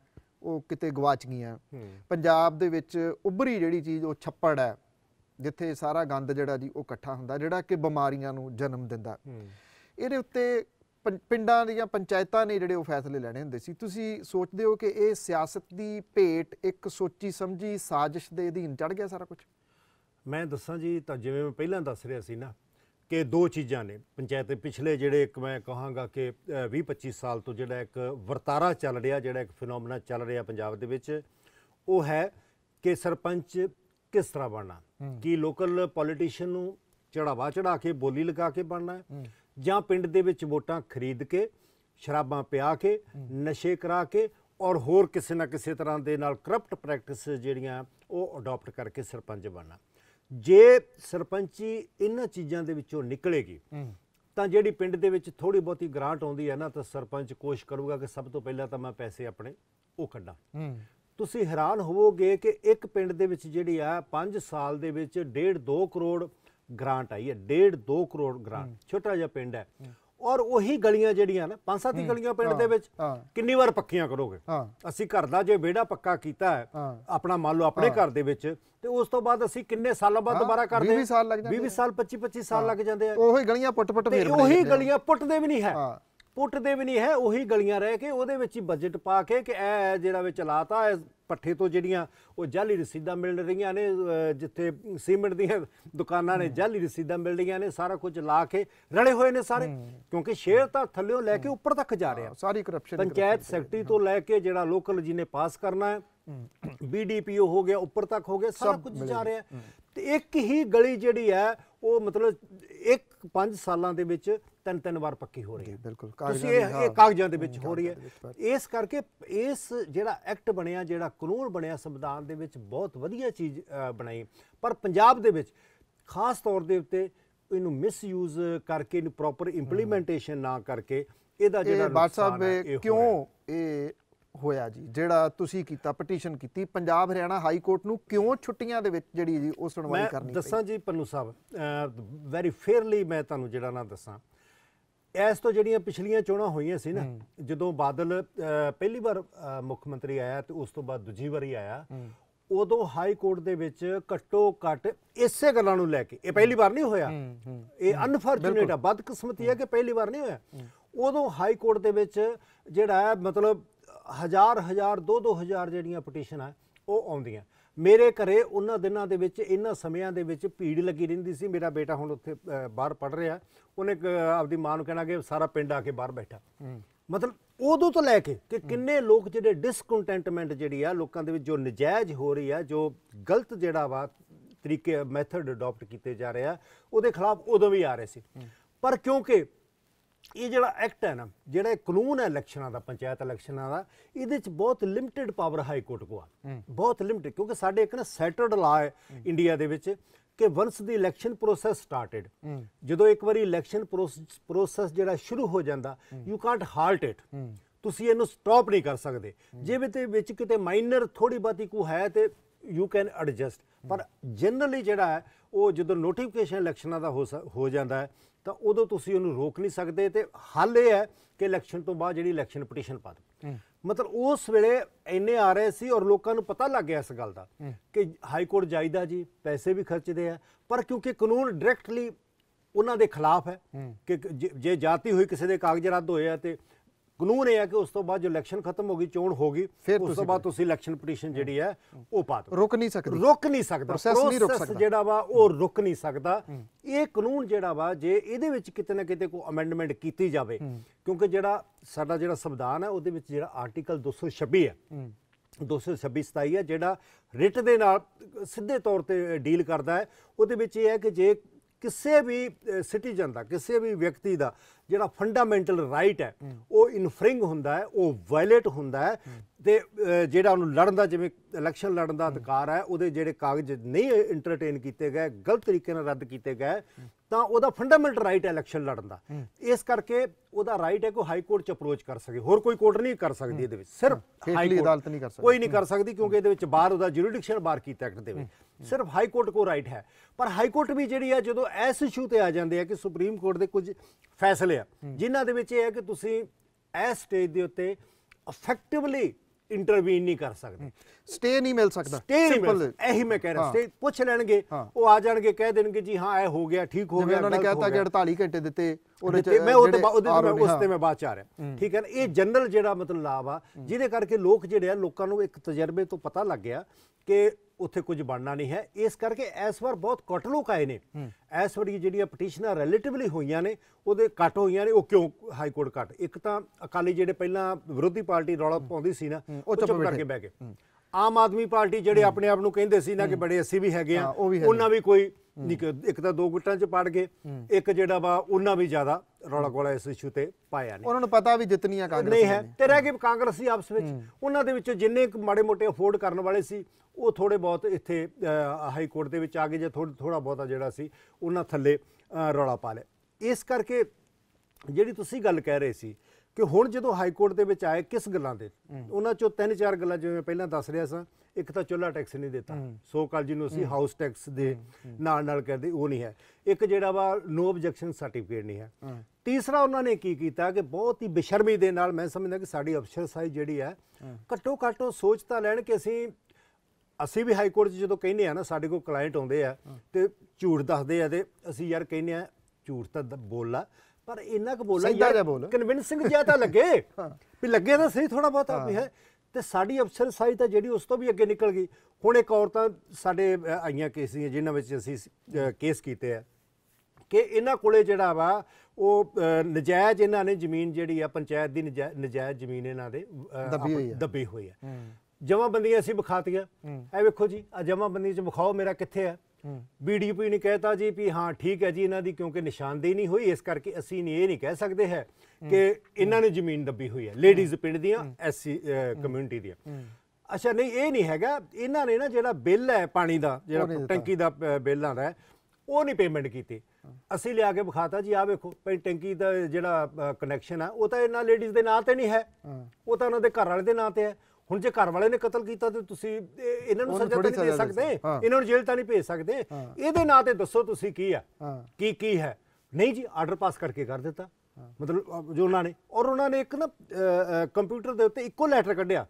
ਉਹ ਕਿਤੇ ਗਵਾਚ ਗਈਆਂ ਪੰਜਾਬ ਦੇ ਵਿੱਚ ਉੱਭਰੀ ਜਿਹੜੀ ਚੀਜ਼ ਉਹ ਛੱਪੜ ਹੈ ਜਿੱਥੇ ਸਾਰਾ ਗੰਦ ਜਿਹੜਾ ਜੀ ਉਹ ਇਕੱਠਾ ਹੁੰਦਾ ਜਿਹੜਾ ਕਿ ਬਿਮਾਰੀਆਂ ਨੂੰ ਜਨਮ ਦਿੰਦਾ ਇਹਦੇ ਉੱਤੇ ਪਿੰਡਾਂ ਦੀਆਂ ਪੰਚਾਇਤਾਂ ਨੇ ਜਿਹੜੇ ਉਹ ਫੈਸਲੇ ਲੈਣੇ ਹੁੰਦੇ ਸੀ ਤੁਸੀਂ ਸੋਚਦੇ ਹੋ ਕਿ ਇਹ ਸਿਆਸਤ ਦੀ ਭੇਟ ਇੱਕ ਸੋਚੀ ਸਮਝੀ ਸਾਜ਼ਿਸ਼ ਦੇ ਅਧੀਨ ਚੜ ਗਿਆ ਸਾਰਾ ਕੁਝ ਮੈਂ ਦੱਸਾਂ ਜੀ ਤਾਂ ਜਿਵੇਂ ਮੈਂ ਪਹਿਲਾਂ ਦੱਸ ਰਿਹਾ ਸੀ ਨਾ ਕਿ ਦੋ ਚੀਜ਼ਾਂ ਨੇ ਪੰਚਾਇਤ ਦੇ ਪਿਛਲੇ ਜਿਹੜੇ ਇੱਕ ਮੈਂ ਕਹਾਂਗਾ ਕਿ 20 25 ਸਾਲ ਤੋਂ ਜਿਹੜਾ ਇੱਕ ਵਰਤਾਰਾ ਚੱਲ ਰਿਹਾ ਜਿਹੜਾ ਇੱਕ ਫੀਨੋਮਨਾ ਚੱਲ ਰਿਹਾ ਪੰਜਾਬ ਦੇ ਵਿੱਚ ਉਹ ਹੈ ਕਿ ਸਰਪੰਚ ਕਿਸ ਤਰ੍ਹਾਂ ਬਣਨਾ ਕੀ ਲੋਕਲ ਪੋਲੀਟੀਸ਼ੀਅਨ ਨੂੰ ਚੜਾਵਾ ਚੜਾ ਕੇ ਬੋਲੀ ਲਗਾ ਕੇ ਬਣਨਾ ਜਾਂ ਪਿੰਡ ਦੇ ਵਿੱਚ ਵੋਟਾਂ ਖਰੀਦ ਕੇ ਸ਼ਰਾਬਾਂ ਪਿਆ ਕੇ ਨਸ਼ੇ ਕਰਾ ਕੇ ਔਰ ਹੋਰ ਕਿਸੇ ਨਾ ਕਿਸੇ ਤਰ੍ਹਾਂ ਦੇ ਨਾਲ ਕਰਪਟ ਪ੍ਰੈਕਟਿਸ ਜਿਹੜੀਆਂ ਉਹ ਅਡਾਪਟ ਕਰਕੇ ਸਰਪੰਚ ਬਣਨਾ ਜੇ ਸਰਪੰਚੀ ਇਹਨਾਂ ਚੀਜ਼ਾਂ ਦੇ ਵਿੱਚੋਂ ਨਿਕਲੇਗੀ ਤਾਂ ਜਿਹੜੀ ਪਿੰਡ ਦੇ ਵਿੱਚ ਥੋੜੀ ਬਹੁਤੀ ਗ੍ਰਾਂਟ ਆਉਂਦੀ ਹੈ ਨਾ ਤਾਂ ਸਰਪੰਚ ਕੋਸ਼ਿਸ਼ ਕਰੂਗਾ ਕਿ ਸਭ ਤੋਂ ਪਹਿਲਾਂ ਤਾਂ ਮੈਂ ਪੈਸੇ ਆਪਣੇ ਉਹ ਕੱਢਾਂ ਤੁਸੀਂ ਹੈਰਾਨ ਹੋਵੋਗੇ ਕਿ ਇੱਕ ਪਿੰਡ ਦੇ ਵਿੱਚ ਜਿਹੜੀ ਆ 5 ਸਾਲ ਦੇ ਵਿੱਚ 1.5 2 ਕਰੋੜ ਗ੍ਰਾਂਟ ਆਈ ਹੈ 1.5 2 ਕਰੋੜ ਗ੍ਰਾਂਟ ਛੋਟਾ ਜਿਹਾ ਪਿੰਡ ਹੈ ਔਰ ਉਹੀ ਗਲੀਆਂ ਜਿਹੜੀਆਂ ਨੇ ਪੰਜ ਸੱਤ ਗਲੀਆਂ ਪਿੰਡ ਦੇ ਵਿੱਚ ਕਿੰਨੀ ਵਾਰ ਪੱਕੀਆਂ ਕਰੋਗੇ ਅਸੀਂ ਘਰ ਦਾ ਜੇ ਵਿਹੜਾ ਪੱਕਾ ਕੀਤਾ ਹੈ ਆਪਣਾ ਮੰਨ ਲਓ ਆਪਣੇ ਘਰ ਦੇ ਵਿੱਚ ਤੇ ਉਸ ਤੋਂ ਬਾਅਦ ਅਸੀਂ ਕਿੰਨੇ ਸਾਲਾਂ ਬਾਅਦ ਦੁਬਾਰਾ ਕਰਦੇ 20 ਸਾਲ ਲੱਗ ਜਾਂਦੇ 20 ਸਾਲ 25 25 ਸਾਲ ਲੱਗ ਜਾਂਦੇ ਆ ਉਹੀ ਗਲੀਆਂ ਪੁੱਟ ਪੁੱਟ ਫੇਰ ਉਹੀ ਗਲੀਆਂ ਪੁੱਟਦੇ ਵੀ ਨਹੀਂ ਹੈ ਪੁੱਟਦੇ ਵੀ ਨਹੀਂ ਹੈ ਉਹੀ ਗਲੀਆਂ ਰਹਿ ਕੇ ਉਹਦੇ ਵਿੱਚ ਹੀ ਬਜਟ ਪਾ ਕੇ ਕਿ ਇਹ ਜਿਹੜਾ ਵਿੱਚ ਲਾਤਾ ਪੱਠੇ ਤੋਂ ਜਿਹੜੀਆਂ ਉਹ ਜਾਲੀ ਰਸੀਦਾਂ ਮਿਲ ਰਹੀਆਂ ਨੇ ਜਿੱਥੇ ਸੀਮੈਂਟ ਦੀਆਂ ਦੁਕਾਨਾਂ ਨੇ ਜਾਲੀ ਰਸੀਦਾਂ ਮਿਲ ਰਹੀਆਂ ਨੇ ਸਾਰਾ ਕੁਝ ਲਾ ਕੇ ਰਲੇ ਹੋਏ ਨੇ ਸਾਰੇ ਕਿਉਂਕਿ ਸ਼ੇਅਰ ਤਾਂ ਥੱਲੇੋਂ ਲੈ ਕੇ ਉੱਪਰ ਤੱਕ ਜਾ ਰਿਹਾ ਸਾਰੀ ਕਰਪਸ਼ਨ ਪੰਚਾਇਤ ਸੈਕਟਰੀ ਤੋਂ ਲੈ ਕੇ ਜਿਹੜਾ ਲੋਕਲ ਜਿਹਨੇ ਪਾਸ ਕਰਨਾ ਹੈ ਬੀਡੀਪੀਓ ਹੋ ਗਿਆ ਉੱਪਰ ਤੱਕ ਹੋ ਗਿਆ ਸਾਰਾ ਕੁਝ ਜਾ ਰਿਹਾ ਤੇ ਇੱਕ ਹੀ ਗਲੀ ਜਿਹੜੀ ਹੈ ਉਹ ਮਤਲਬ ਇੱਕ 5 ਸਾਲਾਂ ਦੇ ਵਿੱਚ ਤਿੰਨ ਤਿੰਨ ਵਾਰ ਪੱਕੀ ਹੋ ਰਹੀ ਹੈ ਬਿਲਕੁਲ ਤੁਸੀਂ ਇਹ ਇਹ ਕਾਗਜ਼ਾਂ ਦੇ ਵਿੱਚ ਹੋ ਰਹੀ ਹੈ ਇਸ ਕਰਕੇ ਇਸ ਜਿਹੜਾ ਐਕਟ ਬਣਿਆ ਜਿਹੜਾ ਕਾਨੂੰਨ ਬਣਿਆ ਸੰਵਿਧਾਨ ਦੇ ਵਿੱਚ ਬਹੁਤ ਵਧੀਆ ਚੀਜ਼ ਬਣਾਈ ਪਰ ਪੰਜਾਬ ਦੇ ਵਿੱਚ ਖਾਸ ਤੌਰ ਦੇ ਉੱਤੇ ਇਹਨੂੰ ਮਿਸਯੂਜ਼ ਕਰਕੇ ਇਹਨੂੰ ਪ੍ਰੋਪਰ ਇੰਪਲੀਮੈਂਟੇਸ਼ਨ ਨਾ ਕਰਕੇ ਇਹਦਾ ਜਿਹੜਾ ਬਾਦ ਸਾਹਿਬ ਕਿਉਂ ਇਹ ਹੋਇਆ ਜੀ ਜਿਹੜਾ ਤੁਸੀਂ ਕੀਤਾ ਪਟੀਸ਼ਨ ਕੀਤੀ ਪੰਜਾਬ ਹਰਿਆਣਾ ਹਾਈ ਕੋਰਟ ਨੂੰ ਕਿਉਂ ਛੁੱਟੀਆਂ ਦੇ ਵਿੱਚ ਜਿਹੜੀ ਜੀ ਉਹ ਸੁਣਵਾਈ ਕਰਨੀ ਪਈ ਦੱਸਾਂ ਜੀ ਪੰਨੂ ਸਾਹਿਬ ਵੈਰੀ ਫੇਅਰਲੀ ਮੈਂ ਤੁਹਾਨੂੰ ਜਿਹੜਾ ਨਾ ਦੱਸਾਂ ਐਸ ਤੋਂ ਜਿਹੜੀਆਂ ਪਿਛਲੀਆਂ ਚੋਣਾਂ ਹੋਈਆਂ ਸੀ ਨਾ ਜਦੋਂ ਬਾਦਲ ਪਹਿਲੀ ਵਾਰ ਮੁੱਖ ਮੰਤਰੀ ਆਇਆ ਤੇ ਉਸ ਤੋਂ ਬਾਅਦ ਦੂਜੀ ਵਾਰੀ ਆਇਆ ਉਦੋਂ ਹਾਈ ਕੋਰਟ ਦੇ ਵਿੱਚ ਘੱਟੋ ਘੱਟ ਇਸੇ ਗੱਲਾਂ ਨੂੰ ਲੈ ਕੇ ਇਹ ਪਹਿਲੀ ਵਾਰ ਨਹੀਂ ਹੋਇਆ ਇਹ ਅਨਫੋਰਚੂਨੇਟ ਆ ਬਦਕਿਸਮਤੀ ਹੈ ਕਿ ਪਹਿਲੀ ਵਾਰ ਨਹੀਂ ਹੋਇਆ ਉਦੋਂ ਹਾਈ ਕੋਰਟ ਦੇ ਵਿੱਚ ਜਿਹੜਾ ਮਤਲਬ ਹਜ਼ਾਰ ਹਜ਼ਾਰ 2-2000 ਜਿਹੜੀਆਂ ਪਟੀਸ਼ਨਾਂ ਉਹ ਆਉਂਦੀਆਂ ਮੇਰੇ ਘਰੇ ਉਹਨਾਂ ਦਿਨਾਂ ਦੇ ਵਿੱਚ ਇਹਨਾਂ ਸਮਿਆਂ ਦੇ ਵਿੱਚ ਭੀੜ ਲੱਗੀ ਰਹਿੰਦੀ ਸੀ ਮੇਰਾ ਬੇਟਾ ਹੁਣ ਉੱਥੇ ਬਾਹਰ ਪੜ ਰਿਹਾ ਉਹਨੇ ਆਪਦੀ ਮਾਂ ਨੂੰ ਕਹਿਣਾ ਕਿ ਸਾਰਾ ਪਿੰਡ ਆ ਕੇ ਬਾਹਰ ਬੈਠਾ ਮਤਲਬ ਉਦੋਂ ਤੋਂ ਲੈ ਕੇ ਕਿ ਕਿੰਨੇ ਲੋਕ ਜਿਹੜੇ ਡਿਸਕੰਟੈਂਟਮੈਂਟ ਜਿਹੜੀ ਆ ਲੋਕਾਂ ਦੇ ਵਿੱਚ ਜੋ ਨਜਾਇਜ਼ ਹੋ ਰਹੀ ਆ ਜੋ ਗਲਤ ਜਿਹੜਾ ਵਾ ਤਰੀਕੇ ਮੈਥਡ ਅਡਾਪਟ ਕੀਤੇ ਜਾ ਰਹੇ ਆ ਉਹਦੇ ਖਿਲਾਫ ਉਦੋਂ ਵੀ ਆ ਰਹੇ ਸੀ ਪਰ ਕਿਉਂਕਿ ਇਹ ਜਿਹੜਾ ਐਕਟ ਹੈ ਨਾ ਜਿਹੜਾ ਇਹ ਕਾਨੂੰਨ ਹੈ ਇਲੈਕਸ਼ਨਾਂ ਦਾ ਪੰਚਾਇਤ ਇਲੈਕਸ਼ਨਾਂ ਦਾ ਇਹਦੇ ਵਿੱਚ ਬਹੁਤ ਲਿਮਿਟਿਡ ਪਾਵਰ ਹਾਈ ਕੋਰਟ ਕੋ ਆ ਬਹੁਤ ਲਿਮਿਟਿਡ ਕਿਉਂਕਿ ਸਾਡੇ ਇੱਕ ਨਾ ਸੈਟਰਡ ਲਾ ਹੈ ਇੰਡੀਆ ਦੇ ਵਿੱਚ ਕਿ once the election process started ਜਦੋਂ ਇੱਕ ਵਾਰੀ ਇਲੈਕਸ਼ਨ ਪ੍ਰੋਸੈਸ ਜਿਹੜਾ ਸ਼ੁਰੂ ਹੋ ਜਾਂਦਾ ਯੂ ਕਾਂਟ ਹਾਲਟ ਇਟ ਤੁਸੀਂ ਇਹਨੂੰ ਸਟਾਪ ਨਹੀਂ ਕਰ ਸਕਦੇ ਜੇ ਵੀ ਤੇ ਵਿੱਚ ਕਿਤੇ ਮਾਈਨਰ ਥੋੜੀ ਬਾਤੀ ਕੋ ਹੈ ਤੇ ਯੂ ਕੈਨ ਐਡਜਸਟ ਪਰ ਜਨਰਲੀ ਜਿਹੜਾ ਹੈ ਉਹ ਜਦੋਂ ਨੋਟੀਫਿਕੇਸ਼ਨ ਇਲੈਕਸ਼ਨਾਂ ਦਾ ਹੋ ਜਾਂਦਾ ਹੈ ਤਾਂ ਉਦੋਂ ਤੁਸੀਂ ਉਹਨੂੰ ਰੋਕ ਨਹੀਂ ਸਕਦੇ ਤੇ ਹੱਲ ਇਹ ਹੈ ਕਿ ਇਲੈਕਸ਼ਨ ਤੋਂ ਬਾਅਦ ਜਿਹੜੀ ਇਲੈਕਸ਼ਨ ਪਟੀਸ਼ਨ ਪਾ ਦੋ ਮਤਲਬ ਉਸ ਵੇਲੇ ਇੰਨੇ ਆ ਰਹੇ ਸੀ ਔਰ ਲੋਕਾਂ ਨੂੰ ਪਤਾ ਲੱਗ ਗਿਆ ਇਸ ਗੱਲ ਦਾ ਕਿ ਹਾਈ ਕੋਰਟ ਜਾਈਦਾ ਜੀ ਪੈਸੇ ਵੀ ਖਰਚਦੇ ਆ ਪਰ ਕਿਉਂਕਿ ਕਾਨੂੰਨ ਡਾਇਰੈਕਟਲੀ ਉਹਨਾਂ ਦੇ ਖਿਲਾਫ ਹੈ ਕਿ ਜੇ ਜਾਤੀ ਹੋਈ ਕਿਸੇ ਦੇ ਕਾਗਜ਼ ਰੱਦ ਹੋਏ ਆ ਤੇ ਕਾਨੂੰਨ ਇਹ ਹੈ ਕਿ ਉਸ ਤੋਂ ਬਾਅਦ ਜੋ ਇਲੈਕਸ਼ਨ ਖਤਮ ਹੋ ਗਈ ਚੋਣ ਹੋ ਗਈ ਉਸ ਤੋਂ ਬਾਅਦ ਤੁਸੀਂ ਇਲੈਕਸ਼ਨ ਪਟੀਸ਼ਨ ਜਿਹੜੀ ਹੈ ਉਹ ਪਾ ਦਿਓ ਰੁਕ ਨਹੀਂ ਸਕਦੀ ਰੁਕ ਨਹੀਂ ਸਕਦਾ ਪ੍ਰੋਸੈਸ ਨਹੀਂ ਰੁਕ ਸਕਦਾ ਜਿਹੜਾ ਵਾ ਉਹ ਰੁਕ ਨਹੀਂ ਸਕਦਾ ਇਹ ਕਾਨੂੰਨ ਜਿਹੜਾ ਵਾ ਜੇ ਇਹਦੇ ਵਿੱਚ ਕਿਤੇ ਨਾ ਕਿਤੇ ਕੋਈ ਅਮੈਂਡਮੈਂਟ ਕੀਤੀ ਜਾਵੇ ਕਿਉਂਕਿ ਜਿਹੜਾ ਸਾਡਾ ਜਿਹੜਾ ਸੰਵਿਧਾਨ ਹੈ ਉਹਦੇ ਵਿੱਚ ਜਿਹੜਾ ਆਰਟੀਕਲ 226 ਹੈ 226 27 ਹੈ ਜਿਹੜਾ ਰਿਟ ਦੇ ਨਾਲ ਸਿੱਧੇ ਤੌਰ ਤੇ ਡੀਲ ਕਰਦਾ ਹੈ ਉਹਦੇ ਵਿੱਚ ਇਹ ਹੈ ਕਿ ਜੇ ਕਿਸੇ ਵੀ ਸਿਟੀਜ਼ਨ ਦਾ ਕਿਸੇ ਵੀ ਵਿਅਕਤੀ ਦਾ ਜਿਹੜਾ ਫੰਡਾਮੈਂਟਲ ਰਾਈਟ ਹੈ ਉਹ ਇਨਫਰਿੰਗ ਹੁੰਦਾ ਹੈ ਉਹ ਵਾਇਲੇਟ ਹੁੰਦਾ ਹੈ ਤੇ ਜਿਹੜਾ ਉਹਨੂੰ ਲੜਨ ਦਾ ਜਿਵੇਂ ਇਲੈਕਸ਼ਨ ਲੜਨ ਦਾ ਅਧਿਕਾਰ ਹੈ ਉਹਦੇ ਜਿਹੜੇ ਕਾਗਜ਼ ਨਹੀਂ ਇੰਟਰਟੇਨ ਕੀਤੇ ਗਏ ਗਲਤ ਤਰੀਕੇ ਨਾਲ ਰੱਦ ਕੀਤੇ ਗਏ ਤਾਂ ਉਹਦਾ ਫੰਡਾਮੈਂਟਲ ਰਾਈਟ ਹੈ ਇਲੈਕਸ਼ਨ ਲੜਨ ਦਾ ਇਸ ਕਰਕੇ ਉਹਦਾ ਰਾਈਟ ਹੈ ਕਿ ਹਾਈ ਕੋਰਟ ਚ ਅਪਰੋਚ ਕਰ ਸਕੇ ਹੋਰ ਕੋਈ ਕੋਰਟ ਨਹੀਂ ਕਰ ਸਕਦੀ ਇਹਦੇ ਵਿੱਚ ਸਿਰਫ ਹਾਈ ਅਦਾਲਤ ਨਹੀਂ ਕਰ ਸਕਦੀ ਕੋਈ ਨਹੀਂ ਕਰ ਸਕਦੀ ਕਿਉਂਕਿ ਇਹਦੇ ਵਿੱਚ ਬਾਹਰ ਉਹਦਾ ਜੁਰਿਡਿਕਸ਼ਨ ਬਾਹਰ ਕੀਤਾ ਐਕਟ ਦੇ ਵਿੱਚ ਸਿਰਫ ਹਾਈ ਕੋਰਟ ਕੋ ਰਾਈਟ ਹੈ ਪਰ ਹਾਈ ਕੋਰਟ ਵੀ ਜਿਹੜੀ ਹੈ ਜਦੋਂ ਇਸ ਇਸ਼ੂ ਤੇ ਆ ਜਾਂਦੇ ਆ ਕਿ ਸੁਪਰੀਮ ਕੋਰਟ ਦੇ ਕੁਝ ਫੈਸਲੇ ਹੁੰਦੇ ਆ ਜਿਨ੍ਹਾਂ ਦੇ ਵਿੱਚ ਇਹ ਹੈ ਕਿ ਤੁਸੀਂ ਇਸ ਸਟੇਜ ਦੇ ਉੱਤੇ ਇਫੈਕਟਿਵਲੀ ਇੰਟਰਵੀਨ ਨਹੀਂ ਕਰ ਸਕਦੇ ਸਟੇ ਨਹੀਂ ਮਿਲ ਸਕਦਾ ਸਿੰਪਲ ਇਹੀ ਮੈਂ ਕਹਿ ਰਿਹਾ ਸਟੇ ਪੁੱਛ ਲੈਣਗੇ ਉਹ ਆ ਜਾਣਗੇ ਕਹਿ ਦੇਣਗੇ ਜੀ ਹਾਂ ਇਹ ਹੋ ਗਿਆ ਠੀਕ ਹੋ ਗਿਆ ਉਹਨਾਂ ਨੇ ਕਹਿਤਾ ਕਿ 48 ਘੰਟੇ ਦਿੱਤੇ ਉਹਦੇ ਚ ਮੈਂ ਉਹਦੇ ਉਹਦੇ ਮੈਂ ਉਸ ਤੇ ਮੈਂ ਬਾਅਦ ਚ ਆ ਰਿਹਾ ਠੀਕ ਹੈ ਨਾ ਇਹ ਜਨਰਲ ਜਿਹੜਾ ਮਤਲਬ ਲਾਭ ਆ ਜਿਹਦੇ ਕਰਕੇ ਲੋਕ ਜਿਹੜੇ ਆ ਲੋਕਾਂ ਨੂੰ ਇੱਕ ਤਜਰਬੇ ਤੋਂ ਪਤਾ ਲੱਗ ਗਿਆ ਕਿ ਉੱਥੇ ਕੁਝ ਬਣਨਾ ਨਹੀਂ ਹੈ ਇਸ ਕਰਕੇ ਇਸ ਵਾਰ ਬਹੁਤ ਘੱਟ ਲੋਕ ਆਏ ਨੇ ਇਸ ਵਾਰ ਜਿਹੜੀਆਂ ਪਟੀਸ਼ਨਾਂ ਰਿਲੇਟਿਵਲੀ ਹੋਈਆਂ ਨੇ ਉਹਦੇ ਘੱਟ ਹੋਈਆਂ ਨੇ ਉਹ ਕਿਉਂ ਹਾਈ ਕੋਰਟ ਘੱਟ ਇੱਕ ਤਾਂ ਅਕਾਲੀ ਜਿਹੜੇ ਪਹਿਲਾਂ ਵਿਰੋਧੀ ਪਾਰਟੀ ਰੌਲਾ ਪਾਉਂਦੀ ਸੀ ਨਾ ਉਹ ਚੁੱਪ ਕਰਕੇ ਬਹਿ ਗਏ ਆਮ ਆਦਮੀ ਪਾਰਟੀ ਜਿਹੜੇ ਆਪਣੇ ਆਪ ਨੂੰ ਕਹਿੰਦੇ ਸੀ ਨਾ ਕਿ ਬੜੇ ਅਸੀਂ ਵੀ ਹੈਗੇ ਆ ਉਹਨਾਂ ਵੀ ਕੋਈ ਇੱਕ ਤਾਂ ਦੋ ਗੁੱਟਾਂ 'ਚ ਪੜ ਗਏ ਇੱਕ ਜਿਹੜਾ ਵਾ ਉਹਨਾਂ ਵੀ ਜ਼ਿਆਦਾ ਰੌਲਾ ਗੋਲਾ ਇਸ ਇਸ਼ੂ ਤੇ ਪਾਇਆ ਨਹੀਂ ਉਹਨਾਂ ਨੂੰ ਪਤਾ ਵੀ ਜਿਤਨੀਆਂ ਕਾਂਗਰਸ ਨਹੀਂ ਹੈ ਤੇ ਰਹਿ ਗਏ ਕਾਂਗਰਸੀ ਆਪਸ ਵਿੱਚ ਉਹਨਾਂ ਦੇ ਵਿੱਚ ਜਿੰਨੇ ਮਾੜੇ ਮੋਟੇ ਅਫੋਰਡ ਕਰਨ ਵਾਲੇ ਸੀ ਉਹ ਥੋੜੇ ਬਹੁਤ ਇੱਥੇ ਹਾਈ ਕੋਰਟ ਦੇ ਵਿੱਚ ਆ ਗਏ ਜਾਂ ਥੋੜਾ ਬਹੁਤਾ ਜਿਹੜਾ ਸੀ ਉਹਨਾਂ ਥੱਲੇ ਰੌਲਾ ਪਾ ਲਿਆ ਇਸ ਕਰਕੇ ਜਿਹੜੀ ਤੁਸੀਂ ਗੱਲ ਕਹਿ ਰਹੇ ਸੀ ਕਿ ਹੁਣ ਜਦੋਂ ਹਾਈ ਕੋਰਟ ਦੇ ਵਿੱਚ ਆਏ ਕਿਸ ਗੱਲਾਂ ਦੇ ਉਹਨਾਂ ਚੋਂ ਤਿੰਨ ਚਾਰ ਗੱਲਾਂ ਜਿਵੇਂ ਪਹਿਲਾਂ ਦੱਸ ਰਿਹਾ ਸਾਂ ਇੱਕ ਤਾਂ ਚੁੱਲ੍ਹਾ ਟੈਕਸ ਨਹੀਂ ਦਿੱਤਾ ਸੋ ਕਾਲ ਜਿਹਨੂੰ ਅਸੀਂ ਹਾਊਸ ਟੈਕਸ ਦੇ ਨਾਲ ਨਾਲ ਕਰਦੇ ਉਹ ਨਹੀਂ ਹੈ ਇੱਕ ਜਿਹੜਾ ਵਾ ਨੋ ਆਬਜੈਕਸ਼ਨ ਸਰਟੀਫਿਕੇਟ ਨਹੀਂ ਹੈ ਤੀਸਰਾ ਉਹਨਾਂ ਨੇ ਕੀ ਕੀਤਾ ਕਿ ਬਹੁਤ ਹੀ ਬਿਸ਼ਰਮੀ ਦੇ ਨਾਲ ਮੈਂ ਸਮਝਦਾ ਕਿ ਸਾਡੀ ਅਫਸਰ ਸਾਈ ਜਿਹੜੀ ਹੈ ਘੱਟੋ ਘੱਟੋ ਸੋਚ ਤਾਂ ਲੈਣ ਕਿ ਅਸੀਂ ਅਸੀਂ ਵੀ ਹਾਈ ਕੋਰਟ 'ਚ ਜਦੋਂ ਕਹਿੰਦੇ ਆ ਨਾ ਸਾਡੇ ਕੋਲ ਕਲਾਇੰਟ ਆਉਂਦੇ ਆ ਤੇ ਝੂਠ ਦੱਸਦੇ ਆ ਤੇ ਅਸੀਂ ਯਾਰ ਕਹਿੰਦੇ ਆ ਝੂਠ ਤਾਂ ਬੋਲਾ ਪਰ ਇੰਨਾ ਕੁ ਬੋਲਾ ਯਾਰ ਕਨਵਿੰਸਿੰਗ ਜਿਆਦਾ ਤਾਂ ਲੱਗੇ ਵੀ ਲੱਗੇ ਤਾਂ ਸਹੀ ਥੋੜਾ ਬਹੁਤਾ ਵੀ ਹੈ ਤੇ ਸਾਡੀ ਅਫਸਰ ਸਾਈ ਤਾਂ ਜਿਹੜੀ ਉਸ ਤੋਂ ਵੀ ਅੱਗੇ ਨਿਕਲ ਗਈ ਹੁਣ ਇੱਕ ਔਰਤਾਂ ਸਾਡੇ ਆਈਆਂ ਕੇਸ ਦੀਆਂ ਜਿਨ੍ਹਾਂ ਵਿੱਚ ਅਸੀਂ ਕੇਸ ਕੀਤੇ ਆ ਕਿ ਇਹਨਾਂ ਕੋਲੇ ਜਿਹੜਾ ਵਾ ਉਹ ਨਜਾਇਜ਼ ਇਹਨਾਂ ਨੇ ਜ਼ਮੀਨ ਜਿਹੜੀ ਆ ਪੰਚਾਇਤ ਦੀ ਨਜਾਇਜ਼ ਜ਼ਮੀਨ ਇਹਨਾਂ ਦੇ ਦੱਬੇ ਹੋਈ ਆ ਜਮਾ ਬੰਦੀਆਂ ਅਸੀਂ ਵਿਖਾਤੀਆਂ ਐ ਵੇਖੋ ਜੀ ਆ ਜਮਾ ਬੰਦੀ ਚ ਵਿਖਾਓ ਮੇਰਾ ਕਿੱਥੇ ਆ ਬੀਡੀਪੀ ਨੇ ਕਹਿਤਾ ਜੀ ਵੀ ਹਾਂ ਠੀਕ ਹੈ ਜੀ ਇਹਨਾਂ ਦੀ ਕਿਉਂਕਿ ਨਿਸ਼ਾਨਦੇਹੀ ਨਹੀਂ ਹੋਈ ਇਸ ਕਰਕੇ ਅਸੀਂ ਨਹੀਂ ਇਹ ਨਹੀਂ ਕਹਿ ਸਕਦੇ ਹੈ ਕਿ ਇਹਨਾਂ ਨੇ ਜ਼ਮੀਨ ਦੱਬੀ ਹੋਈ ਹੈ ਲੇਡੀਜ਼ ਪਿੰਡ ਦੀਆਂ ਐਸਸੀ ਕਮਿਊਨਿਟੀ ਦੀਆਂ ਅੱਛਾ ਨਹੀਂ ਇਹ ਨਹੀਂ ਹੈਗਾ ਇਹਨਾਂ ਨੇ ਨਾ ਜਿਹੜਾ ਬਿੱਲ ਹੈ ਪਾਣੀ ਦਾ ਜਿਹੜਾ ਟੈਂਕੀ ਦਾ ਬਿੱਲ ਆਂਦਾ ਉਹ ਨਹੀਂ ਪੇਮੈਂਟ ਕੀਤੀ ਅਸੀਂ ਲਿਆ ਕੇ ਵਿਖਾਤਾ ਜੀ ਆ ਵੇਖੋ ਭਈ ਟੈਂਕੀ ਦਾ ਜਿਹੜਾ ਕਨੈਕਸ਼ਨ ਆ ਉਹ ਤਾਂ ਇਹਨਾਂ ਲੇਡੀਜ਼ ਦੇ ਨਾਂ ਤੇ ਨਹੀਂ ਹੈ ਉਹ ਤਾਂ ਉਹਨਾਂ ਦੇ ਘਰ ਵਾਲੇ ਦੇ ਨਾਂ ਤੇ ਹੈ ਹੁਣ ਜੇ ਘਰ ਵਾਲੇ ਨੇ ਕਤਲ ਕੀਤਾ ਤੇ ਤੁਸੀਂ ਇਹਨਾਂ ਨੂੰ ਸਜ਼ਾ ਤਾਂ ਨਹੀਂ ਦੇ ਸਕਦੇ ਇਹਨਾਂ ਨੂੰ ਜੇਲ੍ਹ ਤਾਂ ਨਹੀਂ ਭੇਜ ਸਕਦੇ ਇਹਦੇ ਨਾਂ ਤੇ ਦੱਸੋ ਤੁਸੀਂ ਕੀ ਆ ਕੀ ਕੀ ਹੈ ਨਹੀਂ ਜੀ ਆਰਡਰ ਪਾਸ ਕਰਕੇ ਕਰ ਦਿੱਤਾ ਮਤਲਬ ਜੋ ਉਹਨਾਂ ਨੇ ਔਰ ਉਹਨਾਂ ਨੇ ਇੱਕ ਨਾ ਕੰਪਿਊਟਰ ਦੇ ਉੱਤੇ ਇੱਕੋ ਲੈਟਰ ਕੱਢਿਆ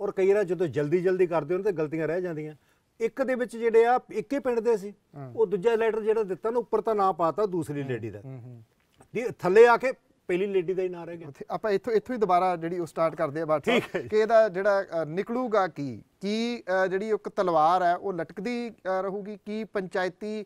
ਔਰ ਕਈ ਵਾਰ ਜਦੋਂ ਜਲਦੀ ਜਲਦੀ ਕਰਦੇ ਉਹਨਾਂ ਤੇ ਗਲਤੀਆਂ ਰਹਿ ਜਾਂਦੀਆਂ ਇੱਕ ਦੇ ਵਿੱਚ ਜਿਹੜੇ ਆ ਇੱਕੇ ਪਿੰਡ ਦੇ ਸੀ ਉਹ ਦੂਜਾ ਲੈਟਰ ਜਿਹੜਾ ਦਿੱਤਾ ਨਾ ਉੱਪਰ ਤਾਂ ਨਾਂ ਪਾਤਾ ਦੂਸਰੀ ਲੇਡੀ ਦਾ ਥੱਲੇ ਆ ਕੇ ਪਹਿਲੀ ਲੇਡੀ ਦਾ ਹੀ ਨਾਂ ਰਹਿ ਗਿਆ ਆਪਾਂ ਇੱਥੋਂ ਇੱਥੋਂ ਹੀ ਦੁਬਾਰਾ ਜਿਹੜੀ ਉਹ ਸਟਾਰਟ ਕਰਦੇ ਆ ਬਾਠਾ ਕਿ ਇਹਦਾ ਜਿਹੜਾ ਨਿਕਲੂਗਾ ਕੀ ਕੀ ਜਿਹੜੀ ਇੱਕ ਤਲਵਾਰ ਹੈ ਉਹ ਲਟਕਦੀ ਰਹੂਗੀ ਕੀ ਪੰਚਾਇਤੀ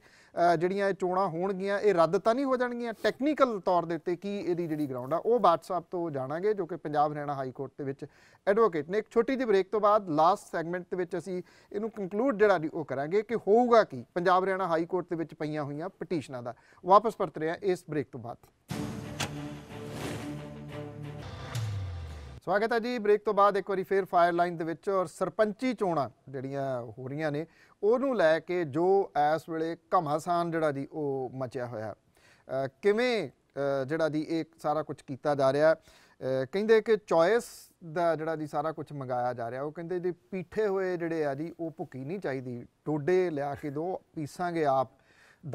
ਜਿਹੜੀਆਂ ਇਹ ਚੋਣਾਂ ਹੋਣਗੀਆਂ ਇਹ ਰੱਦ ਤਾਂ ਨਹੀਂ ਹੋ ਜਾਣਗੀਆਂ ਟੈਕਨੀਕਲ ਤੌਰ ਦੇ ਉੱਤੇ ਕੀ ਇਹਦੀ ਜਿਹੜੀ ਗਰਾਊਂਡ ਆ ਉਹ ਬਾਤ ਸਾਹਿਬ ਤੋਂ ਜਾਣਾਂਗੇ ਜੋ ਕਿ ਪੰਜਾਬ ਹਰਿਆਣਾ ਹਾਈ ਕੋਰਟ ਦੇ ਵਿੱਚ ਐਡਵੋਕੇਟ ਨੇ ਇੱਕ ਛੋਟੀ ਜਿਹੀ ਬ੍ਰੇਕ ਤੋਂ ਬਾਅਦ ਲਾਸਟ ਸੈਗਮੈਂਟ ਦੇ ਵਿੱਚ ਅਸੀਂ ਇਹਨੂੰ ਕੰਕਲੂਡ ਜਿਹੜਾ ਉਹ ਕਰਾਂਗੇ ਕਿ ਹੋਊਗਾ ਕੀ ਪੰਜਾਬ ਹਰਿਆਣਾ ਹਾਈ ਕੋਰਟ ਦੇ ਵਿੱਚ ਪਈਆਂ ਹੋਈਆਂ ਪਟੀਸ਼ਨਾਂ ਦਾ ਵਾਪਸ ਪਰਤ ਰਿਹਾ ਇਸ ਬ੍ਰੇਕ ਤੋਂ ਬਾਅਦ ਸਵਾਗਤ ਹੈ ਜੀ ਬ੍ਰੇਕ ਤੋਂ ਬਾਅਦ ਇੱਕ ਵਾਰੀ ਫੇਰ ਫਾਇਰ ਲਾਈਨ ਦੇ ਵਿੱਚ ਔਰ ਸਰਪੰਚੀ ਚੋਣਾਂ ਜਿਹੜੀਆਂ ਹੋ ਰਹੀਆਂ ਨੇ ਉਹਨੂੰ ਲੈ ਕੇ ਜੋ ਇਸ ਵੇਲੇ ਘਮਾਸਾਨ ਜਿਹੜਾ ਦੀ ਉਹ ਮਚਿਆ ਹੋਇਆ ਕਿਵੇਂ ਜਿਹੜਾ ਦੀ ਇਹ ਸਾਰਾ ਕੁਝ ਕੀਤਾ ਜਾ ਰਿਹਾ ਕਹਿੰਦੇ ਕਿ ਚੋਇਸ ਦਾ ਜਿਹੜਾ ਦੀ ਸਾਰਾ ਕੁਝ ਮੰਗਾਇਆ ਜਾ ਰਿਹਾ ਉਹ ਕਹਿੰਦੇ ਜੀ ਪੀਠੇ ਹੋਏ ਜਿਹੜੇ ਆ ਜੀ ਉਹ ਭੁੱਕੀ ਨਹੀਂ ਚਾਹੀਦੀ ਟੋਡੇ ਲਿਆ ਕੇ ਦੋ ਪੀਸਾਂਗੇ ਆਪ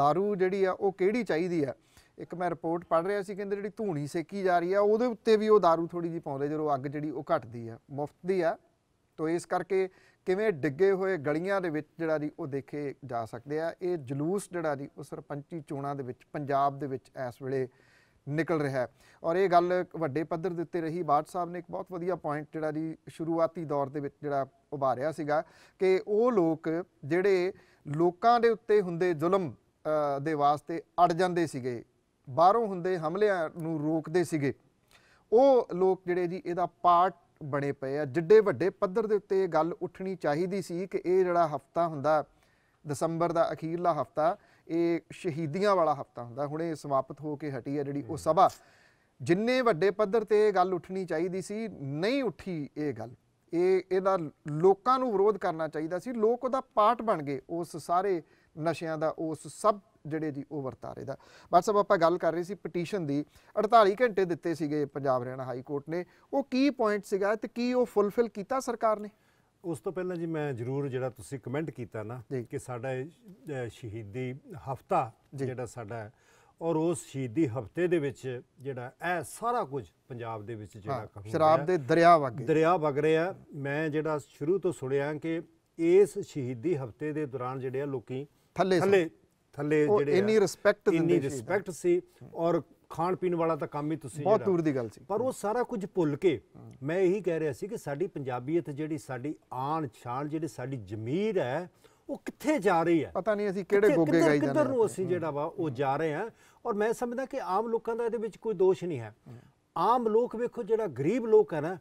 दारू ਜਿਹੜੀ ਆ ਉਹ ਕਿਹੜੀ ਚਾਹੀਦੀ ਆ ਇੱਕ ਮੈਂ ਰਿਪੋਰਟ ਪੜ੍ਹ ਰਿਹਾ ਸੀ ਕਹਿੰਦੇ ਜਿਹੜੀ ਧੂਣੀ ਸੇਕੀ ਜਾ ਰਹੀ ਆ ਉਹਦੇ ਉੱਤੇ ਵੀ ਉਹ दारू ਥੋੜੀ ਜੀ ਪਾਉਂਦੇ ਜਦੋਂ ਅੱਗ ਜਿਹੜੀ ਉਹ ਘਟਦੀ ਆ ਮੁਫਤ ਦੀ ਆ ਤੋਂ ਇਸ ਕਰਕੇ ਕਿਵੇਂ ਡਿੱਗੇ ਹੋਏ ਗਲੀਆਂ ਦੇ ਵਿੱਚ ਜਿਹੜਾ ਦੀ ਉਹ ਦੇਖੇ ਜਾ ਸਕਦੇ ਆ ਇਹ ਜਲੂਸ ਜਿਹੜਾ ਦੀ ਉਹ ਸਰਪੰਚੀ ਚੋਣਾਂ ਦੇ ਵਿੱਚ ਪੰਜਾਬ ਦੇ ਵਿੱਚ ਇਸ ਵੇਲੇ ਨਿਕਲ ਰਿਹਾ ਹੈ ਔਰ ਇਹ ਗੱਲ ਵੱਡੇ ਪੱਧਰ ਦੇ ਉੱਤੇ ਰਹੀ ਬਾਦ ਸਾਹਿਬ ਨੇ ਇੱਕ ਬਹੁਤ ਵਧੀਆ ਪੁਆਇੰਟ ਜਿਹੜਾ ਦੀ ਸ਼ੁਰੂਆਤੀ ਦੌਰ ਦੇ ਵਿੱਚ ਜਿਹੜਾ ਉਭਾਰਿਆ ਸੀਗਾ ਕਿ ਉਹ ਲੋਕ ਜਿਹੜੇ ਲੋਕਾਂ ਦੇ ਉੱਤੇ ਹੁੰਦੇ ਜ਼ੁਲਮ ਦੇ ਵਾਸਤੇ ਅੜ ਜਾਂਦੇ ਸੀਗੇ ਬਾਹਰੋਂ ਹੁੰਦੇ ਹਮਲਿਆਂ ਨੂੰ ਰੋਕਦੇ ਸੀਗੇ ਉਹ ਲੋਕ ਜਿਹੜੇ ਜੀ ਇਹਦਾ ਪਾਰਟ ਬਣੇ ਪਏ ਆ ਜਿੱਡੇ ਵੱਡੇ ਪੱਧਰ ਦੇ ਉੱਤੇ ਇਹ ਗੱਲ ਉੱਠਣੀ ਚਾਹੀਦੀ ਸੀ ਕਿ ਇਹ ਜਿਹੜਾ ਹਫਤਾ ਹੁੰਦਾ ਦਸੰਬਰ ਦਾ ਅਖੀਰਲਾ ਹਫਤਾ ਇਹ ਸ਼ਹੀਦੀਆਂ ਵਾਲਾ ਹਫਤਾ ਹੁੰਦਾ ਹੁਣੇ ਸਮਾਪਤ ਹੋ ਕੇ ਹਟੀ ਹੈ ਜਿਹੜੀ ਉਹ ਸਭਾ ਜਿੰਨੇ ਵੱਡੇ ਪੱਧਰ ਤੇ ਇਹ ਗੱਲ ਉੱਠਣੀ ਚਾਹੀਦੀ ਸੀ ਨਹੀਂ ਉੱਠੀ ਇਹ ਗੱਲ ਇਹ ਇਹਦਾ ਲੋਕਾਂ ਨੂੰ ਵਿਰੋਧ ਕਰਨਾ ਚਾਹੀਦਾ ਸੀ ਲੋਕ ਉਹਦਾ ਪਾਰਟ ਬਣ ਗਏ ਉਸ ਸਾਰੇ ਨਸ਼ਿਆਂ ਦਾ ਉਸ ਸਭ ਜਿਹੜੇ ਜੀ ਉਹ ਵਰਤਾਰੇ ਦਾ ਬਸ ਸਭ ਆਪਾਂ ਗੱਲ ਕਰ ਰਹੇ ਸੀ ਪਟੀਸ਼ਨ ਦੀ 48 ਘੰਟੇ ਦਿੱਤੇ ਸੀਗੇ ਪੰਜਾਬ ਹਰਿਆਣਾ ਹਾਈ ਕੋਰਟ ਨੇ ਉਹ ਕੀ ਪੁਆਇੰਟ ਸੀਗਾ ਤੇ ਕੀ ਉਹ ਫੁੱਲਫਿਲ ਕੀਤਾ ਸਰਕਾਰ ਨੇ ਉਸ ਤੋਂ ਪਹਿਲਾਂ ਜੀ ਮੈਂ ਜਰੂਰ ਜਿਹੜਾ ਤੁਸੀਂ ਕਮੈਂਟ ਕੀਤਾ ਨਾ ਕਿ ਸਾਡਾ ਸ਼ਹੀਦੀ ਹਫਤਾ ਜਿਹੜਾ ਸਾਡਾ ਔਰ ਉਸ ਸ਼ਹੀਦੀ ਹਫਤੇ ਦੇ ਵਿੱਚ ਜਿਹੜਾ ਇਹ ਸਾਰਾ ਕੁਝ ਪੰਜਾਬ ਦੇ ਵਿੱਚ ਜਿਹੜਾ ਕੰਮ ਸ਼ਰਾਬ ਦੇ ਦਰਿਆ ਵਗ ਦਰਿਆ ਵਗ ਰਿਹਾ ਮੈਂ ਜਿਹੜਾ ਸ਼ੁਰੂ ਤੋਂ ਸੁਣਿਆ ਕਿ ਇਸ ਸ਼ਹੀਦੀ ਹਫਤੇ ਦੇ ਦੌਰਾਨ ਜਿਹੜੇ ਆ ਲੋਕੀ ਥੱਲੇ ਥੱਲੇ ਥੱਲੇ ਜਿਹੜੇ ਇੰਨੀ ਰਿਸਪੈਕਟ ਦਿੰਦੇ ਸੀ ਇੰਨੀ ਰਿਸਪੈਕਟ ਸੀ ਔਰ ਖਾਣ ਪੀਣ ਵਾਲਾ ਤਾਂ ਕੰਮ ਹੀ ਤੁਸੀਂ ਬਹੁਤ ਦੂਰ ਦੀ ਗੱਲ ਸੀ ਪਰ ਉਹ ਸਾਰਾ ਕੁਝ ਭੁੱਲ ਕੇ ਮੈਂ ਇਹੀ ਕਹਿ ਰਿਹਾ ਸੀ ਕਿ ਸਾਡੀ ਪੰਜਾਬੀਅਤ ਜਿਹੜੀ ਸਾਡੀ ਆਣ ਛਾਣ ਜਿਹੜੀ ਸਾਡੀ ਜ਼ਮੀਰ ਹੈ ਉਹ ਕਿੱਥੇ ਜਾ ਰਹੀ ਹੈ ਪਤਾ ਨਹੀਂ ਅਸੀਂ ਕਿਹੜੇ ਗੋਗੇ ਗਾਈ ਜਾਂਦੇ ਕਿੱਧਰ ਨੂੰ ਅਸੀਂ ਜਿਹੜਾ ਵਾ ਉਹ ਜਾ ਰਹੇ ਹਾਂ ਔਰ ਮੈਂ ਸਮਝਦਾ ਕਿ ਆਮ ਲੋਕਾਂ ਦਾ ਇਹਦੇ ਵਿੱਚ ਕੋਈ ਦੋਸ਼ ਨਹੀਂ ਹੈ ਆਮ ਲੋਕ ਵੇਖੋ ਜਿਹੜਾ ਗਰੀਬ ਲੋਕ ਹੈ ਨਾ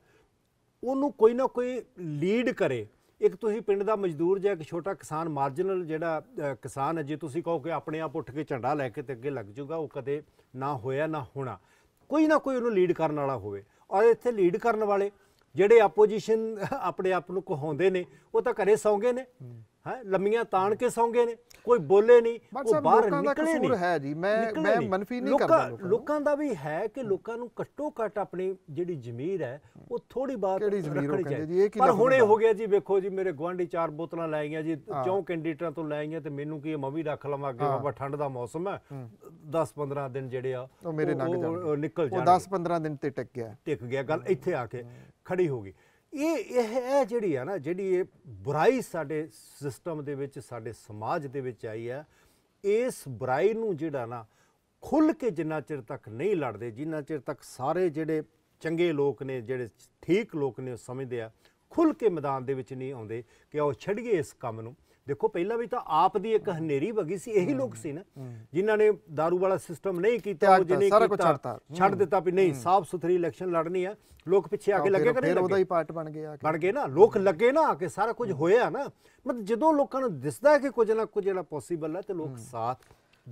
ਉਹਨੂੰ ਕੋਈ ਨਾ ਕੋਈ ਲੀਡ ਕਰੇ ਇੱਕ ਤੁਸੀਂ ਪਿੰਡ ਦਾ ਮਜ਼ਦੂਰ ਜਾਂ ਇੱਕ ਛੋਟਾ ਕਿਸਾਨ ਮਾਰਜਨਲ ਜਿਹੜਾ ਕਿਸਾਨ ਹੈ ਜੇ ਤੁਸੀਂ ਕਹੋ ਕਿ ਆਪਣੇ ਆਪ ਉੱਠ ਕੇ ਝੰਡਾ ਲੈ ਕੇ ਤੇ ਅੱਗੇ ਲੱਗ ਜਾਊਗਾ ਉਹ ਕਦੇ ਨਾ ਹੋਇਆ ਨਾ ਹੋਣਾ ਕੋਈ ਨਾ ਕੋਈ ਉਹਨੂੰ ਲੀਡ ਕਰਨ ਵਾਲਾ ਹੋਵੇ ਔਰ ਇੱਥੇ ਲੀਡ ਕਰਨ ਵਾਲੇ ਜਿਹੜੇ ਆਪੋਜੀਸ਼ਨ ਆਪਣੇ ਆਪ ਨੂੰ ਕਹਾਉਂਦੇ ਨੇ ਉਹ ਤਾਂ ਘਰੇ ਸੌਂਗੇ ਨੇ ਹੈ ਲੰਮੀਆਂ ਤਾਣ ਕੇ ਸੌਂਗੇ ਨੇ ਕੋਈ ਬੋਲੇ ਨਹੀਂ ਉਹ ਬਾਹਰ ਨਿਕਲੇ ਨਹੀਂ ਹੈ ਜੀ ਮੈਂ ਮੈਂ ਮਨਫੀ ਨਹੀਂ ਕਰਦਾ ਲੋਕਾਂ ਦਾ ਵੀ ਹੈ ਕਿ ਲੋਕਾਂ ਨੂੰ ਘੱਟੋ ਘੱਟ ਆਪਣੀ ਜਿਹੜੀ ਜ਼ਮੀਰ ਹੈ ਉਹ ਥੋੜੀ ਬਾਤ ਕਿਹੜੀ ਜ਼ਮੀਰ ਉਹ ਕਹਿੰਦੇ ਜੀ ਇਹ ਪਰ ਹੁਣੇ ਹੋ ਗਿਆ ਜੀ ਵੇਖੋ ਜੀ ਮੇਰੇ ਗਵਾਂਢੀ ਚਾਰ ਬੋਤਲਾਂ ਲੈ ਗਈਆਂ ਜੀ ਚੌਂ ਕੈਂਡੀਡੇਟਾਂ ਤੋਂ ਲੈ ਗਈਆਂ ਤੇ ਮੈਨੂੰ ਕੀ ਮੈਂ ਵੀ ਰੱਖ ਲਵਾਂ ਅੱਗੇ ਬਾਬਾ ਠੰਡ ਦਾ ਮੌਸਮ ਹੈ 10-15 ਦਿਨ ਜਿਹੜੇ ਆ ਉਹ ਮੇਰੇ ਲੰਘ ਜਾਣਗੇ ਨਿਕਲ ਜਾਣਗੇ ਉਹ 10-15 ਦਿਨ ਤੇ ਟਿਕ ਗਿਆ ਟਿਕ ਗਿਆ ਗੱਲ ਇੱਥੇ ਆ ਕੇ ਖੜੀ ਹੋ ਗਈ ਇਹ ਇਹ ਜਿਹੜੀ ਆ ਨਾ ਜਿਹੜੀ ਇਹ ਬੁਰਾਈ ਸਾਡੇ ਸਿਸਟਮ ਦੇ ਵਿੱਚ ਸਾਡੇ ਸਮਾਜ ਦੇ ਵਿੱਚ ਆਈ ਆ ਇਸ ਬੁਰਾਈ ਨੂੰ ਜਿਹੜਾ ਨਾ ਖੁੱਲ ਕੇ ਜਿੰਨਾ ਚਿਰ ਤੱਕ ਨਹੀਂ ਲੜਦੇ ਜਿੰਨਾ ਚਿਰ ਤੱਕ ਸਾਰੇ ਜਿਹੜੇ ਚੰਗੇ ਲੋਕ ਨੇ ਜਿਹੜੇ ਠੀਕ ਲੋਕ ਨੇ ਉਹ ਸਮਝਦੇ ਆ ਖੁੱਲ ਕੇ ਮੈਦਾਨ ਦੇ ਵਿੱਚ ਨਹੀਂ ਆਉਂਦੇ ਕਿ ਉਹ ਛੱਡੀਏ ਇਸ ਕੰਮ ਨੂੰ ਦੇਖੋ ਪਹਿਲਾਂ ਵੀ ਤਾਂ ਆਪ ਦੀ ਇੱਕ ਹਨੇਰੀ ਵਗੀ ਸੀ ਇਹੀ ਲੋਕ ਸੀ ਨਾ ਜਿਨ੍ਹਾਂ ਨੇ दारू ਵਾਲਾ ਸਿਸਟਮ ਨਹੀਂ ਕੀਤਾ ਉਹ ਜਿਹਨੇ ਸਾਰਾ ਕੁਝ ਛੱਡਤਾ ਛੱਡ ਦਿੱਤਾ ਵੀ ਨਹੀਂ ਸਾਫ਼ ਸੁਥਰੀ ਇਲੈਕਸ਼ਨ ਲੜਨੀ ਆ ਲੋਕ ਪਿੱਛੇ ਆ ਕੇ ਲੱਗੇ ਕਰੇ ਫਿਰ ਉਹਦਾ ਹੀ ਪਾਰਟ ਬਣ ਗਿਆ ਬਣ ਗਏ ਨਾ ਲੋਕ ਲੱਗੇ ਨਾ ਆ ਕੇ ਸਾਰਾ ਕੁਝ ਹੋਇਆ ਨਾ ਮਤ ਜਦੋਂ ਲੋਕਾਂ ਨੂੰ ਦਿਸਦਾ ਹੈ ਕਿ ਕੁਝ ਨਾ ਕੁਝ ਜਿਹੜਾ ਪੋਸੀਬਲ ਹੈ ਤੇ ਲੋਕ ਸਾਥ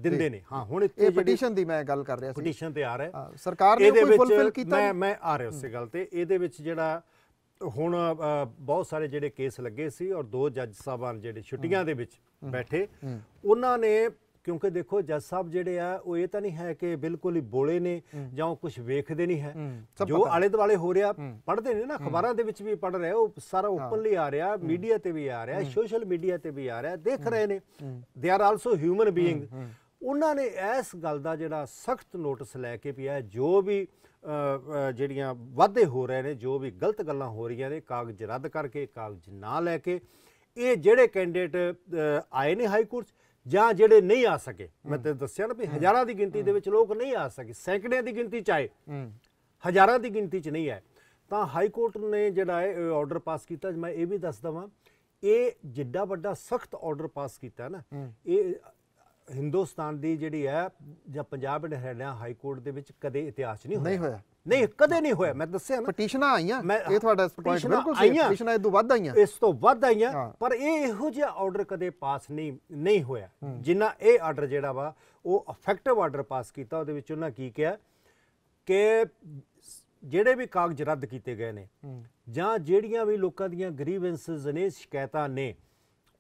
ਦਿੰਦੇ ਨੇ ਹਾਂ ਹੁਣ ਇਹ ਪਟੀਸ਼ਨ ਦੀ ਮੈਂ ਗੱਲ ਕਰ ਰਿਹਾ ਸੀ ਪਟੀਸ਼ਨ ਤੇ ਆ ਰਿਹਾ ਸਰਕਾਰ ਨੇ ਕੋਈ ਫੁਲਫਿਲ ਕੀਤਾ ਮੈਂ ਮੈਂ ਆ ਰਿਹਾ ਉਸੇ ਗੱਲ ਤੇ ਇਹਦੇ ਵਿੱਚ ਜਿਹੜਾ ਹੁਣ ਬਹੁਤ ਸਾਰੇ ਜਿਹੜੇ ਕੇਸ ਲੱਗੇ ਸੀ ਔਰ ਦੋ ਜੱਜ ਸਾਹਿਬਾਨ ਜਿਹੜੇ ਛੁੱਟੀਆਂ ਦੇ ਵਿੱਚ ਬੈਠੇ ਉਹਨਾਂ ਨੇ ਕਿਉਂਕਿ ਦੇਖੋ ਜੱਜ ਸਾਹਿਬ ਜਿਹੜੇ ਆ ਉਹ ਇਹ ਤਾਂ ਨਹੀਂ ਹੈ ਕਿ ਬਿਲਕੁਲ ਹੀ ਬੋਲੇ ਨੇ ਜਾਂ ਉਹ ਕੁਝ ਵੇਖਦੇ ਨਹੀਂ ਹੈ ਜੋ ਆਲੇ ਦੁਆਲੇ ਹੋ ਰਿਹਾ ਪੜ੍ਹਦੇ ਨੇ ਨਾ ਖਬਰਾਂ ਦੇ ਵਿੱਚ ਵੀ ਪੜ ਰਹੇ ਉਹ ਸਾਰਾ ਓਪਨਲੀ ਆ ਰਿਹਾ ਮੀਡੀਆ ਤੇ ਵੀ ਆ ਰਿਹਾ ਸੋਸ਼ਲ ਮੀਡੀਆ ਤੇ ਵੀ ਆ ਰਿਹਾ ਦੇਖ ਰਹੇ ਨੇ they are also human being ਉਹਨਾਂ ਨੇ ਇਸ ਗੱਲ ਦਾ ਜਿਹੜਾ ਸਖਤ ਨੋਟਿਸ ਲੈ ਕੇ ਪਿਆ ਜੋ ਵੀ ਜਿਹੜੀਆਂ ਵਾਧੇ ਹੋ ਰਹੇ ਨੇ ਜੋ ਵੀ ਗਲਤ ਗੱਲਾਂ ਹੋ ਰਹੀਆਂ ਨੇ ਕਾਗਜ਼ ਰੱਦ ਕਰਕੇ ਕਾਗਜ਼ ਨਾ ਲੈ ਕੇ ਇਹ ਜਿਹੜੇ ਕੈਂਡੀਡੇਟ ਆਏ ਨੇ ਹਾਈ ਕੋਰਟ ਜਾਂ ਜਿਹੜੇ ਨਹੀਂ ਆ ਸਕੇ ਮੈਂ ਤੇ ਦੱਸਿਆ ਨਾ ਵੀ ਹਜ਼ਾਰਾਂ ਦੀ ਗਿਣਤੀ ਦੇ ਵਿੱਚ ਲੋਕ ਨਹੀਂ ਆ ਸਕੇ ਸੈਂਕੜਿਆਂ ਦੀ ਗਿਣਤੀ ਚ ਆਏ ਹਜ਼ਾਰਾਂ ਦੀ ਗਿਣਤੀ ਚ ਨਹੀਂ ਆਏ ਤਾਂ ਹਾਈ ਕੋਰਟ ਨੇ ਜਿਹੜਾ ਇਹ ਆਰਡਰ ਪਾਸ ਕੀਤਾ ਮੈਂ ਇਹ ਵੀ ਦੱਸ ਦਵਾਂ ਇਹ ਜਿੱਡਾ ਵੱਡਾ ਸਖਤ ਆਰਡਰ ਪਾਸ ਕੀਤਾ ਨਾ ਇਹ ਹਿੰਦੁਸਤਾਨ ਦੀ ਜਿਹੜੀ ਹੈ ਜਾਂ Punjab and Haryana high court ਦੇ ਵਿੱਚ ਕਦੇ ਇਤਿਹਾਸ ਨਹੀਂ ਹੋਇਆ ਨਹੀਂ ਹੋਇਆ ਨਹੀਂ ਕਦੇ ਨਹੀਂ ਹੋਇਆ ਮੈਂ ਦੱਸਿਆ ਨਾ ਪਟੀਸ਼ਨਾਂ ਆਈਆਂ ਇਹ ਤੁਹਾਡਾ ਪੁਆਇੰਟ ਬਿਲਕੁਲ ਸਹੀ ਪਟੀਸ਼ਨਾਂ ਇਹ ਤੋਂ ਵੱਧ ਆਈਆਂ ਇਸ ਤੋਂ ਵੱਧ ਆਈਆਂ ਪਰ ਇਹ ਇਹੋ ਜਿਹਾ ਆਰਡਰ ਕਦੇ ਪਾਸ ਨਹੀਂ ਨਹੀਂ ਹੋਇਆ ਜਿੰਨਾ ਇਹ ਆਰਡਰ ਜਿਹੜਾ ਵਾ ਉਹ ਇਫੈਕਟਿਵ ਆਰਡਰ ਪਾਸ ਕੀਤਾ ਉਹਦੇ ਵਿੱਚ ਉਹਨਾਂ ਕੀ ਕਿਹਾ ਕਿ ਜਿਹੜੇ ਵੀ ਕਾਗਜ਼ ਰੱਦ ਕੀਤੇ ਗਏ ਨੇ ਜਾਂ ਜਿਹੜੀਆਂ ਵੀ ਲੋਕਾਂ ਦੀਆਂ ਗ੍ਰੀਵੈਂਸਸ ਨੇ ਸ਼ਿਕਾਇਤਾਂ ਨੇ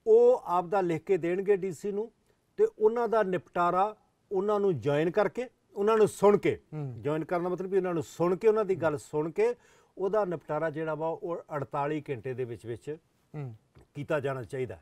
ਉਹ ਆਪ ਦਾ ਲਿਖ ਕੇ ਦੇਣਗੇ ਡੀਸੀ ਨੂੰ ਤੇ ਉਹਨਾਂ ਦਾ ਨਿਪਟਾਰਾ ਉਹਨਾਂ ਨੂੰ ਜੁਆਇਨ ਕਰਕੇ ਉਹਨਾਂ ਨੂੰ ਸੁਣ ਕੇ ਜੁਆਇਨ ਕਰਨ ਦਾ ਮਤਲਬ ਵੀ ਉਹਨਾਂ ਨੂੰ ਸੁਣ ਕੇ ਉਹਨਾਂ ਦੀ ਗੱਲ ਸੁਣ ਕੇ ਉਹਦਾ ਨਿਪਟਾਰਾ ਜਿਹੜਾ ਵਾ ਉਹ 48 ਘੰਟੇ ਦੇ ਵਿੱਚ ਵਿੱਚ ਕੀਤਾ ਜਾਣਾ ਚਾਹੀਦਾ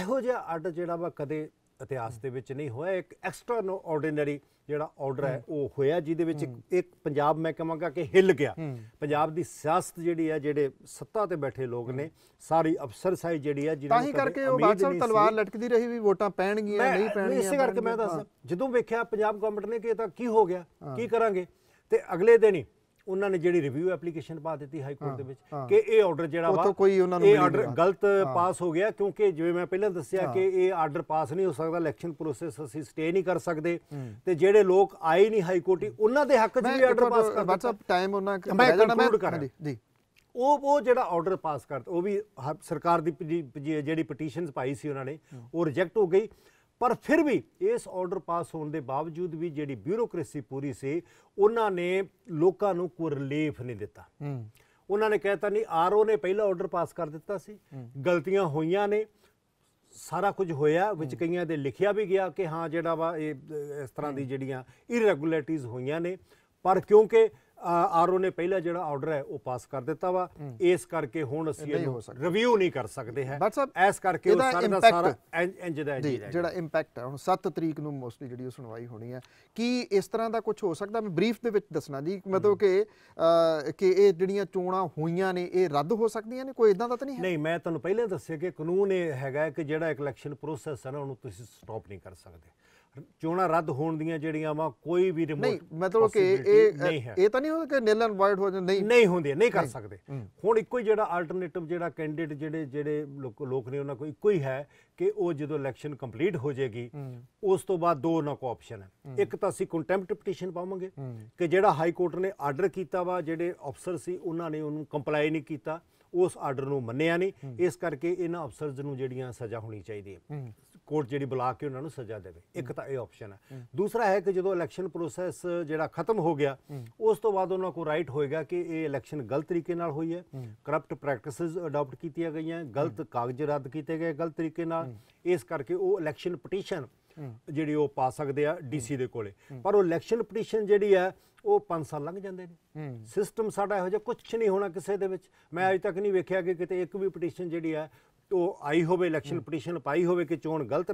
ਇਹੋ ਜਿਹਾ ਅੱਡ ਜਿਹੜਾ ਵਾ ਕਦੇ ਇਤਿਹਾਸ ਦੇ ਵਿੱਚ ਨਹੀਂ ਹੋਇਆ ਇੱਕ ਐਕਸਟਰਾ ਨੋ ਆਰਡੀਨਰੀ ਜਿਹੜਾ ਆਰਡਰ ਹੈ ਉਹ ਹੋਇਆ ਜਿਹਦੇ ਵਿੱਚ ਇੱਕ ਪੰਜਾਬ ਮੈਂ ਕਹਾਂਗਾ ਕਿ ਹਿੱਲ ਗਿਆ ਪੰਜਾਬ ਦੀ ਸਿਆਸਤ ਜਿਹੜੀ ਹੈ ਜਿਹੜੇ ਸੱਤਾ ਤੇ ਬੈਠੇ ਲੋਕ ਨੇ ਸਾਰੀ ਅਫਸਰਸਾਈ ਜਿਹੜੀ ਹੈ ਜਿਹਨਾਂ ਨੂੰ ਤਾਂ ਹੀ ਕਰਕੇ ਉਹ ਬਾਦਸ਼ਾਹ ਤਲਵਾਰ ਲਟਕਦੀ ਰਹੀ ਵੀ ਵੋਟਾਂ ਪੈਣਗੀਆਂ ਨਹੀਂ ਪੈਣਗੀਆਂ ਇਸੇ ਕਰਕੇ ਮੈਂ ਦੱਸ ਜਦੋਂ ਵੇਖਿਆ ਪੰਜਾਬ ਗਵਰਨਮੈਂਟ ਨੇ ਕਿ ਇਹ ਤਾਂ ਕੀ ਹੋ ਗਿਆ ਕੀ ਕਰਾਂਗੇ ਤੇ ਅਗਲੇ ਦਿਨ ਹੀ ਉਹਨਾਂ ਨੇ ਜਿਹੜੀ ਰਿਵਿਊ ਐਪਲੀਕੇਸ਼ਨ ਪਾ ਦਿੱਤੀ ਹਾਈ ਕੋਰਟ ਦੇ ਵਿੱਚ ਕਿ ਇਹ ਆਰਡਰ ਜਿਹੜਾ ਵਾ ਇਹ ਆਰਡਰ ਗਲਤ ਪਾਸ ਹੋ ਗਿਆ ਕਿਉਂਕਿ ਜਿਵੇਂ ਮੈਂ ਪਹਿਲਾਂ ਦੱਸਿਆ ਕਿ ਇਹ ਆਰਡਰ ਪਾਸ ਨਹੀਂ ਹੋ ਸਕਦਾ ਇਲੈਕਸ਼ਨ ਪ੍ਰੋਸੈਸ ਅਸੀਂ ਸਟੇ ਨਹੀਂ ਕਰ ਸਕਦੇ ਤੇ ਜਿਹੜੇ ਲੋਕ ਆਏ ਨਹੀਂ ਹਾਈ ਕੋਰਟ ਉਹਨਾਂ ਦੇ ਹੱਕ 'ਚ ਵੀ ਆਰਡਰ ਪਾਸ ਕਰ ਵਟਸਐਪ ਟਾਈਮ ਉਹਨਾਂ ਮੈਂ ਕੰਕਲੂਡ ਕਰਾਂ ਜੀ ਉਹ ਉਹ ਜਿਹੜਾ ਆਰਡਰ ਪਾਸ ਕਰ ਉਹ ਵੀ ਸਰਕਾਰ ਦੀ ਜਿਹੜੀ ਪਟੀਸ਼ਨਸ ਪਾਈ ਸੀ ਉਹਨਾਂ ਨੇ ਉਹ ਰਿਜੈਕਟ ਹੋ ਗਈ ਪਰ ਫਿਰ ਵੀ ਇਸ ਆਰਡਰ ਪਾਸ ਹੋਣ ਦੇ ਬਾਵਜੂਦ ਵੀ ਜਿਹੜੀ ਬਿਊਰੋਕ੍ਰੇਸੀ ਪੂਰੀ ਸੀ ਉਹਨਾਂ ਨੇ ਲੋਕਾਂ ਨੂੰ ਕੋਈ ਰਿਲੀਫ ਨਹੀਂ ਦਿੱਤਾ ਉਹਨਾਂ ਨੇ ਕਹਿਤਾ ਨਹੀਂ ਆਰਓ ਨੇ ਪਹਿਲਾ ਆਰਡਰ ਪਾਸ ਕਰ ਦਿੱਤਾ ਸੀ ਗਲਤੀਆਂ ਹੋਈਆਂ ਨੇ ਸਾਰਾ ਕੁਝ ਹੋਇਆ ਵਿੱਚ ਕਈਆਂ ਦੇ ਲਿਖਿਆ ਵੀ ਗਿਆ ਕਿ ਹਾਂ ਜਿਹੜਾ ਵਾ ਇਹ ਇਸ ਤਰ੍ਹਾਂ ਦੀ ਜਿਹੜੀਆਂ ਇਰੈਗੂਲਰਿਟੀਜ਼ ਹੋਈਆਂ ਨੇ ਪਰ ਕਿਉਂਕਿ ਆਰਓ ਨੇ ਪਹਿਲਾ ਜਿਹੜਾ ਆਰਡਰ ਹੈ ਉਹ ਪਾਸ ਕਰ ਦਿੱਤਾ ਵਾ ਇਸ ਕਰਕੇ ਹੁਣ ਅਸੀਂ ਰਿਵਿਊ ਨਹੀਂ ਕਰ ਸਕਦੇ ਹੈ ਇਸ ਕਰਕੇ ਉਹ ਸਾਰਾ ਦਾ ਸਾਰਾ ਇੰਜ ਦਾ ਜਿਹੜਾ ਇੰਪੈਕਟ ਹੈ ਹੁਣ 7 ਤਰੀਕ ਨੂੰ ਮੋਸਟਲੀ ਜਿਹੜੀ ਉਹ ਸੁਣਵਾਈ ਹੋਣੀ ਹੈ ਕੀ ਇਸ ਤਰ੍ਹਾਂ ਦਾ ਕੁਝ ਹੋ ਸਕਦਾ ਮੈਂ ਬਰੀਫ ਦੇ ਵਿੱਚ ਦੱਸਣਾ ਜੀ ਮਤਲਬ ਕਿ ਕਿ ਇਹ ਜਿਹੜੀਆਂ ਚੋਣਾਂ ਹੋਈਆਂ ਨੇ ਇਹ ਰੱਦ ਹੋ ਸਕਦੀਆਂ ਨੇ ਕੋਈ ਇਦਾਂ ਦਾ ਤਾਂ ਨਹੀਂ ਹੈ ਨਹੀਂ ਮੈਂ ਤੁਹਾਨੂੰ ਪਹਿਲਾਂ ਦੱਸਿਆ ਕਿ ਕਾਨੂੰਨ ਇਹ ਹੈਗਾ ਕਿ ਜਿਹੜਾ ਇਲੈਕਸ਼ਨ ਪ੍ਰੋਸੈਸ ਹੈ ਨਾ ਉਹਨੂੰ ਤੁਸੀਂ ਸਟਾਪ ਨਹੀਂ ਕਰ ਸਕਦੇ ਚੋਣਾਂ ਰੱਦ ਹੋਣ ਦੀਆਂ ਜਿਹੜੀਆਂ ਵਾ ਕੋਈ ਵੀ ਰਿਮੋਟ ਨਹੀਂ ਮਤਲਬ ਕਿ ਇਹ ਇਹ ਤਾਂ ਨਹੀਂ ਹੋਦਾ ਕਿ ਨਿਲ ਐਂਡ ਵਾਈਟ ਹੋ ਜਾਂ ਨਹੀਂ ਨਹੀਂ ਹੁੰਦੇ ਨਹੀਂ ਕਰ ਸਕਦੇ ਹੁਣ ਇੱਕੋ ਹੀ ਜਿਹੜਾ ਆਲਟਰਨੇਟਿਵ ਜਿਹੜਾ ਕੈਂਡੀਡੇਟ ਜਿਹੜੇ ਜਿਹੜੇ ਲੋਕ ਨੇ ਉਹਨਾਂ ਕੋਈ ਇੱਕੋ ਹੀ ਹੈ ਕਿ ਉਹ ਜਦੋਂ ਇਲੈਕਸ਼ਨ ਕੰਪਲੀਟ ਹੋ ਜਾਏਗੀ ਉਸ ਤੋਂ ਬਾਅਦ ਦੋ ਨਾ ਕੋ ਆਪਸ਼ਨ ਹੈ ਇੱਕ ਤਾਂ ਅਸੀਂ ਕੰਟੈਂਪਟ ਪਟੀਸ਼ਨ ਪਾਵਾਂਗੇ ਕਿ ਜਿਹੜਾ ਹਾਈ ਕੋਰਟ ਨੇ ਆਰਡਰ ਕੀਤਾ ਵਾ ਜਿਹੜੇ ਅਫਸਰ ਸੀ ਉਹਨਾਂ ਨੇ ਉਹਨੂੰ ਕੰਪਲਾਈ ਨਹੀਂ ਕੀਤਾ ਉਸ ਆਰਡਰ ਨੂੰ ਮੰਨਿਆ ਨਹੀਂ ਇਸ ਕਰਕੇ ਇਹਨਾਂ ਅਫਸਰਜ਼ ਨੂੰ ਜਿਹੜੀਆਂ ਸਜ਼ਾ ਹੋਣੀ ਚਾਹੀਦੀ ਹੈ ਕੋਰਟ ਜਿਹੜੀ ਬੁਲਾ ਕੇ ਉਹਨਾਂ ਨੂੰ ਸਜ਼ਾ ਦੇਵੇ ਇੱਕ ਤਾਂ ਇਹ ਆਪਸ਼ਨ ਹੈ ਦੂਸਰਾ ਹੈ ਕਿ ਜਦੋਂ ਇਲੈਕਸ਼ਨ ਪ੍ਰੋਸੈਸ ਜਿਹੜਾ ਖਤਮ ਹੋ ਗਿਆ ਉਸ ਤੋਂ ਬਾਅਦ ਉਹਨਾਂ ਕੋ ਰਾਈਟ ਹੋਏਗਾ ਕਿ ਇਹ ਇਲੈਕਸ਼ਨ ਗਲਤ ਤਰੀਕੇ ਨਾਲ ਹੋਈ ਹੈ ਕਰਪਟ ਪ੍ਰੈਕਟਿਸਸ ਅਡਾਪਟ ਕੀਤੀਆਂ ਗਈਆਂ ਗਲਤ ਕਾਗਜ਼ ਰੱਦ ਕੀਤੇ ਗਏ ਗਲਤ ਤਰੀਕੇ ਨਾਲ ਇਸ ਕਰਕੇ ਉਹ ਇਲੈਕਸ਼ਨ ਪਟੀਸ਼ਨ ਜਿਹੜੀ ਉਹ ਪਾ ਸਕਦੇ ਆ ਡੀਸੀ ਦੇ ਕੋਲੇ ਪਰ ਉਹ ਇਲੈਕਸ਼ਨ ਪਟੀਸ਼ਨ ਜਿਹੜੀ ਹੈ ਉਹ 5 ਸਾਲ ਲੰਘ ਜਾਂਦੇ ਨੇ ਸਿਸਟਮ ਸਾਡਾ ਇਹੋ ਜਿਹਾ ਕੁਝ ਨਹੀਂ ਹੋਣਾ ਕਿਸੇ ਦੇ ਵਿੱਚ ਮੈਂ ਅਜੇ ਤੱਕ ਨਹੀਂ ਵੇਖਿਆ ਕਿ ਕਿਤੇ ਇੱਕ ਵੀ ਪਟੀਸ਼ਨ ਜਿਹੜੀ ਹੈ ਉਹ ਆਈ ਹੋਵੇ ਇਲੈਕਸ਼ਨ ਪਟੀਸ਼ਨ ਪਾਈ ਹੋਵੇ ਕਿ ਚੋਣ ਗਲਤ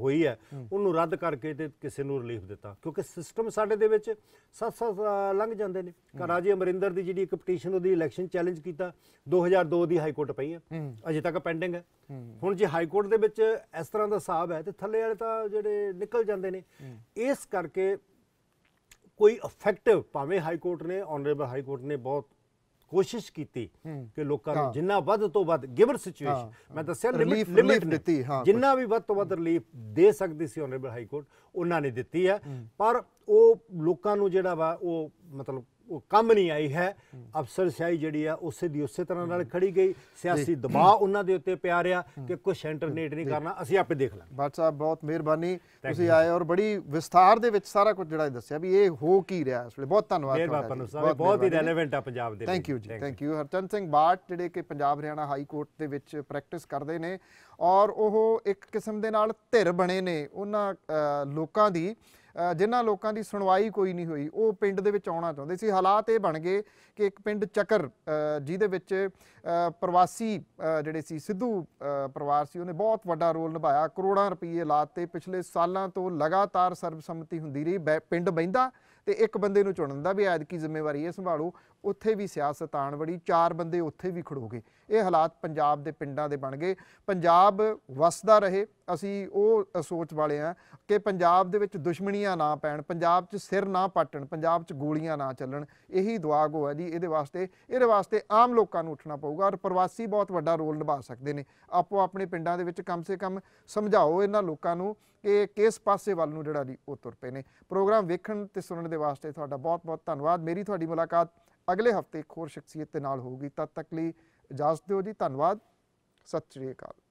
ਹੋਈ ਹੈ ਉਹਨੂੰ ਰੱਦ ਕਰਕੇ ਤੇ ਕਿਸੇ ਨੂੰ ਰਿਲੀਫ ਦਿੱਤਾ ਕਿਉਂਕਿ ਸਿਸਟਮ ਸਾਡੇ ਦੇ ਵਿੱਚ ਸੱਤ ਸੱਤ ਲੰਘ ਜਾਂਦੇ ਨੇ ਰਾਜੀ ਅਮਰਿੰਦਰ ਦੀ ਜਿਹੜੀ ਇੱਕ ਪਟੀਸ਼ਨ ਉਹਦੀ ਇਲੈਕਸ਼ਨ ਚੈਲੰਜ ਕੀਤਾ 2002 ਦੀ ਹਾਈ ਕੋਰਟ ਪਈ ਹੈ ਅਜੇ ਤੱਕ ਪੈਂਡਿੰਗ ਹੈ ਹੁਣ ਜੇ ਹਾਈ ਕੋਰਟ ਦੇ ਵਿੱਚ ਇਸ ਤਰ੍ਹਾਂ ਦਾ ਸਾਬ ਹੈ ਤੇ ਥੱਲੇ ਵਾਲੇ ਤਾਂ ਜਿਹੜੇ ਨਿਕਲ ਜਾਂਦੇ ਨੇ ਇਸ ਕਰਕੇ ਕੋਈ ਇਫੈਕਟਿਵ ਭਾਵੇਂ ਹਾਈ ਕੋਰਟ ਨੇ ਆਨਰੇਬਲ ਹਾਈ ਕੋਰਟ ਨੇ ਬਹੁਤ ਕੋਸ਼ਿਸ਼ ਕੀਤੀ ਕਿ ਲੋਕਾਂ ਨੂੰ ਜਿੰਨਾ ਵੱਧ ਤੋਂ ਵੱਧ ਗਿਵਰ ਸਿਚੁਏਸ਼ਨ ਮੈਂ ਦੱਸਿਆ ਲਿਮਿਟ ਲਿਮਿਟ ਦਿੱਤੀ ਹਾਂ ਜਿੰਨਾ ਵੀ ਵੱਧ ਤੋਂ ਵੱਧ ਰਿਲੀਫ ਦੇ ਸਕਦੀ ਸੀ ਓਨਰੇਬਲ ਹਾਈ ਕੋਰਟ ਉਹਨਾਂ ਨੇ ਦਿੱਤੀ ਹੈ ਪਰ ਉਹ ਲੋਕਾਂ ਨੂੰ ਜਿਹੜਾ ਵਾ ਉਹ ਮਤਲਬ ਉਹ ਕੰਮ ਨਹੀਂ ਆਈ ਹੈ ਅਫਸਰ ਸਿਆਹੀ ਜਿਹੜੀ ਆ ਉਸੇ ਦੀ ਉਸੇ ਤਰ੍ਹਾਂ ਨਾਲ ਖੜੀ ਗਈ ਸਿਆਸੀ ਦਬਾਅ ਉਹਨਾਂ ਦੇ ਉੱਤੇ ਪਿਆ ਰਿਹਾ ਕਿ ਕੁਝ ਇੰਟਰਨੈਟ ਨਹੀਂ ਕਰਨਾ ਅਸੀਂ ਆਪੇ ਦੇਖ ਲਾਂਗੇ ਬਾਦ ਸਾਹਿਬ ਬਹੁਤ ਮਿਹਰਬਾਨੀ ਤੁਸੀਂ ਆਏ ਔਰ ਬੜੀ ਵਿਸਥਾਰ ਦੇ ਵਿੱਚ ਸਾਰਾ ਕੁਝ ਜਿਹੜਾ ਦੱਸਿਆ ਵੀ ਇਹ ਹੋ ਕੀ ਰਿਹਾ ਇਸ ਵੇਲੇ ਬਹੁਤ ਧੰਨਵਾਦ ਤੁਹਾਡਾ ਬਹੁਤ ਹੀ ਰੈਲੇਵੈਂਟ ਆ ਪੰਜਾਬ ਦੇ ਲਈ ਥੈਂਕ ਯੂ ਜੀ ਥੈਂਕ ਯੂ ਹਰਚੰਦ ਸਿੰਘ ਬਾਟ ਜਿਹੜੇ ਕਿ ਪੰਜਾਬ ਹਰਿਆਣਾ ਹਾਈ ਕੋਰਟ ਦੇ ਵਿੱਚ ਪ੍ਰੈਕਟਿਸ ਕਰਦੇ ਨੇ ਔਰ ਉਹ ਇੱਕ ਕਿਸਮ ਦੇ ਨਾਲ ਧਿਰ ਬਣੇ ਨੇ ਉਹਨਾਂ ਲੋਕਾਂ ਦੀ ਜਿਨ੍ਹਾਂ ਲੋਕਾਂ ਦੀ ਸੁਣਵਾਈ ਕੋਈ ਨਹੀਂ ਹੋਈ ਉਹ ਪਿੰਡ ਦੇ ਵਿੱਚ ਆਉਣਾ ਚਾਹੁੰਦੇ ਸੀ ਹਾਲਾਤ ਇਹ ਬਣ ਗਏ ਕਿ ਇੱਕ ਪਿੰਡ ਚੱਕਰ ਜਿਹਦੇ ਵਿੱਚ ਪ੍ਰਵਾਸੀ ਜਿਹੜੇ ਸੀ ਸਿੱਧੂ ਪਰਿਵਾਰ ਸੀ ਉਹਨੇ ਬਹੁਤ ਵੱਡਾ ਰੋਲ ਨਿਭਾਇਆ ਕਰੋੜਾਂ ਰੁਪਏ ਲਾਤੇ ਪਿਛਲੇ ਸਾਲਾਂ ਤੋਂ ਲਗਾਤਾਰ ਸਰਬਸੰਮਤੀ ਹੁੰਦੀ ਰਹੀ ਪਿੰਡ ਬੈਂਦਾ ਤੇ ਇੱਕ ਬੰਦੇ ਨੂੰ ਚੁਣਨ ਦਾ ਵੀ ਕੀ ਜ਼ਿੰਮੇਵਾਰੀ ਇਹ ਸੰਭਾਲੋ ਉੱਥੇ ਵੀ ਸਿਆਸਤ ਆਣ ਵੜੀ ਚਾਰ ਬੰਦੇ ਉੱਥੇ ਵੀ ਖੜੋ ਗਏ ਇਹ ਹਾਲਾਤ ਪੰਜਾਬ ਦੇ ਪਿੰਡਾਂ ਦੇ ਬਣ ਗਏ ਪੰਜਾਬ ਵਸਦਾ ਰਹੇ ਅਸੀਂ ਉਹ ਸੋਚ ਵਾਲੇ ਆ ਕਿ ਪੰਜਾਬ ਦੇ ਵਿੱਚ ਦੁਸ਼ਮਣੀਆਂ ਨਾ ਪੈਣ ਪੰਜਾਬ 'ਚ ਸਿਰ ਨਾ ਪਾਟਣ ਪੰਜਾਬ 'ਚ ਗੋਲੀਆਂ ਨਾ ਚੱਲਣ ਇਹੀ ਦੁਆ ਗੋ ਹੈ ਜੀ ਇਹਦੇ ਵਾਸਤੇ ਇਹਦੇ ਵਾਸਤੇ ਆਮ ਲੋਕਾਂ ਨੂੰ ਉੱਠਣਾ ਪਊਗਾ ਔਰ ਪ੍ਰਵਾਸੀ ਬਹੁਤ ਵੱਡਾ ਰੋਲ ਨਿਭਾ ਸਕਦੇ ਨੇ ਆਪੋ ਆਪਣੇ ਪਿੰਡਾਂ ਦੇ ਵਿੱਚ ਕਮ ਸੇ ਕਮ ਸਮਝਾਓ ਇਹਨਾਂ ਲੋਕਾਂ ਨੂੰ ਕਿ ਕਿਸ ਪਾਸੇ ਵੱਲ ਨੂੰ ਜਿਹੜਾ ਜੀ ਉਹ ਤੁਰ ਪਏ ਨੇ ਪ੍ਰੋਗਰਾਮ ਵੇਖਣ ਤੇ ਸੁਣਨ ਦੇ ਵਾਸਤੇ ਤੁਹਾਡਾ ਬਹੁਤ ਬਹੁਤ ਧੰਨਵਾਦ ਮੇਰੀ ਤੁਹਾਡੀ ਮੁਲਾਕਾਤ ਅਗਲੇ ਹਫਤੇ ਇੱਕ ਹੋਰ ਸ਼ਖਸੀਅਤ ਦੇ ਨਾਲ ਹੋਊਗੀ ਤਦ ਤੱਕ ਲਈ ਇਜਾਜ਼ਤ ਦਿਓ ਜੀ ਧੰਨਵਾਦ ਸਤਿ ਸ਼੍ਰੀ ਅਕਾਲ